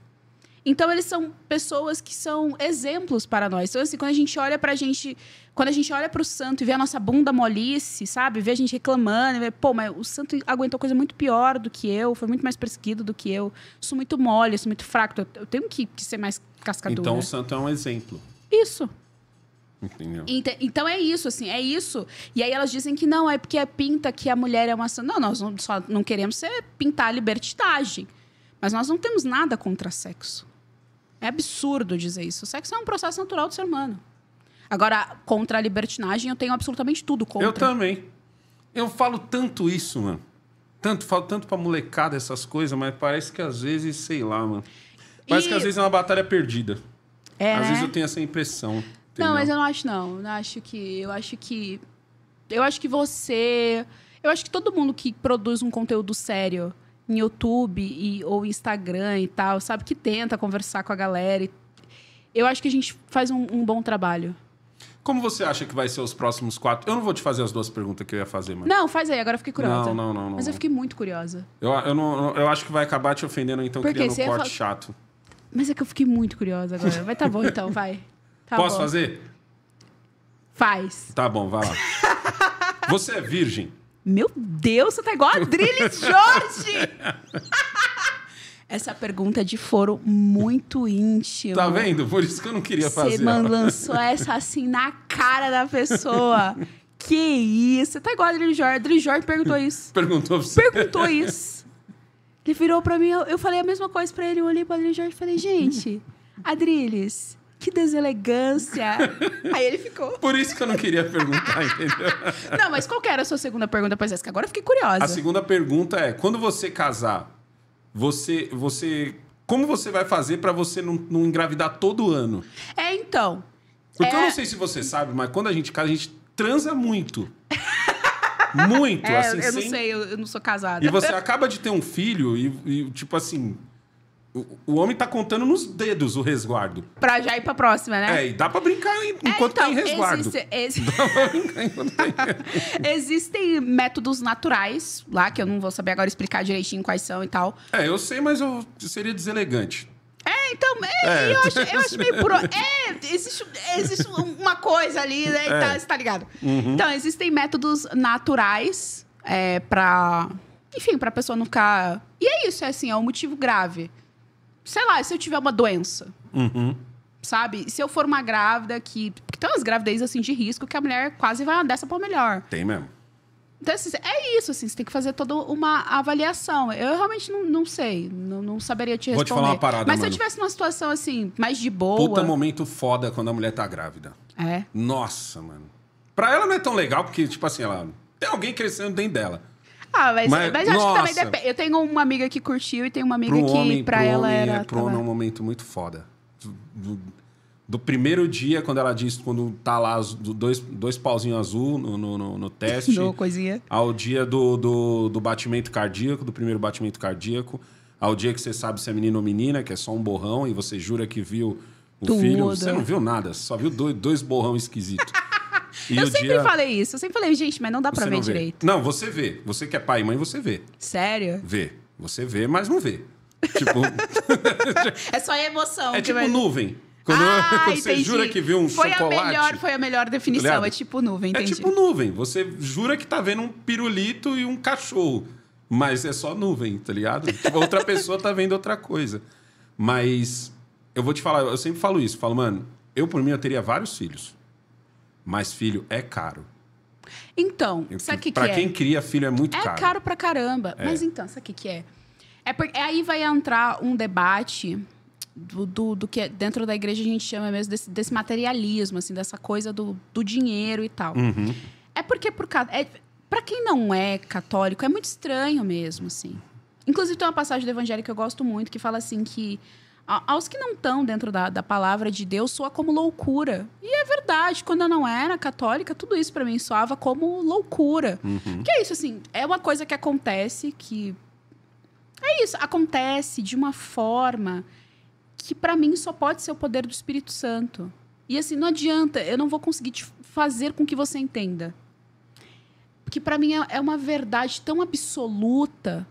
Então, eles são pessoas que são exemplos para nós. Então, assim, quando a gente olha para a gente quando a gente olha para o santo e vê a nossa bunda molice, sabe? Vê a gente reclamando, vê, pô, mas o santo aguentou coisa muito pior do que eu, foi muito mais perseguido do que eu. Sou muito mole, sou muito fraco, eu tenho que, que ser mais cascadura. Então o santo é um exemplo. Isso. Entendeu? Então é isso, assim, é isso. E aí elas dizem que não, é porque é pinta que a mulher é uma santa. Não, nós não, só não queremos ser, pintar a libertinagem. Mas nós não temos nada contra sexo. É absurdo dizer isso. O sexo é um processo natural do ser humano. Agora, contra a libertinagem, eu tenho absolutamente tudo contra. Eu também. Eu falo tanto isso, mano. Tanto, falo tanto pra molecada essas coisas, mas parece que às vezes, sei lá, mano. Parece e... que às vezes é uma batalha perdida. É, às vezes né? eu tenho essa impressão. Entendeu? Não, mas eu não acho, não. Eu acho que. Eu acho que. Eu acho que você. Eu acho que todo mundo que produz um conteúdo sério em YouTube e, ou Instagram e tal, sabe que tenta conversar com a galera. E, eu acho que a gente faz um, um bom trabalho. Como você acha que vai ser os próximos quatro? Eu não vou te fazer as duas perguntas que eu ia fazer, mas. Não, faz aí, agora eu fiquei curiosa. Não, não, não. não mas eu fiquei muito curiosa. Eu, eu, não, eu acho que vai acabar te ofendendo, então, Porque criando um corte chato. Mas é que eu fiquei muito curiosa agora. Vai, tá bom então, vai. Tá Posso bom. fazer? Faz. Tá bom, vai lá. você é virgem? Meu Deus, você tá igual a Drilis Jorge! Essa pergunta é de foro muito íntima. Tá vendo? Por isso que eu não queria fazer fazer. Você lançou essa assim na cara da pessoa. que isso? Você tá igual a Drijor. Jorge perguntou isso. Perguntou você. Perguntou isso. Ele virou pra mim, eu, falei a mesma coisa pra ele. Eu olhei pra Jorge e falei, gente, Adriles, que deselegância. Aí ele ficou. Por isso que eu não queria perguntar, entendeu? Não, mas qual era a sua segunda pergunta, pois é, que agora eu fiquei curiosa. A segunda pergunta é: quando você casar, você, você, como você vai fazer para você não, não engravidar todo ano? É então. Porque é... eu não sei se você sabe, mas quando a gente casa, a gente transa muito. muito, é, assim. Eu sem... não sei, eu, eu, não sou casada. E você acaba de ter um filho e, e tipo assim, o, homem tá contando nos dedos o resguardo. Pra já ir pra próxima, né? É, e dá pra brincar é, enquanto então, tem resguardo. Existe, dá pra brincar enquanto tem. Existem métodos naturais lá, que eu não vou saber agora explicar direitinho quais são e tal. É, eu sei, mas eu seria deselegante. É, então, é, é. Eu, acho, eu, acho, meio pro... É, existe, existe uma coisa ali, né? É. Tá, você tá ligado? Uhum. Então, existem métodos naturais é, pra... Enfim, pra pessoa não ficar... E é isso, é assim, é um motivo grave sei lá, se eu tiver uma doença. Uhum. Sabe? Se eu for uma grávida que. Porque tem umas gravidez assim de risco que a mulher quase vai ah, dessa para melhor. Tem mesmo. Então, assim, é isso, assim, você tem que fazer toda uma avaliação. Eu realmente não, não sei, não, não saberia te responder. Vou te falar uma parada, Mas mano. se eu tivesse uma situação, assim, mais de boa... Puta momento foda quando a mulher tá grávida. É? Nossa, mano. Pra ela não é tão legal, porque, tipo assim, ela... Tem alguém crescendo dentro dela. Ah, mas, mas, mas acho nossa. que também depende. Eu tenho uma amiga que curtiu e tem uma amiga pro que homem, pra ela homem, era. É, pro homem é um momento muito foda. Do, do, do, primeiro dia, quando ela diz, quando tá lá dois, dois pauzinhos azul no, no, no, no teste. coisinha. Ao dia do, do, do batimento cardíaco, do primeiro batimento cardíaco. Ao dia que você sabe se é menino ou menina, que é só um borrão, e você jura que viu o Tudo. filho. Você não viu nada, só viu dois, dois borrão esquisitos. E eu sempre dia... falei isso. Eu sempre falei, gente, mas não dá para ver não direito. Não, você vê. Você que é pai e mãe, você vê. Sério? Vê. Você vê, mas não vê. Tipo. é só emoção. É tipo vai... nuvem. Quando ah, você entendi. jura que viu um foi chocolate. A melhor, foi a melhor tá definição. É tipo nuvem, é entendi. É tipo nuvem. Você jura que tá vendo um pirulito e um cachorro. Mas é só nuvem, tá ligado? Tipo, outra pessoa tá vendo outra coisa. Mas eu vou te falar, eu sempre falo isso. Falo, mano, eu por mim eu teria vários filhos. Mas filho é caro. Então, Eu, sabe o que, que, que é? quem cria filho é muito é caro. É caro pra caramba. É. Mas então, sabe o que, que é? É porque é, aí vai entrar um debate do, do, do, que é, dentro da igreja a gente chama mesmo desse, desse materialismo, assim, dessa coisa do, do dinheiro e tal. Uhum. É porque por é, para quem não é católico é muito estranho mesmo, assim. Inclusive tem uma passagem do evangelho que eu gosto muito que fala assim que aos que não estão dentro da, da palavra de Deus, soa como loucura. E é verdade, quando eu não era católica, tudo isso para mim soava como loucura. Uhum. Que é isso, assim, é uma coisa que acontece, que. É isso, acontece de uma forma que para mim só pode ser o poder do Espírito Santo. E assim, não adianta, eu não vou conseguir te fazer com que você entenda. Porque para mim é, é uma verdade tão absoluta,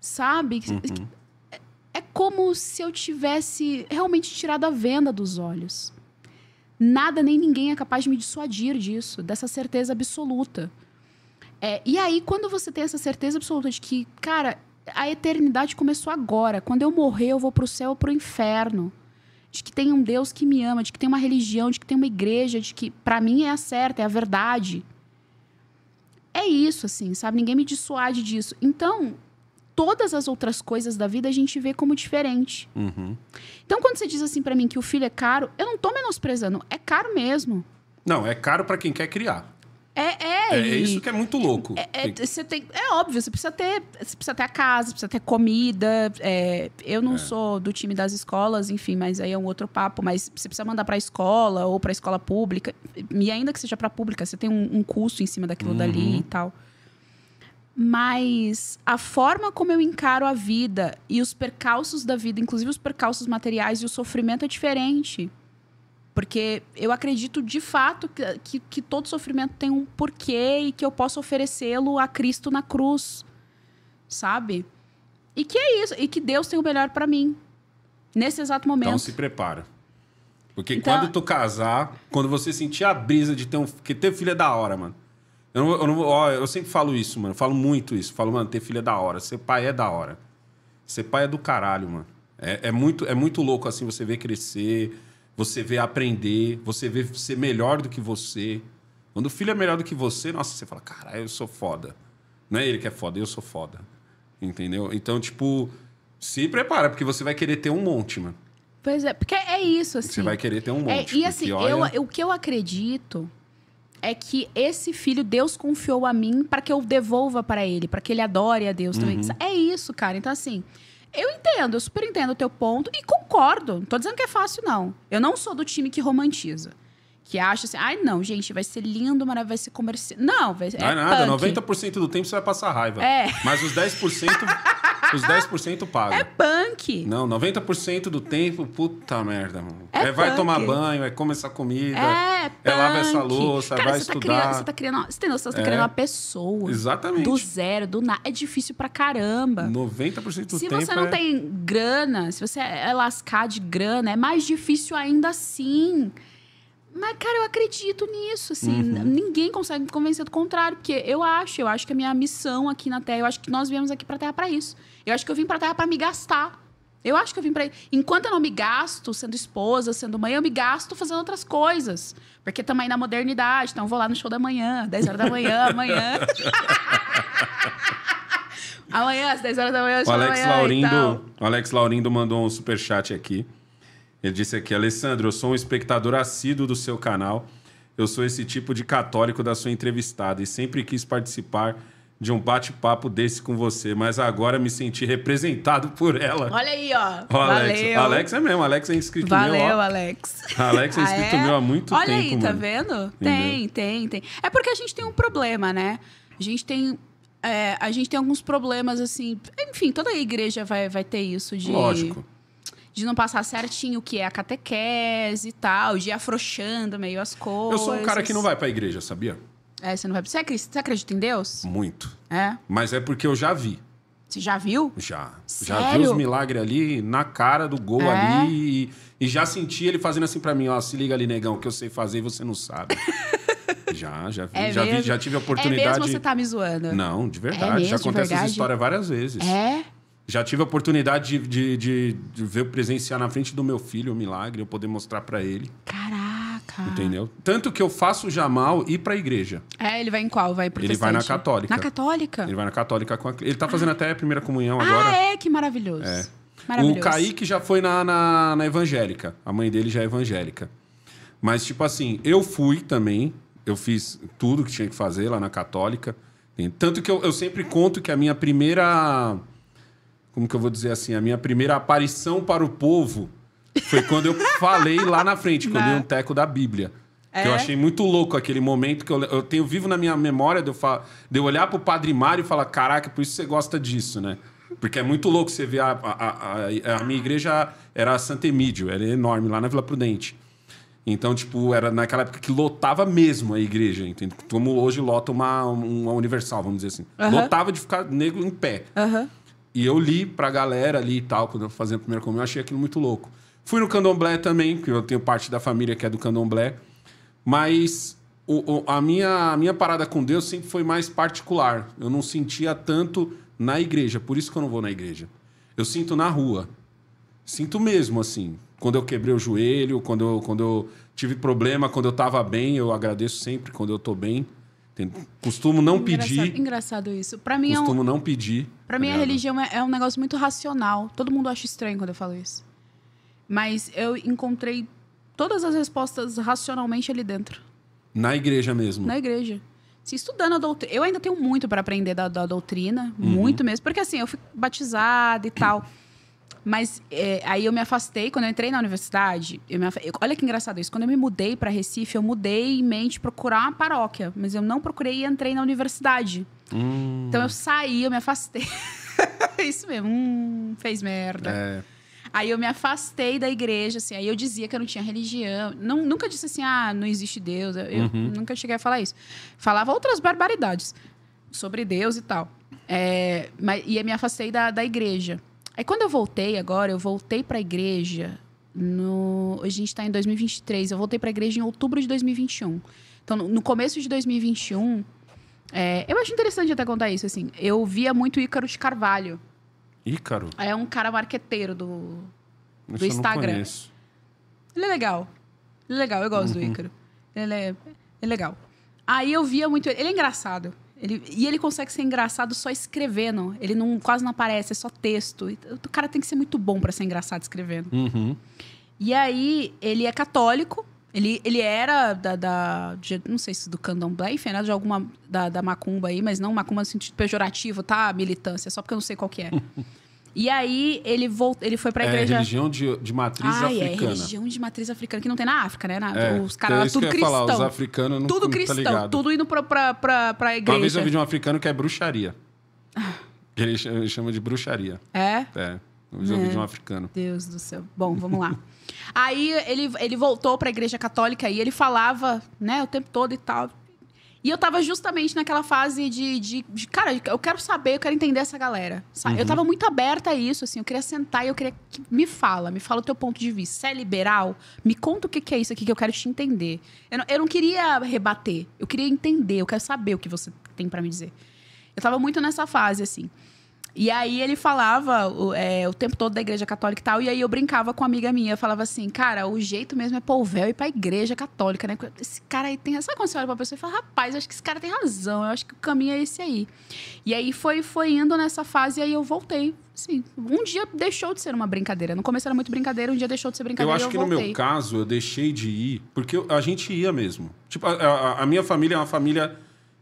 sabe? Uhum. É como se eu tivesse realmente tirado a venda dos olhos. Nada nem ninguém é capaz de me dissuadir disso, dessa certeza absoluta. É, e aí, quando você tem essa certeza absoluta de que, cara, a eternidade começou agora, quando eu morrer eu vou pro céu ou pro inferno, de que tem um Deus que me ama, de que tem uma religião, de que tem uma igreja, de que para mim é a certa, é a verdade. É isso, assim, sabe? Ninguém me dissuade disso. Então, todas as outras coisas da vida a gente vê como diferente. Uhum. Então, quando você diz assim para mim que o filho é caro, eu não tô menosprezando. É caro mesmo. Não, é caro para quem quer criar. É, é, é, é isso que é muito louco. É, é, você tem, é óbvio, você precisa ter, você precisa ter a casa, precisa ter comida. É, eu não é. sou do time das escolas, enfim, mas aí é um outro papo. Mas você precisa mandar para a escola ou para a escola pública. E ainda que seja para pública, você tem um, um custo em cima daquilo uhum. dali e tal mas a forma como eu encaro a vida e os percalços da vida, inclusive os percalços materiais e o sofrimento é diferente. Porque eu acredito de fato que, que, que todo sofrimento tem um porquê e que eu posso oferecê-lo a Cristo na cruz, sabe? E que é isso, e que Deus tem o melhor para mim nesse exato então momento. Então se prepara. Porque então... quando tu casar, quando você sentir a brisa de ter um. Porque ter filho é da hora, mano. Eu, não, eu, não, ó, eu sempre falo isso, mano. Eu falo muito isso. falo, mano, ter filho é da hora. Ser pai é da hora. Ser pai é do caralho, mano. É, é, muito, é muito louco, assim, você ver crescer, você ver aprender, você ver ser melhor do que você. Quando o filho é melhor do que você, nossa, você fala, caralho, eu sou foda. Não é ele que é foda, eu sou foda. Entendeu? Então, tipo, se prepara, porque você vai querer ter um monte, mano. Pois é, porque é isso, assim. Você vai querer ter um monte. É, e assim, olha... eu, o que eu acredito é que esse filho Deus confiou a mim para que eu devolva para ele, para que ele adore a Deus também. Uhum. É isso, cara. Então, assim, eu entendo, eu super entendo o teu ponto e concordo. Não tô dizendo que é fácil, não. Eu não sou do time que romantiza. Que acha assim, ai ah, não, gente, vai ser lindo, mas vai ser comercial. Não, vai ser. Não é, é nada, punk. 90% do tempo você vai passar raiva. É. Mas os 10% os 10% pagam. É punk. Não, 90% do tempo, puta merda, mano. É, é vai punk. tomar banho, é come essa comida, é, é lava essa louça, Cara, vai você tá estudar. Tá criando, você tá criando, você tem noção, você tá criando é. uma pessoa. Exatamente. Do zero, do nada. É difícil pra caramba. 90% do se tempo. Se você não é tem grana, se você é lascar de grana, é mais difícil ainda assim. Mas, cara, eu acredito nisso, assim. Uhum. Ninguém consegue me convencer do contrário, porque eu acho, eu acho que a minha missão aqui na Terra, eu acho que nós viemos aqui pra Terra para isso. Eu acho que eu vim para Terra para me gastar. Eu acho que eu vim para. Enquanto eu não me gasto sendo esposa, sendo mãe, eu me gasto fazendo outras coisas. Porque também na modernidade. Então, eu vou lá no show da manhã, 10 horas da manhã, amanhã. amanhã, às 10 horas da manhã, o Alex da manhã, Laurindo, então. O Alex Laurindo mandou um super chat aqui. Ele disse aqui: Alessandro, eu sou um espectador assíduo do seu canal. Eu sou esse tipo de católico da sua entrevistada e sempre quis participar de um bate-papo desse com você, mas agora me senti representado por ela. Olha aí, ó. Alex. Valeu. Alex é mesmo, Alex é inscrito Valeu, meu. Valeu, Alex. Alex é ah, inscrito ah, é? meu há é? muito Olha tempo. Olha aí, tá vendo? Tem, Entendeu? tem, tem. É porque a gente tem um problema, né? A gente tem é, a gente tem alguns problemas, assim. Enfim, toda igreja vai, vai ter isso de. Lógico. De não passar certinho o que é a catequese e tal, de ir afrouxando meio as coisas. Eu sou um cara que não vai pra igreja, sabia? É, você não vai. Você acredita em Deus? Muito. É. Mas é porque eu já vi. Você já viu? Já. Sério? Já vi os milagres ali na cara do gol é? ali e, e, já senti ele fazendo assim para mim, ó, se liga ali, negão, que eu sei fazer e você não sabe. já, já vi, é já, vi, já tive a oportunidade. É mesmo você tá me zoando? Não, de é verdade. É mesmo, já acontece essa história várias vezes. É? Já tive a oportunidade de, de, de, de ver presenciar na frente do meu filho o milagre, eu poder mostrar para ele. Caraca. Entendeu? Tanto que eu faço o Jamal ir pra igreja. É, ele vai em qual? Vai Ele vai na católica. Na católica? Ele vai na católica com a... Ele tá fazendo ah. até a primeira comunhão ah, agora. Ah, é, que maravilhoso. É. maravilhoso. O Kaique já foi na, na, na evangélica. A mãe dele já é evangélica. Mas, tipo assim, eu fui também. Eu fiz tudo que tinha que fazer lá na católica. Tanto que eu, eu sempre conto que a minha primeira. Como que eu vou dizer assim? A minha primeira aparição para o povo foi quando eu falei lá na frente, que eu li né? um teco da Bíblia. É? eu achei muito louco aquele momento que eu, eu tenho vivo na minha memória de eu, fa, de eu olhar pro Padre Mário e falar: caraca, por isso você gosta disso, né? Porque é muito louco você ver. A, a, a, a minha igreja era a Santa Emídio, era enorme, lá na Vila Prudente. Então, tipo, era naquela época que lotava mesmo a igreja, entende? Como hoje lota uma, uma universal, vamos dizer assim. Lotava de ficar negro em pé. E eu li pra galera ali e tal, quando eu fazia a primeira comunhão, eu achei aquilo muito louco. Fui no candomblé também, porque eu tenho parte da família que é do candomblé. Mas o, o, a, minha, a minha parada com Deus sempre foi mais particular. Eu não sentia tanto na igreja, por isso que eu não vou na igreja. Eu sinto na rua. Sinto mesmo, assim. Quando eu quebrei o joelho, quando eu, quando eu tive problema, quando eu tava bem, eu agradeço sempre quando eu tô bem. É costumo não pedir. Engraçado isso. Para mim Costumo é um, não pedir. Para mim, a tá religião é, é um negócio muito racional. Todo mundo acha estranho quando eu falo isso. Mas eu encontrei todas as respostas racionalmente ali dentro. Na igreja mesmo? Na igreja. Se estudando a doutrina. Eu ainda tenho muito para aprender da, da doutrina, uhum. muito mesmo. Porque assim, eu fui batizada e tal. Mas é, aí eu me afastei. Quando eu entrei na universidade, eu me olha que engraçado isso. Quando eu me mudei para Recife, eu mudei em mente procurar uma paróquia. Mas eu não procurei e entrei na universidade. Hum. Então eu saí, eu me afastei. É isso mesmo. Hum, fez merda. É. Aí eu me afastei da igreja, assim, aí eu dizia que eu não tinha religião. Não, nunca disse assim, ah, não existe Deus. Eu uhum. nunca cheguei a falar isso. Falava outras barbaridades sobre Deus e tal. É, mas, e eu me afastei da, da igreja. Aí quando eu voltei agora, eu voltei para a igreja no, a gente está em 2023. Eu voltei para a igreja em outubro de 2021. Então, no, no começo de 2021, é, eh, eu acho interessante até contar isso. Assim, eu via muito Ícaro de Carvalho. Ícaro? É um cara marqueteiro do, do Instagram. ele é legal. Ele é legal, eu gosto uhum. do Ícaro. Ele é, ele é legal. Aí eu via muito ele. Ele é engraçado. Ele, e ele consegue ser engraçado só escrevendo. Ele não, quase não aparece, é só texto. O cara tem que ser muito bom para ser engraçado escrevendo. Uhum. E aí, ele é católico, ele, ele era da, da não sei se do candomblé, enfim, era de alguma da, da macumba aí, mas não macumba no sentido pejorativo, tá? Militância, só porque eu não sei qual que é. E aí ele voltou, ele foi pra é igreja. É religião de, de matriz Ai, é africana. É, religião de matriz africana, que não tem na África, né? Na, é, os caras então, é tudo cristão. Falar, os africanos não Tudo tá cristão, tá tudo indo pra, pra, pra, pra igreja. Uma vez eu vi de um africano que é bruxaria. ele chama de bruxaria. É? É. Eu vi é. de um africano. Deus do céu. Bom, vamos lá. Aí ele, ele voltou para a igreja católica e ele falava, né, o tempo todo e tal. E eu tava justamente naquela fase de, de, de cara, eu quero saber, eu quero entender essa galera. Uhum. Eu tava muito aberta a isso, assim, eu queria sentar e eu queria que me fala, me fala o teu ponto de vista. Você é liberal? Me conta o que, que é isso aqui que eu quero te entender. Eu não, eu não queria rebater, eu queria entender, eu quero saber o que você tem para me dizer. Eu tava muito nessa fase, assim. E aí ele falava o, é, o tempo todo da igreja católica e tal. E aí eu brincava com uma amiga minha. Eu falava assim, cara, o jeito mesmo é véu e pra igreja católica, né? Esse cara aí tem. Sabe quando você olha pra pessoa e fala, rapaz, acho que esse cara tem razão, eu acho que o caminho é esse aí. E aí foi, foi indo nessa fase e aí eu voltei. sim um dia deixou de ser uma brincadeira. No começo era muito brincadeira, um dia deixou de ser brincadeira. Eu acho eu que voltei. no meu caso eu deixei de ir, porque a gente ia mesmo. Tipo, a, a, a minha família é uma família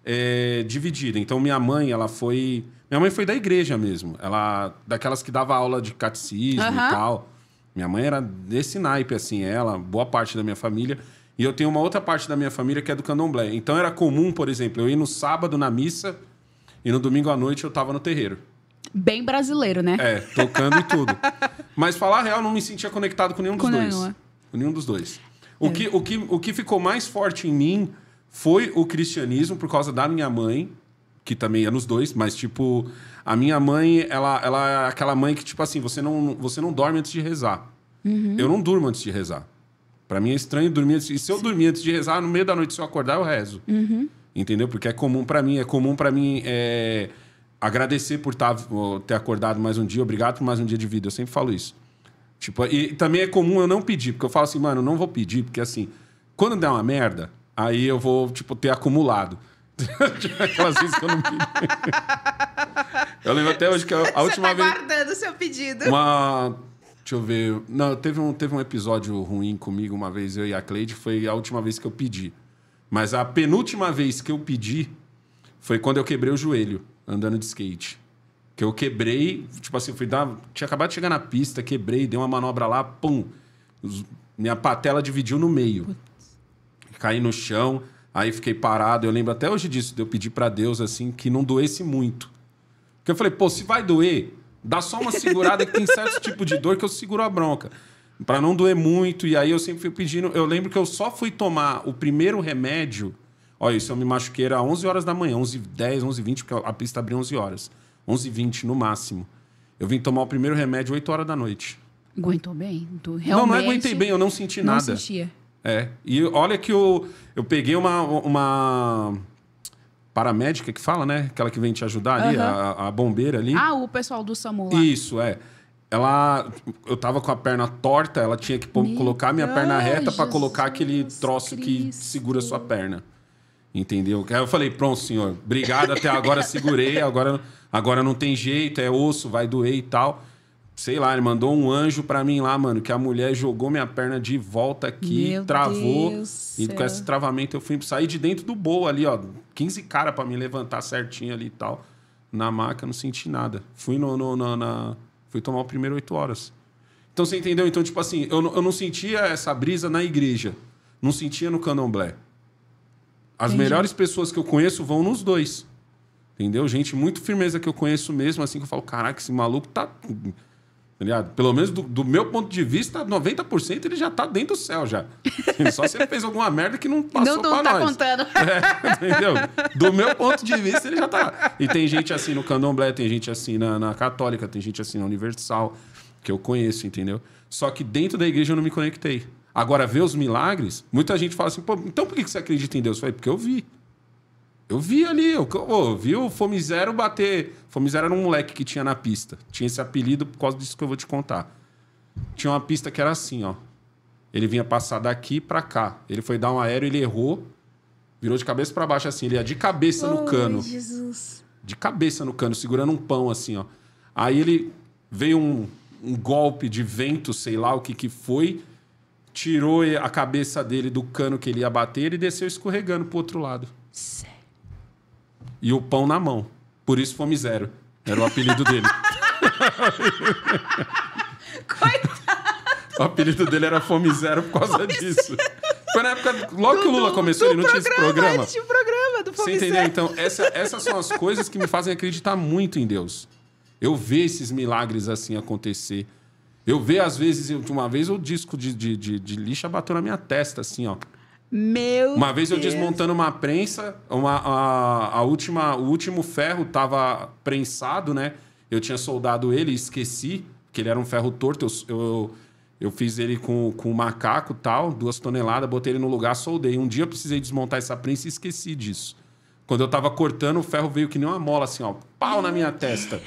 é, dividida. Então minha mãe, ela foi minha mãe foi da igreja mesmo. Ela, daquelas que dava aula de catecismo uhum. e tal. Minha mãe era desse naipe, assim, ela, boa parte da minha família. E eu tenho uma outra parte da minha família que é do candomblé. Então era comum, por exemplo, eu ir no sábado na missa e no domingo à noite eu tava no terreiro. Bem brasileiro, né? É, tocando e tudo. Mas falar a real, não me sentia conectado com nenhum dos com dois. Nenhuma. Com nenhum dos dois. O, é. que, o, que, o que ficou mais forte em mim foi o cristianismo, por causa da minha mãe, que também é nos dois, mas tipo, a minha mãe, ela, ela é aquela mãe que, tipo assim, você não, você não dorme antes de rezar. Uhum. Eu não durmo antes de rezar. Para mim é estranho dormir antes. E se eu Sim. dormir antes de rezar, no meio da noite, se eu acordar, eu rezo. Uhum. Entendeu? Porque é comum para mim, é comum para mim é, agradecer por tá, ter acordado mais um dia, obrigado por mais um dia de vida. Eu sempre falo isso. Tipo, e também é comum eu não pedir, porque eu falo assim, mano, eu não vou pedir, porque assim, quando der uma merda, aí eu vou, tipo, ter acumulado. Aquelas vezes assim, que eu não pedi. eu lembro até hoje que a, a tá última tá vez. guardando o seu pedido. Uma. Deixa eu ver. Não, teve um, teve um episódio ruim comigo uma vez, eu e a Cleide, foi a última vez que eu pedi. Mas a penúltima vez que eu pedi foi quando eu quebrei o joelho andando de skate. Que eu quebrei, tipo assim, fui dar. Tinha acabado de chegar na pista, quebrei, dei uma manobra lá, pum. Minha patela dividiu no meio. Caí no chão. Aí fiquei parado. Eu lembro até hoje disso. Eu pedi para Deus assim que não doesse muito. Porque eu falei, pô, se vai doer, dá só uma segurada que tem certo tipo de dor que eu seguro a bronca. Para não doer muito. E aí eu sempre fui pedindo. Eu lembro que eu só fui tomar o primeiro remédio. Olha, isso eu me machuquei era 11 horas da manhã, 11 10, 11 20, porque a pista abriu 11 horas. 11 20 no máximo. Eu vim tomar o primeiro remédio 8 horas da noite. Aguentou bem? realmente... Não, não aguentei bem, eu não senti não nada. Sentia. É. E olha que eu, eu peguei uma, uma paramédica que fala, né? Aquela que vem te ajudar ali, uhum. a, a, bombeira ali. Ah, o pessoal do SAMU lá. Isso, é. Ela. Eu tava com a perna torta, ela tinha que colocar minha perna reta para colocar aquele troço Cristo. que segura a sua perna. Entendeu? Aí eu falei, pronto, senhor, obrigado, até agora segurei, agora, agora não tem jeito, é osso, vai doer e tal sei lá, ele mandou um anjo para mim lá, mano, que a mulher jogou minha perna de volta aqui, Meu travou. Deus e com esse travamento eu fui sair de dentro do bolo ali, ó. 15 cara para me levantar certinho ali e tal. Na maca, não senti nada. Fui no, no, no na. Fui tomar o primeiro 8 horas. Então você entendeu? Então, tipo assim, eu, eu não sentia essa brisa na igreja. Não sentia no candomblé. As Entendi. melhores pessoas que eu conheço vão nos dois. Entendeu? Gente, muito firmeza que eu conheço mesmo, assim, que eu falo, caraca, esse maluco tá Tá Pelo menos do, do, meu ponto de vista, 90% ele já está dentro do céu já. Só se ele fez alguma merda que não passou não, não pra tá nós. contando. É, entendeu? Do meu ponto de vista, ele já está. E tem gente assim no candomblé, tem gente assim na, na católica, tem gente assim na universal, que eu conheço, entendeu? Só que dentro da igreja eu não me conectei. Agora, ver os milagres, muita gente fala assim, pô, então por que você acredita em Deus? Eu falei, porque eu vi. Eu vi ali, eu, eu vi o Fome Zero bater. Fome Zero era um moleque que tinha na pista. Tinha esse apelido por causa disso que eu vou te contar. Tinha uma pista que era assim, ó. Ele vinha passar daqui para cá. Ele foi dar um aéreo, ele errou, virou de cabeça para baixo assim, ele ia de cabeça oh, no cano. Jesus. De cabeça no cano, segurando um pão assim, ó. Aí ele veio um, um golpe de vento, sei lá o que que foi, tirou a cabeça dele do cano que ele ia bater e desceu escorregando pro outro lado. Sério? e o pão na mão. Por isso fome zero. Era o apelido dele. Coitado. O apelido dele era fome zero por causa fome disso. Zero. Foi na época, logo do, que o Lula começou, ele não programa, tinha esse programa. Ele tinha um programa do Fome Você entendeu? Zero. Então, essa, essas são as coisas que me fazem acreditar muito em Deus. Eu vejo esses milagres assim acontecer. Eu vejo, às vezes, de uma vez, o disco de, de, de, de lixa bateu na minha testa, assim, ó. Meu Uma vez Deus. eu desmontando uma prensa, uma, a, a, última, o último ferro tava prensado, né? Eu tinha soldado ele, esqueci, que ele era um ferro torto. Eu, eu, eu fiz ele com, com um macaco tal, duas toneladas, botei ele no lugar, soldei. Um dia eu precisei desmontar essa prensa e esqueci disso. Quando eu tava cortando, o ferro veio que nem uma mola, assim, ó, pau na minha testa.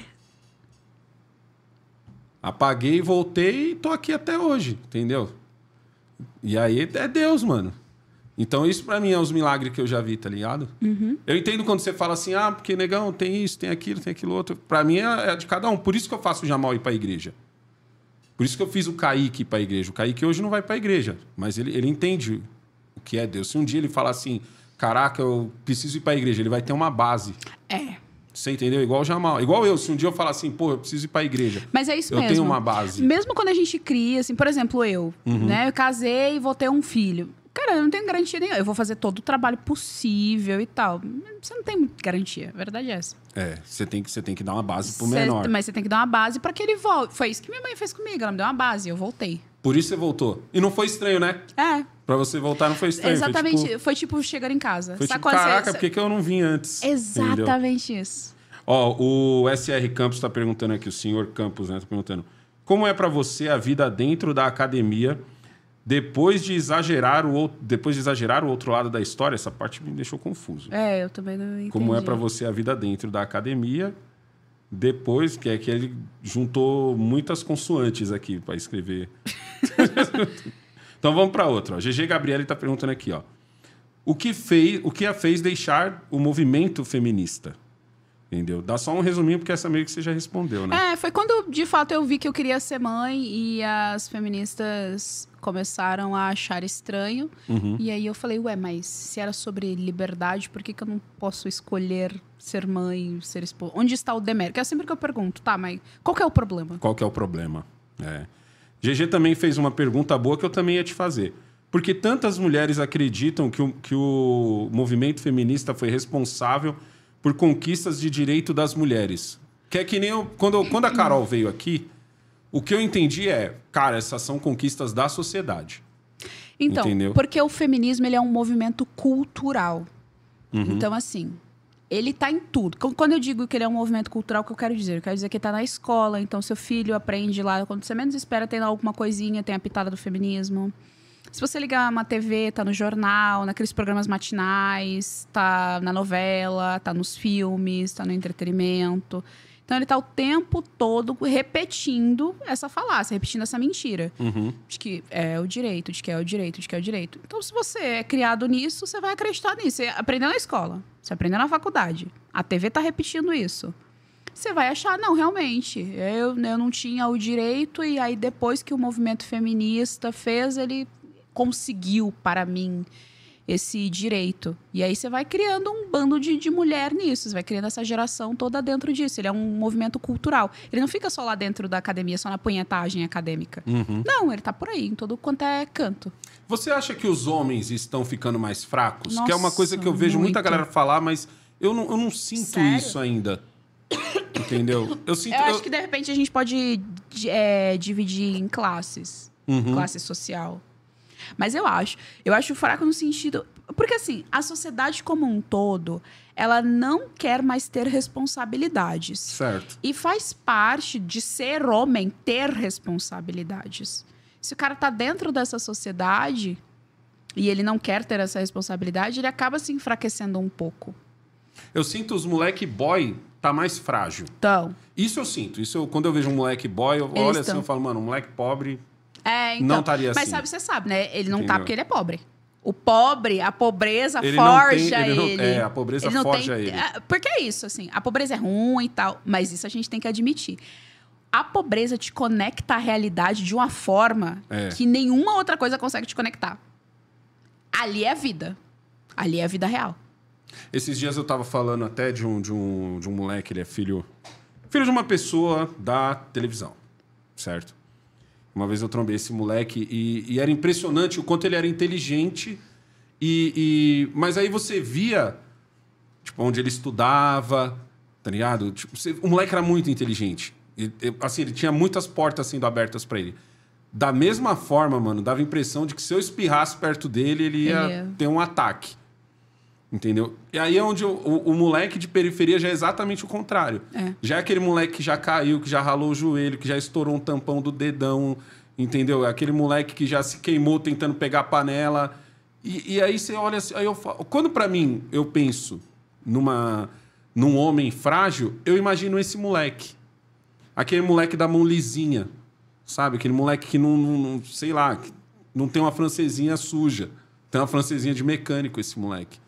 Apaguei, voltei e tô aqui até hoje, entendeu? E aí é Deus, mano. Então, isso para mim é os milagres que eu já vi, tá ligado? Uhum. Eu entendo quando você fala assim, ah, porque negão, tem isso, tem aquilo, tem aquilo outro. Para mim é, é, de cada um. Por isso que eu faço o Jamal ir para a igreja. Por isso que eu fiz o Kaique ir para a igreja. O Kaique hoje não vai para a igreja, mas ele, ele entende o que é Deus. Se um dia ele falar assim, caraca, eu preciso ir para a igreja, ele vai ter uma base. É. Você entendeu? Igual o Jamal. Igual eu, se um dia eu falar assim, pô, eu preciso ir pra igreja. Mas é isso eu mesmo. Eu tenho uma base. Mesmo quando a gente cria, assim, por exemplo, eu, uhum. né? Eu casei e vou ter um filho eu não tenho garantia nenhuma, eu vou fazer todo o trabalho possível e tal. Você não tem garantia, a verdade é essa. É, você tem que, você tem que dar uma base pro cê, menor. Mas você tem que dar uma base para que ele volte. Foi isso que minha mãe fez comigo, ela me deu uma base, eu voltei. Por isso você voltou. E não foi estranho, né? É. Pra você voltar não foi estranho. Exatamente. Foi tipo, foi tipo chegar em casa. Foi tipo, caraca, por que eu não vim antes? Exatamente Entendeu? isso. Ó, o SR Campos tá perguntando aqui, o senhor Campos, né? Tá perguntando. Como é para você a vida dentro da academia depois de exagerar o outro, depois de exagerar o outro lado da história, essa parte me deixou confuso. É, eu também não entendi. Como é para você a vida dentro da academia? Depois que é que ele juntou muitas consoantes aqui para escrever. então vamos para outra. GG Gabriele está perguntando aqui, ó. O que fez, o que a fez deixar o movimento feminista? Entendeu? Dá só um resuminho, porque essa meio que você já respondeu, né? É, foi quando de fato eu vi que eu queria ser mãe e as feministas começaram a achar estranho. Uhum. E aí eu falei, ué, mas se era sobre liberdade, por que, que eu não posso escolher ser mãe, ser esposa? Onde está o demérito? É sempre que eu pergunto, tá, mas qual que é o problema? Qual que é o problema? É. GG também fez uma pergunta boa que eu também ia te fazer. Porque tantas mulheres acreditam que o, que o movimento feminista foi responsável por conquistas de direito das mulheres. Que é que nem eu, quando, quando a Carol veio aqui, o que eu entendi é, cara, essas são conquistas da sociedade. Então, Entendeu? porque o feminismo ele é um movimento cultural. Uhum. Então, assim, ele está em tudo. Quando eu digo que ele é um movimento cultural, o que eu quero dizer? Eu quero dizer que está na escola, então seu filho aprende lá, quando você menos espera, tem alguma coisinha, tem a pitada do feminismo. Se você ligar uma TV, tá no jornal, naqueles programas matinais, tá na novela, tá nos filmes, tá no entretenimento. Então ele tá o tempo todo repetindo essa falácia, repetindo essa mentira. Uhum. De que é o direito, de que é o direito, de que é o direito. Então, se você é criado nisso, você vai acreditar nisso. Você aprendeu na escola, você aprendeu na faculdade. A TV tá repetindo isso. Você vai achar, não, realmente, eu, eu não tinha o direito, e aí depois que o movimento feminista fez, ele conseguiu para mim esse direito. E aí você vai criando um bando de, de mulher nisso, você vai criando essa geração toda dentro disso. Ele é um movimento cultural. Ele não fica só lá dentro da academia, só na punhetagem acadêmica. Uhum. Não, ele tá por aí, em todo quanto é canto. Você acha que os homens estão ficando mais fracos? Nossa, que é uma coisa que eu vejo muito. muita galera falar, mas eu não, eu não sinto Sério? isso ainda. Entendeu? Eu, sinto, eu acho eu... que de repente a gente pode é, dividir em classes. Uhum. Classe social. Mas eu acho. Eu acho fraco no sentido. Porque, assim, a sociedade como um todo, ela não quer mais ter responsabilidades. Certo. E faz parte de ser homem ter responsabilidades. Se o cara tá dentro dessa sociedade e ele não quer ter essa responsabilidade, ele acaba se enfraquecendo um pouco. Eu sinto os moleque boy tá mais frágil. Então. Isso eu sinto. Isso eu, quando eu vejo um moleque boy, eu olho assim e falo, mano, um moleque pobre é, então, não estaria assim. Mas sabe, você sabe, né? Ele não tá Entendeu? tá porque ele é pobre. O pobre, a pobreza ele forja tem, ele. ele. Não, é, a pobreza ele forja tem, ele. É, porque é isso, assim. A pobreza é ruim e tal, mas isso a gente tem que admitir. A pobreza te conecta à realidade de uma forma é. que nenhuma outra coisa consegue te conectar. Ali é a vida. Ali é a vida real. Esses dias eu tava falando até de um, de um, de um moleque, ele é filho, filho de uma pessoa da televisão, certo? Uma vez eu trombei esse moleque e, e era impressionante o quanto ele era inteligente. E, e, Mas aí você via tipo, onde ele estudava, tá ligado? Tipo, você... O moleque era muito inteligente. E, assim, ele tinha muitas portas sendo abertas para ele. Da mesma forma, mano, dava a impressão de que se eu espirrasse perto dele, ele ia ter um ataque. Entendeu? E aí é onde o, o, o, moleque de periferia já é exatamente o contrário. É. Já é aquele moleque que já caiu, que já ralou o joelho, que já estourou um tampão do dedão, entendeu? É aquele moleque que já se queimou tentando pegar a panela. E, e aí você olha assim, aí eu falo, quando para mim eu penso numa num homem frágil, eu imagino esse moleque. Aquele moleque da mão lisinha, sabe? Aquele moleque que não, não, não sei lá, não tem uma francesinha suja. Tem uma francesinha de mecânico esse moleque.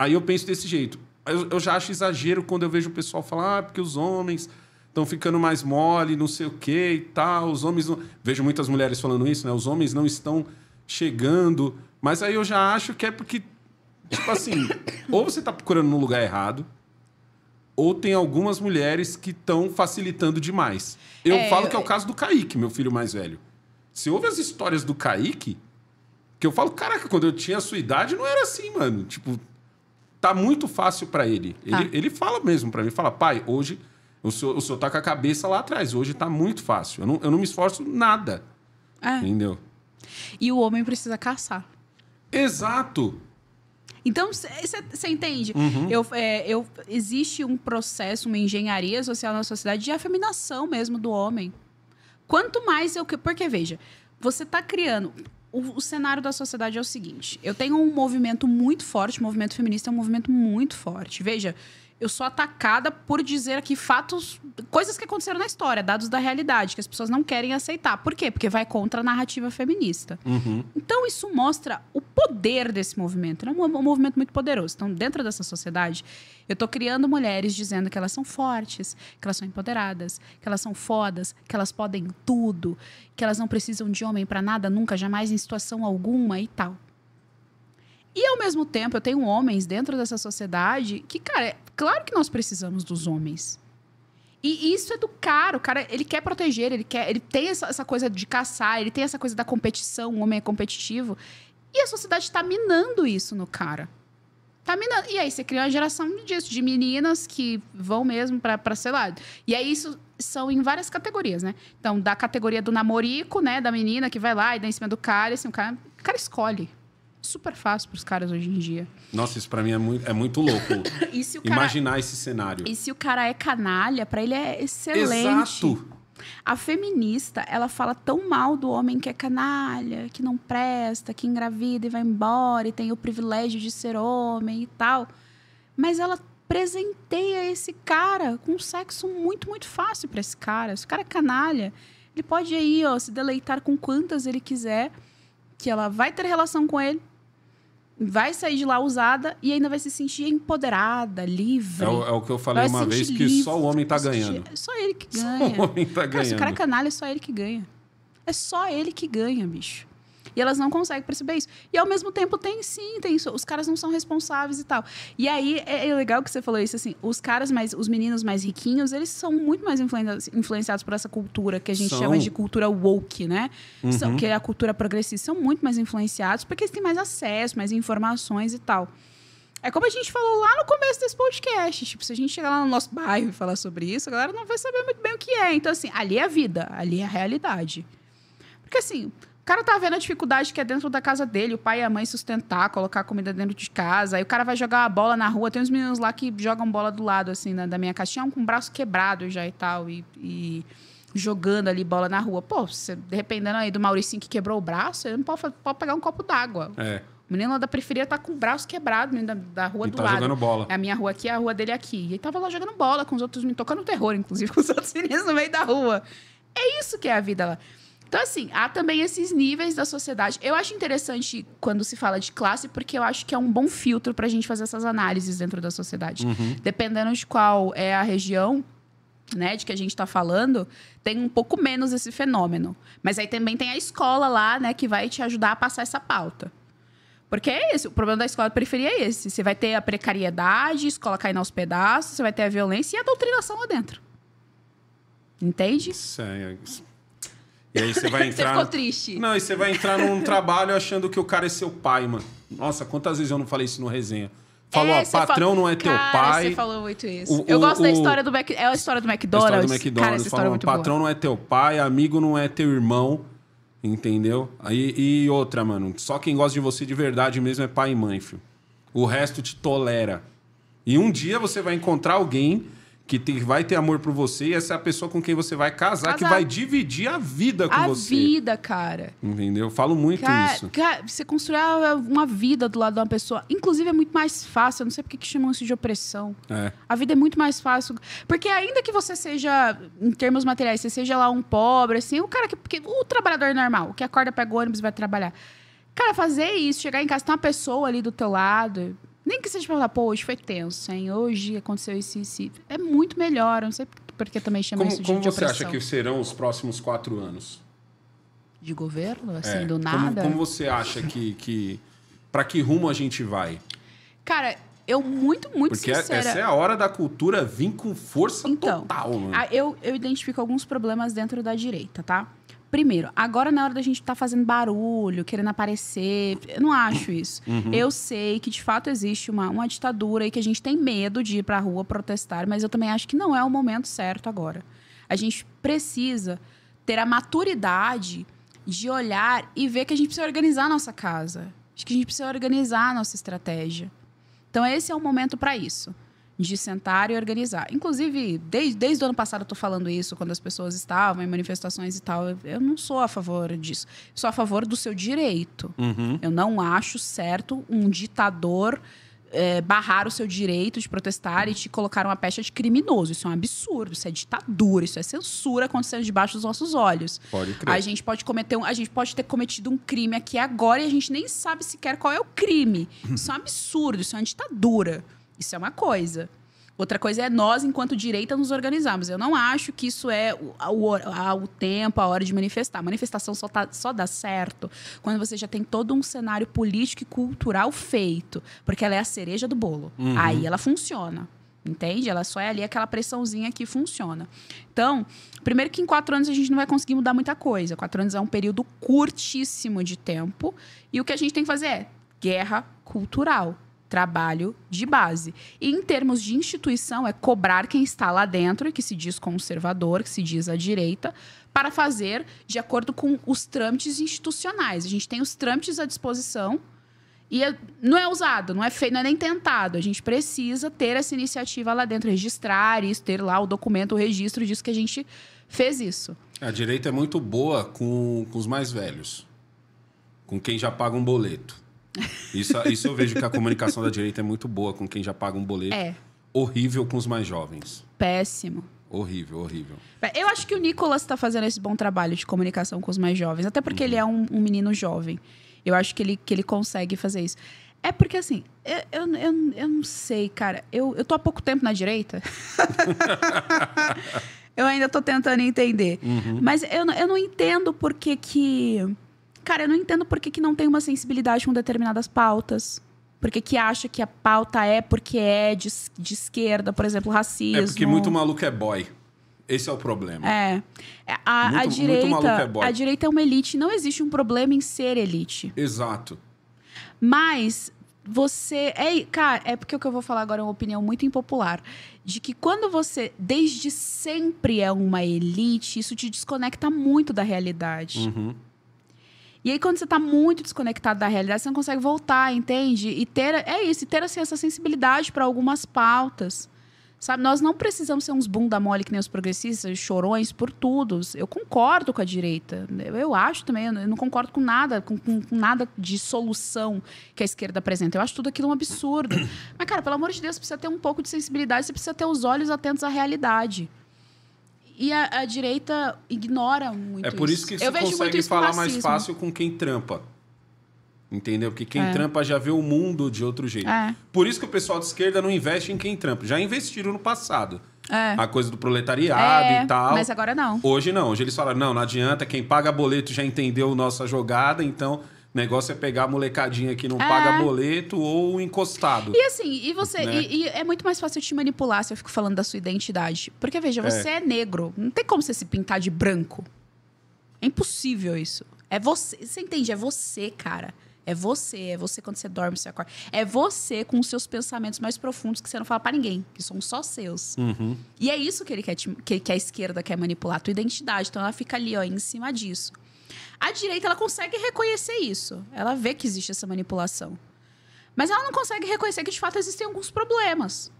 Aí eu penso desse jeito. Eu, eu já acho exagero quando eu vejo o pessoal falar, ah, porque os homens estão ficando mais mole, não sei o quê e tal. Os homens não... Vejo muitas mulheres falando isso, né? Os homens não estão chegando. Mas aí eu já acho que é porque, tipo assim, ou você está procurando no lugar errado, ou tem algumas mulheres que estão facilitando demais. Eu é, falo que é o caso do Kaique, meu filho mais velho. Você ouve as histórias do Kaique, que eu falo, caraca, quando eu tinha a sua idade não era assim, mano. Tipo, tá muito fácil para ele. Ele, tá. ele fala mesmo para mim, fala, pai, hoje o senhor, o senhor tá com a cabeça lá atrás, hoje tá muito fácil. Eu não, eu não me esforço nada. É. Entendeu? E o homem precisa caçar. Exato. Então, você entende? Uhum. Eu, é, eu, existe um processo, uma engenharia social na sociedade de afeminação mesmo do homem. Quanto mais eu. Porque, veja, você está criando o, o, cenário da sociedade é o seguinte: eu tenho um movimento muito forte, o movimento feminista é um movimento muito forte. Veja, eu sou atacada por dizer aqui fatos, coisas que aconteceram na história, dados da realidade, que as pessoas não querem aceitar. Por quê? Porque vai contra a narrativa feminista. Uhum. Então, isso mostra o poder desse movimento. É um, um movimento muito poderoso. Então, dentro dessa sociedade, eu estou criando mulheres dizendo que elas são fortes, que elas são empoderadas, que elas são fodas, que elas podem tudo, que elas não precisam de homem para nada, nunca, jamais, em situação alguma e tal. E ao mesmo tempo, eu tenho homens dentro dessa sociedade que, cara, é claro que nós precisamos dos homens. E isso é do cara, o cara, ele quer proteger, ele quer, ele tem essa, essa coisa de caçar, ele tem essa coisa da competição, o homem é competitivo. E a sociedade está minando isso no cara. Tá minando. E aí você cria uma geração disso, de meninas que vão mesmo para pra sei lá. E aí isso são em várias categorias, né? Então, da categoria do namorico, né? Da menina que vai lá e dá em cima do cara, assim, o cara, o cara escolhe super fácil para os caras hoje em dia. Nossa, isso para mim é muito, é muito louco. cara... Imaginar esse cenário. E se o cara é canalha, para ele é excelente. Exato. A feminista, ela fala tão mal do homem que é canalha, que não presta, que engravida e vai embora e tem o privilégio de ser homem e tal. Mas ela presenteia esse cara com um sexo muito, muito fácil para esse cara. Esse cara é canalha. Ele pode aí, ó, se deleitar com quantas ele quiser, que ela vai ter relação com ele, vai sair de lá usada e ainda vai se sentir empoderada, livre. É o, é o que eu falei vai uma vez, livre, tá é que só o homem tá ganhando. Sentir... Só ele que ganha. Só o homem tá ganhando. Cara, se o cara é canalha, é só ele que ganha. É só ele que ganha, bicho. E elas não conseguem perceber isso. E ao mesmo tempo tem sim, tem isso. Os caras não são responsáveis e tal. E aí é, é legal que você falou isso assim. Os caras mais, os meninos mais riquinhos, eles são muito mais influenciados por essa cultura que a gente são. chama de cultura woke, né? Uhum. São, que é a cultura progressista. São muito mais influenciados porque eles têm mais acesso, mais informações e tal. É como a gente falou lá no começo desse podcast. Tipo, se a gente chegar lá no nosso bairro e falar sobre isso, a galera não vai saber muito bem o que é. Então, assim, ali é a vida, ali é a realidade. Porque, assim, cara tá vendo a dificuldade que é dentro da casa dele, o pai e a mãe sustentar, colocar comida dentro de casa. Aí o cara vai jogar a bola na rua. Tem uns meninos lá que jogam bola do lado, assim, na, da minha caixinha, com o braço quebrado já e tal. E, e jogando ali bola na rua. Pô, você dependendo aí do Mauricinho que quebrou o braço, ele não pode, pode pegar um copo d'água. É. O menino lá da periferia tá com o braço quebrado, menino da, da rua e do tá lado. jogando bola. É a minha rua aqui, é a rua dele aqui. E ele tava lá jogando bola com os outros, me tocando terror, inclusive, com os outros meninos no meio da rua. É isso que é a vida lá. Então, assim, há também esses níveis da sociedade. Eu acho interessante quando se fala de classe, porque eu acho que é um bom filtro para a gente fazer essas análises dentro da sociedade. Uhum. Dependendo de qual é a região, né, de que a gente está falando, tem um pouco menos esse fenômeno. Mas aí também tem a escola lá, né, que vai te ajudar a passar essa pauta. Porque é esse, o problema da escola de periferia é esse. Você vai ter a precariedade, a escola cair aos pedaços, você vai ter a violência e a doutrinação lá dentro. Entende? Isso é, isso e aí você vai entrar. você ficou triste. Não, e você vai entrar num trabalho achando que o cara é seu pai, mano. Nossa, quantas vezes eu não falei isso no resenha? Falou, é, ó, patrão fala... não é teu cara, pai. Você falou muito isso. O, eu o, gosto o... da história do Mac... é a história do McDonald's. A história do McDonald's. Cara, essa história é falou, é muito patrão boa. não é teu pai, amigo não é teu irmão. Entendeu? Aí, e outra, mano. Só quem gosta de você de verdade mesmo é pai e mãe, filho. O resto te tolera. E um dia você vai encontrar alguém que tem, vai ter amor por você e essa é a pessoa com quem você vai casar, casar. que vai dividir a vida com a você. A vida, cara. Entendeu? Eu falo muito cara, isso. Cara, você construir uma vida do lado de uma pessoa, inclusive é muito mais fácil. Eu não sei por que chamam isso de opressão. É. A vida é muito mais fácil. Porque ainda que você seja, em termos materiais, você seja lá um pobre, assim, o cara que. Porque, o trabalhador normal, que acorda, pega o ônibus e vai trabalhar. Cara, fazer isso, chegar em casa, tem uma pessoa ali do teu lado nem que seja falar, pô, hoje foi tenso, hein? Hoje aconteceu isso e isso. É muito melhor. Eu não sei porque também chama como, isso de Como de você acha que serão os próximos quatro anos? De governo? É, assim, é. do nada? Como, como você acha que... que para que rumo a gente vai? Cara, eu muito, muito Porque é, sincera... essa é a hora da cultura vir com força então, total. Né? Eu, eu identifico alguns problemas dentro da direita, tá? Primeiro, agora na é hora da gente estar tá fazendo barulho, querendo aparecer, eu não acho isso. Uhum. Eu sei que de fato existe uma, uma ditadura e que a gente tem medo de ir para a rua protestar, mas eu também acho que não é o momento certo agora. A gente precisa ter a maturidade de olhar e ver que a gente precisa organizar a nossa casa. Acho que a gente precisa organizar a nossa estratégia. Então, esse é o momento para isso de sentar e organizar. Inclusive, desde, desde o ano passado eu estou falando isso, quando as pessoas estavam em manifestações e tal. Eu, eu não sou a favor disso. Sou a favor do seu direito. Uhum. Eu não acho certo um ditador é, barrar o seu direito de protestar e te colocar uma pecha de criminoso. Isso é um absurdo, isso é ditadura, isso é censura acontecendo debaixo dos nossos olhos. Pode crer. A gente pode cometer um, a gente pode ter cometido um crime aqui agora e a gente nem sabe sequer qual é o crime. Isso é um absurdo, isso é uma ditadura. Isso é uma coisa. Outra coisa é nós, enquanto direita, nos organizarmos. Eu não acho que isso é o, o, o tempo, a hora de manifestar. Manifestação só, tá, só dá certo quando você já tem todo um cenário político e cultural feito, porque ela é a cereja do bolo. Uhum. Aí ela funciona. Entende? Ela só é ali aquela pressãozinha que funciona. Então, primeiro que em quatro anos a gente não vai conseguir mudar muita coisa. Quatro anos é um período curtíssimo de tempo. E o que a gente tem que fazer é guerra cultural trabalho de base. E em termos de instituição, é cobrar quem está lá dentro que se diz conservador, que se diz à direita, para fazer de acordo com os trâmites institucionais. A gente tem os trâmites à disposição e é, não é usado, não é feito, não é nem tentado. A gente precisa ter essa iniciativa lá dentro, registrar isso, ter lá o documento, o registro disso que a gente fez isso. A direita é muito boa com, com os mais velhos, com quem já paga um boleto isso, isso eu vejo que a comunicação da direita é muito boa com quem já paga um boleto. É. Horrível com os mais jovens. Péssimo. Horrível, horrível. É, eu acho que o Nicolas está fazendo esse bom trabalho de comunicação com os mais jovens, até porque uhum. ele é um, um, menino jovem. Eu acho que ele, que ele consegue fazer isso. É porque, assim, eu, eu, eu, eu não sei, cara. Eu, eu tô há pouco tempo na direita. eu ainda tô tentando entender. Uhum. Mas eu, eu não entendo por que que cara, eu não entendo por que, que não tem uma sensibilidade com determinadas pautas. Por que, que acha que a pauta é porque é de, de esquerda, por exemplo, é, racismo. É porque muito maluco é boy. Esse é o problema. É. é a, muito, a direita, é a direita é uma elite. Não existe um problema em ser elite. Exato. Mas você. É, cara, é porque o que eu vou falar agora é uma opinião muito impopular. De que quando você, desde sempre, é uma elite, isso te desconecta muito da realidade. Uhum. E aí, quando você está muito desconectado da realidade, você não consegue voltar, entende? E ter, é isso, e ter assim, essa sensibilidade para algumas pautas. Sabe, nós não precisamos ser uns bunda mole que nem os progressistas, chorões por tudo. Eu concordo com a direita. Eu, eu acho também, eu não concordo com nada, com, com, com, nada de solução que a esquerda apresenta. Eu acho tudo aquilo um absurdo. Mas, cara, pelo amor de Deus, precisa ter um pouco de sensibilidade, você precisa ter os olhos atentos à realidade. E a, a direita ignora muito É por isso, isso que você consegue falar mais fácil com quem trampa. Entendeu? Porque quem é. trampa já vê o mundo de outro jeito. É. Por isso que o pessoal de esquerda não investe em quem trampa. Já investiram no passado. É. A coisa do proletariado é, e tal. Mas agora não. Hoje não. Hoje eles falaram: não, não adianta. Quem paga boleto já entendeu nossa jogada, então o negócio é pegar a molecadinha que não é. paga boleto ou encostado. E assim, e você. Né? E, e, é muito mais fácil te manipular se eu fico falando da sua identidade. Porque, veja, é. você é, é negro. Não tem como você se pintar de branco. É impossível isso. É você. Você entende? É você, cara. É você, é você quando você dorme, você acorda. É você com os seus pensamentos mais profundos que você não fala para ninguém, que são só seus. Uhum. E é isso que ele quer, te, que, que a esquerda quer manipular, a tua identidade. Então ela fica ali, ó, em cima disso. A direita ela consegue reconhecer isso. Ela vê que existe essa manipulação. Mas ela não consegue reconhecer que de fato existem alguns problemas.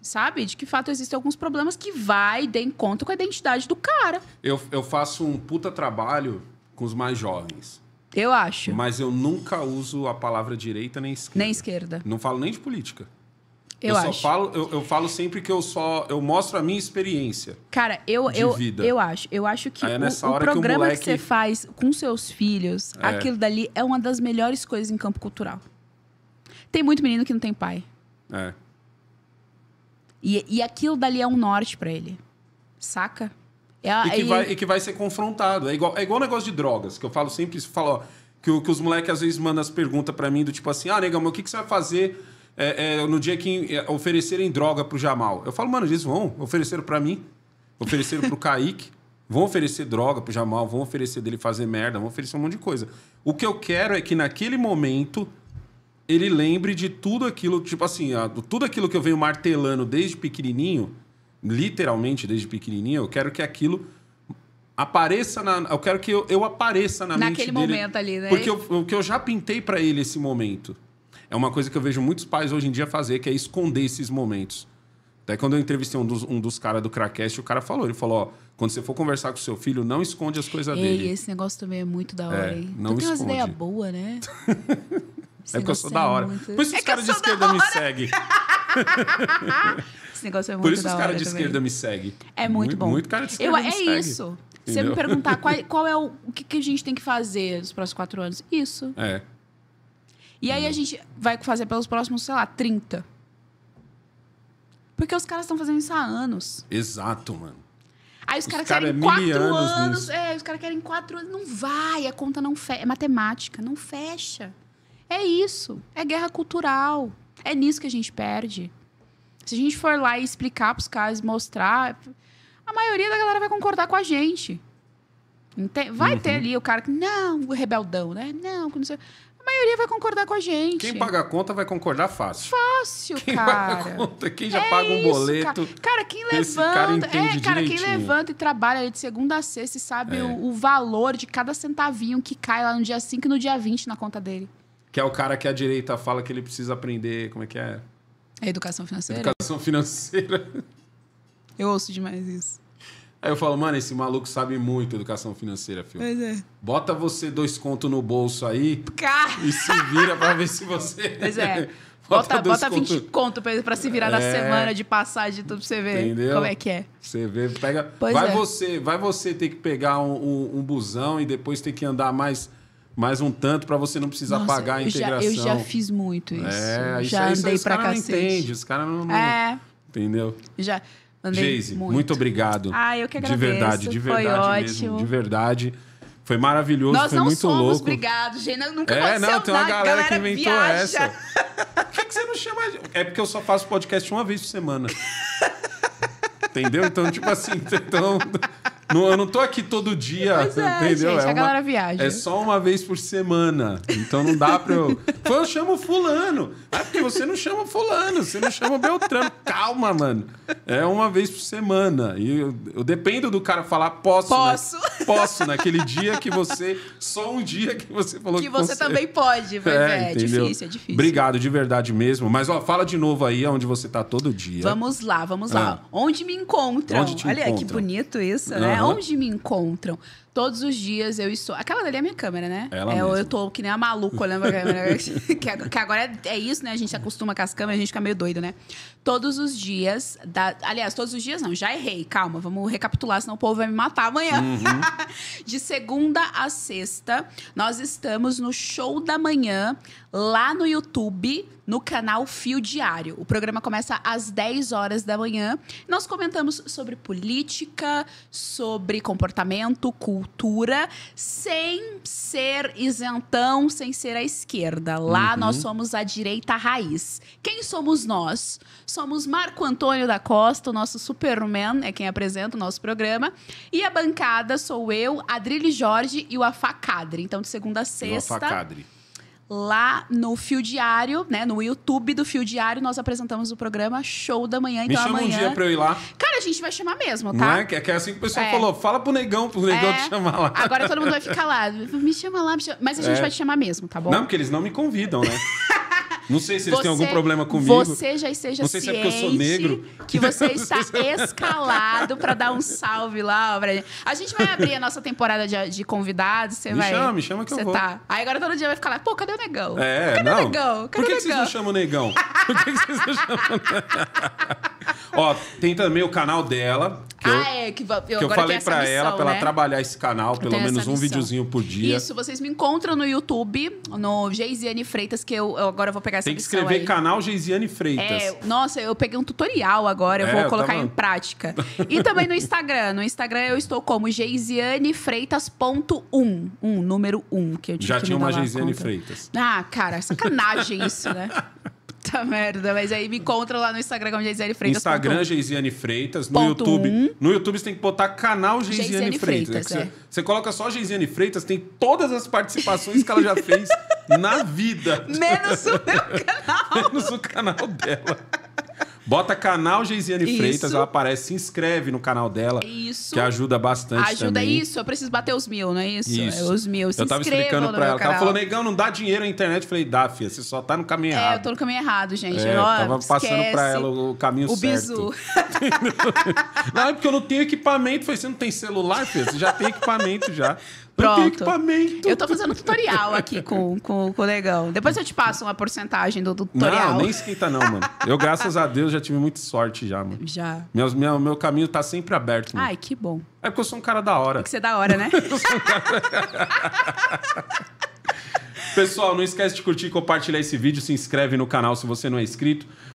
Sabe? De que de fato existem alguns problemas que vai de encontro com a identidade do cara. Eu, eu faço um puta trabalho com os mais jovens. Eu acho. Mas eu nunca uso a palavra direita nem esquerda. Nem esquerda. Não falo nem de política. Eu, eu acho. só falo, eu, eu, falo sempre que eu só eu mostro a minha experiência. Cara, eu eu, vida. eu acho, eu acho que Aí, é o, o programa que, moleque... que, você faz com seus filhos, é. aquilo dali é uma das melhores coisas em campo cultural. Tem muito menino que não tem pai. É. E, e aquilo dali é um norte para ele. Saca? É, e, que e... Vai, e que vai ser confrontado. É igual, é igual o negócio de drogas, que eu falo sempre falo, ó, que, que os moleques às vezes mandam as perguntas para mim do tipo assim, ah, negão, mas o que, que você vai fazer é, é, no dia que é, oferecerem droga pro Jamal. Eu falo, mano, eles vão. Ofereceram para mim, ofereceram pro Kaique, vão oferecer droga pro Jamal, vão oferecer dele fazer merda, vão oferecer um monte de coisa. O que eu quero é que naquele momento ele lembre de tudo aquilo, tipo assim, tudo aquilo que eu venho martelando desde pequenininho, literalmente desde pequenininho, eu quero que aquilo apareça na. Eu quero que eu, eu apareça na Naquele mente dele. Naquele momento ali, né? Porque o que eu já pintei para ele esse momento é uma coisa que eu vejo muitos pais hoje em dia fazer, que é esconder esses momentos. Daí quando eu entrevistei um dos, um dos caras do Crackcast, o cara falou, ele falou, ó, quando você for conversar com seu filho, não esconde as coisas Ei, dele. esse negócio também é muito da é, hora, é, hein? Não tu esconde. tem umas ideias boas, né? é que eu sou da é hora. muito... Por isso é os caras de esquerda me seguem. esse negócio é muito Por isso da os caras de esquerda me seguem. É muito, muito bom. Muito cara de esquerda eu, me é segue. É isso. Entendeu? Você me perguntar qual, qual é o, o que, que a gente tem que fazer nos próximos quatro anos. Isso. É. E aí a hum. gente vai fazer pelos próximos, sei lá, 30. Porque os caras estão fazendo isso há anos. Exato, mano. Aí os, os caras cara é querem é quatro anos. anos é, os caras querem quatro anos. Não vai, a conta não fecha. É matemática, não fecha. É isso. É guerra cultural. É nisso que a gente perde. Se a gente for lá e explicar pros caras, mostrar, a maioria da galera vai concordar com a gente. Vai uhum. ter ali o cara que, não, o rebeldão, né? Não, que não sei. A maioria vai concordar com a gente. Quem paga a conta vai concordar fácil. Fácil, quem cara. Quem paga a conta, quem já é paga um boleto. Cara, cara quem levanta, é, cara é, cara, direitinho. quem levanta e trabalha de segunda a sexta e sabe é. o, o, valor de cada centavinho que cai lá no dia 5 e no dia 20 na conta dele. Que é o cara que a direita fala que ele precisa aprender, como é que é? É educação financeira. Educação financeira. Eu ouço demais isso. Aí eu falo, mano, esse maluco sabe muito educação financeira, filho. Pois é. Bota você dois contos no bolso aí Car... e se vira pra ver se você. Pois é. Bota, bota, bota conto. 20 conto pra, pra se virar é... na semana de passagem, e tudo pra você ver Entendeu? como é que é. Você vê, pega. Pois vai, é. você, vai você ter que pegar um, um, um busão e depois ter que andar mais mais um tanto para você não precisar Nossa, pagar a integração. Eu já, eu já fiz muito é, isso. É, já isso, andei isso, pra cacete. entende, os caras não, não. É. Entendeu? Já. Andei Geise, muito. muito. obrigado. Ah, eu que agradeço. De verdade, de verdade Foi mesmo. Ótimo. De verdade. Foi maravilhoso, Nós foi não muito somos, louco. Obrigado, gente. Nunca é, não, tem uma galera, galera, que inventou viaja. essa. Por que, que você não chama? É porque eu só faço podcast uma vez por semana. Entendeu? Então, tipo assim, então não, eu não tô aqui todo dia, é, entendeu? Gente, é a galera viaja. É só uma vez por semana. Então não dá pra eu. Foi, eu chamo fulano. Ah, porque você não chama fulano, você não chama Beltrano. Calma, mano. É uma vez por semana. E eu, eu dependo do cara falar, posso. Né? Posso. Né? Posso, naquele dia que você. Só um dia que você falou que, que você. Que você também pode, mas é, é difícil, é difícil. Obrigado, de verdade mesmo. Mas ó, fala de novo aí onde você tá todo dia. Vamos lá, vamos ah. lá. Onde me encontram? Onde te Olha, encontram? que bonito isso, né? onde me encontram. Todos os dias eu estou. Aquela dali é a minha câmera, né? Ela é, mesma. Eu tô que nem a maluca olhando pra câmera. que agora é, é, isso, né? A gente acostuma com as câmeras, a gente fica meio doido, né? Todos os dias. Da... Aliás, todos os dias não, já errei. Calma, vamos recapitular, senão o povo vai me matar amanhã. Uhum. De segunda a sexta, nós estamos no show da manhã lá no YouTube, no canal Fio Diário. O programa começa às 10 horas da manhã. Nós comentamos sobre política, sobre comportamento, cultura cultura sem ser isentão, sem ser a esquerda. Lá uhum. nós somos a direita raiz. Quem somos nós? Somos Marco Antônio da Costa, o nosso Superman, é quem apresenta o nosso programa. E a bancada sou eu, Adrilho Jorge e o Afacadre. Então, de segunda a sexta. o Afacadre lá no Fio Diário, né? No YouTube do Fio Diário, nós apresentamos o programa Show da Manhã. Então, Me chama amanhã... um dia pra eu ir lá. Cara, a gente vai chamar mesmo, tá? Não é? é? Que é assim que o pessoal é. falou. Fala pro negão, pro negão é. te chamar lá. Agora todo mundo vai ficar lá. Me chama lá, me chama... Mas a gente é. vai te chamar mesmo, tá bom? Não, porque eles não me convidam, né? Não sei se eles você, têm algum problema comigo. Você já esteja não sei ciente se é porque eu sou negro. que você está escalado para dar um salve lá. Pra... Gente. A gente vai abrir a nossa temporada de, de convidados. Você me vai... chama, me chama que você eu vou. Tá. Aí agora todo dia vai ficar lá, pô, cadê o negão? É, cadê não. o negão? Cadê Por que, o negão? que vocês não chamam negão? Por que, que vocês não chamam Ó, tem também o canal dela. Que ah, eu, é, que, eu, que eu falei pra missão, ela, né? pra ela trabalhar esse canal, pelo menos um videozinho por dia. Isso, vocês me encontram no YouTube, no Geisiane Freitas, que eu, eu agora vou pegar essa Tem que escrever aí. canal Geisiane Freitas. É, nossa, eu peguei um tutorial agora, eu é, vou colocar em prática. E também no Instagram. No Instagram eu estou como Freitas.1, Um, número 1, um, que eu tinha Já tinha uma Geisiane Freitas. Ah, cara, sacanagem isso, né? Puta merda, mas aí me encontra lá no Instagram como Geisiane Freitas. Instagram Geisiane Freitas, no YouTube. No YouTube você tem que botar canal Jeziane Geisiane Freitas. Né? Freitas é. você, você, coloca só Geisiane Freitas, tem todas as participações que ela já fez na vida. Menos o meu canal. Menos o canal dela. Bota canal Geisiane isso. Freitas, ela aparece, se inscreve no canal dela. Isso. Que ajuda bastante ajuda também. Ajuda isso, eu preciso bater os mil, não é isso? isso. É, os mil, se Eu tava explicando pra ela, ela tava falando, negão, não dá dinheiro à internet. Eu falei, dá, filha, você só tá no caminho errado. É, eu tô no caminho errado, gente. É, eu tava passando pra ela o caminho o certo. O bizu. não, é porque eu não tenho equipamento. Eu falei, você não tem celular, filha? Você já tem equipamento já. Pronto. equipamento. Eu tô fazendo tutorial aqui com, com, com o Legão. Depois eu te passo uma porcentagem do, tutorial. Não, nem esquenta não, mano. Eu, graças a Deus, já tive muita sorte já, mano. Já. Meu, meu, meu caminho tá sempre aberto, mano. Ai, que bom. É porque eu sou um cara da hora. Tem que ser da hora, né? eu sou um cara... Pessoal, não esquece de curtir, e compartilhar esse vídeo, se inscreve no canal se você não é inscrito.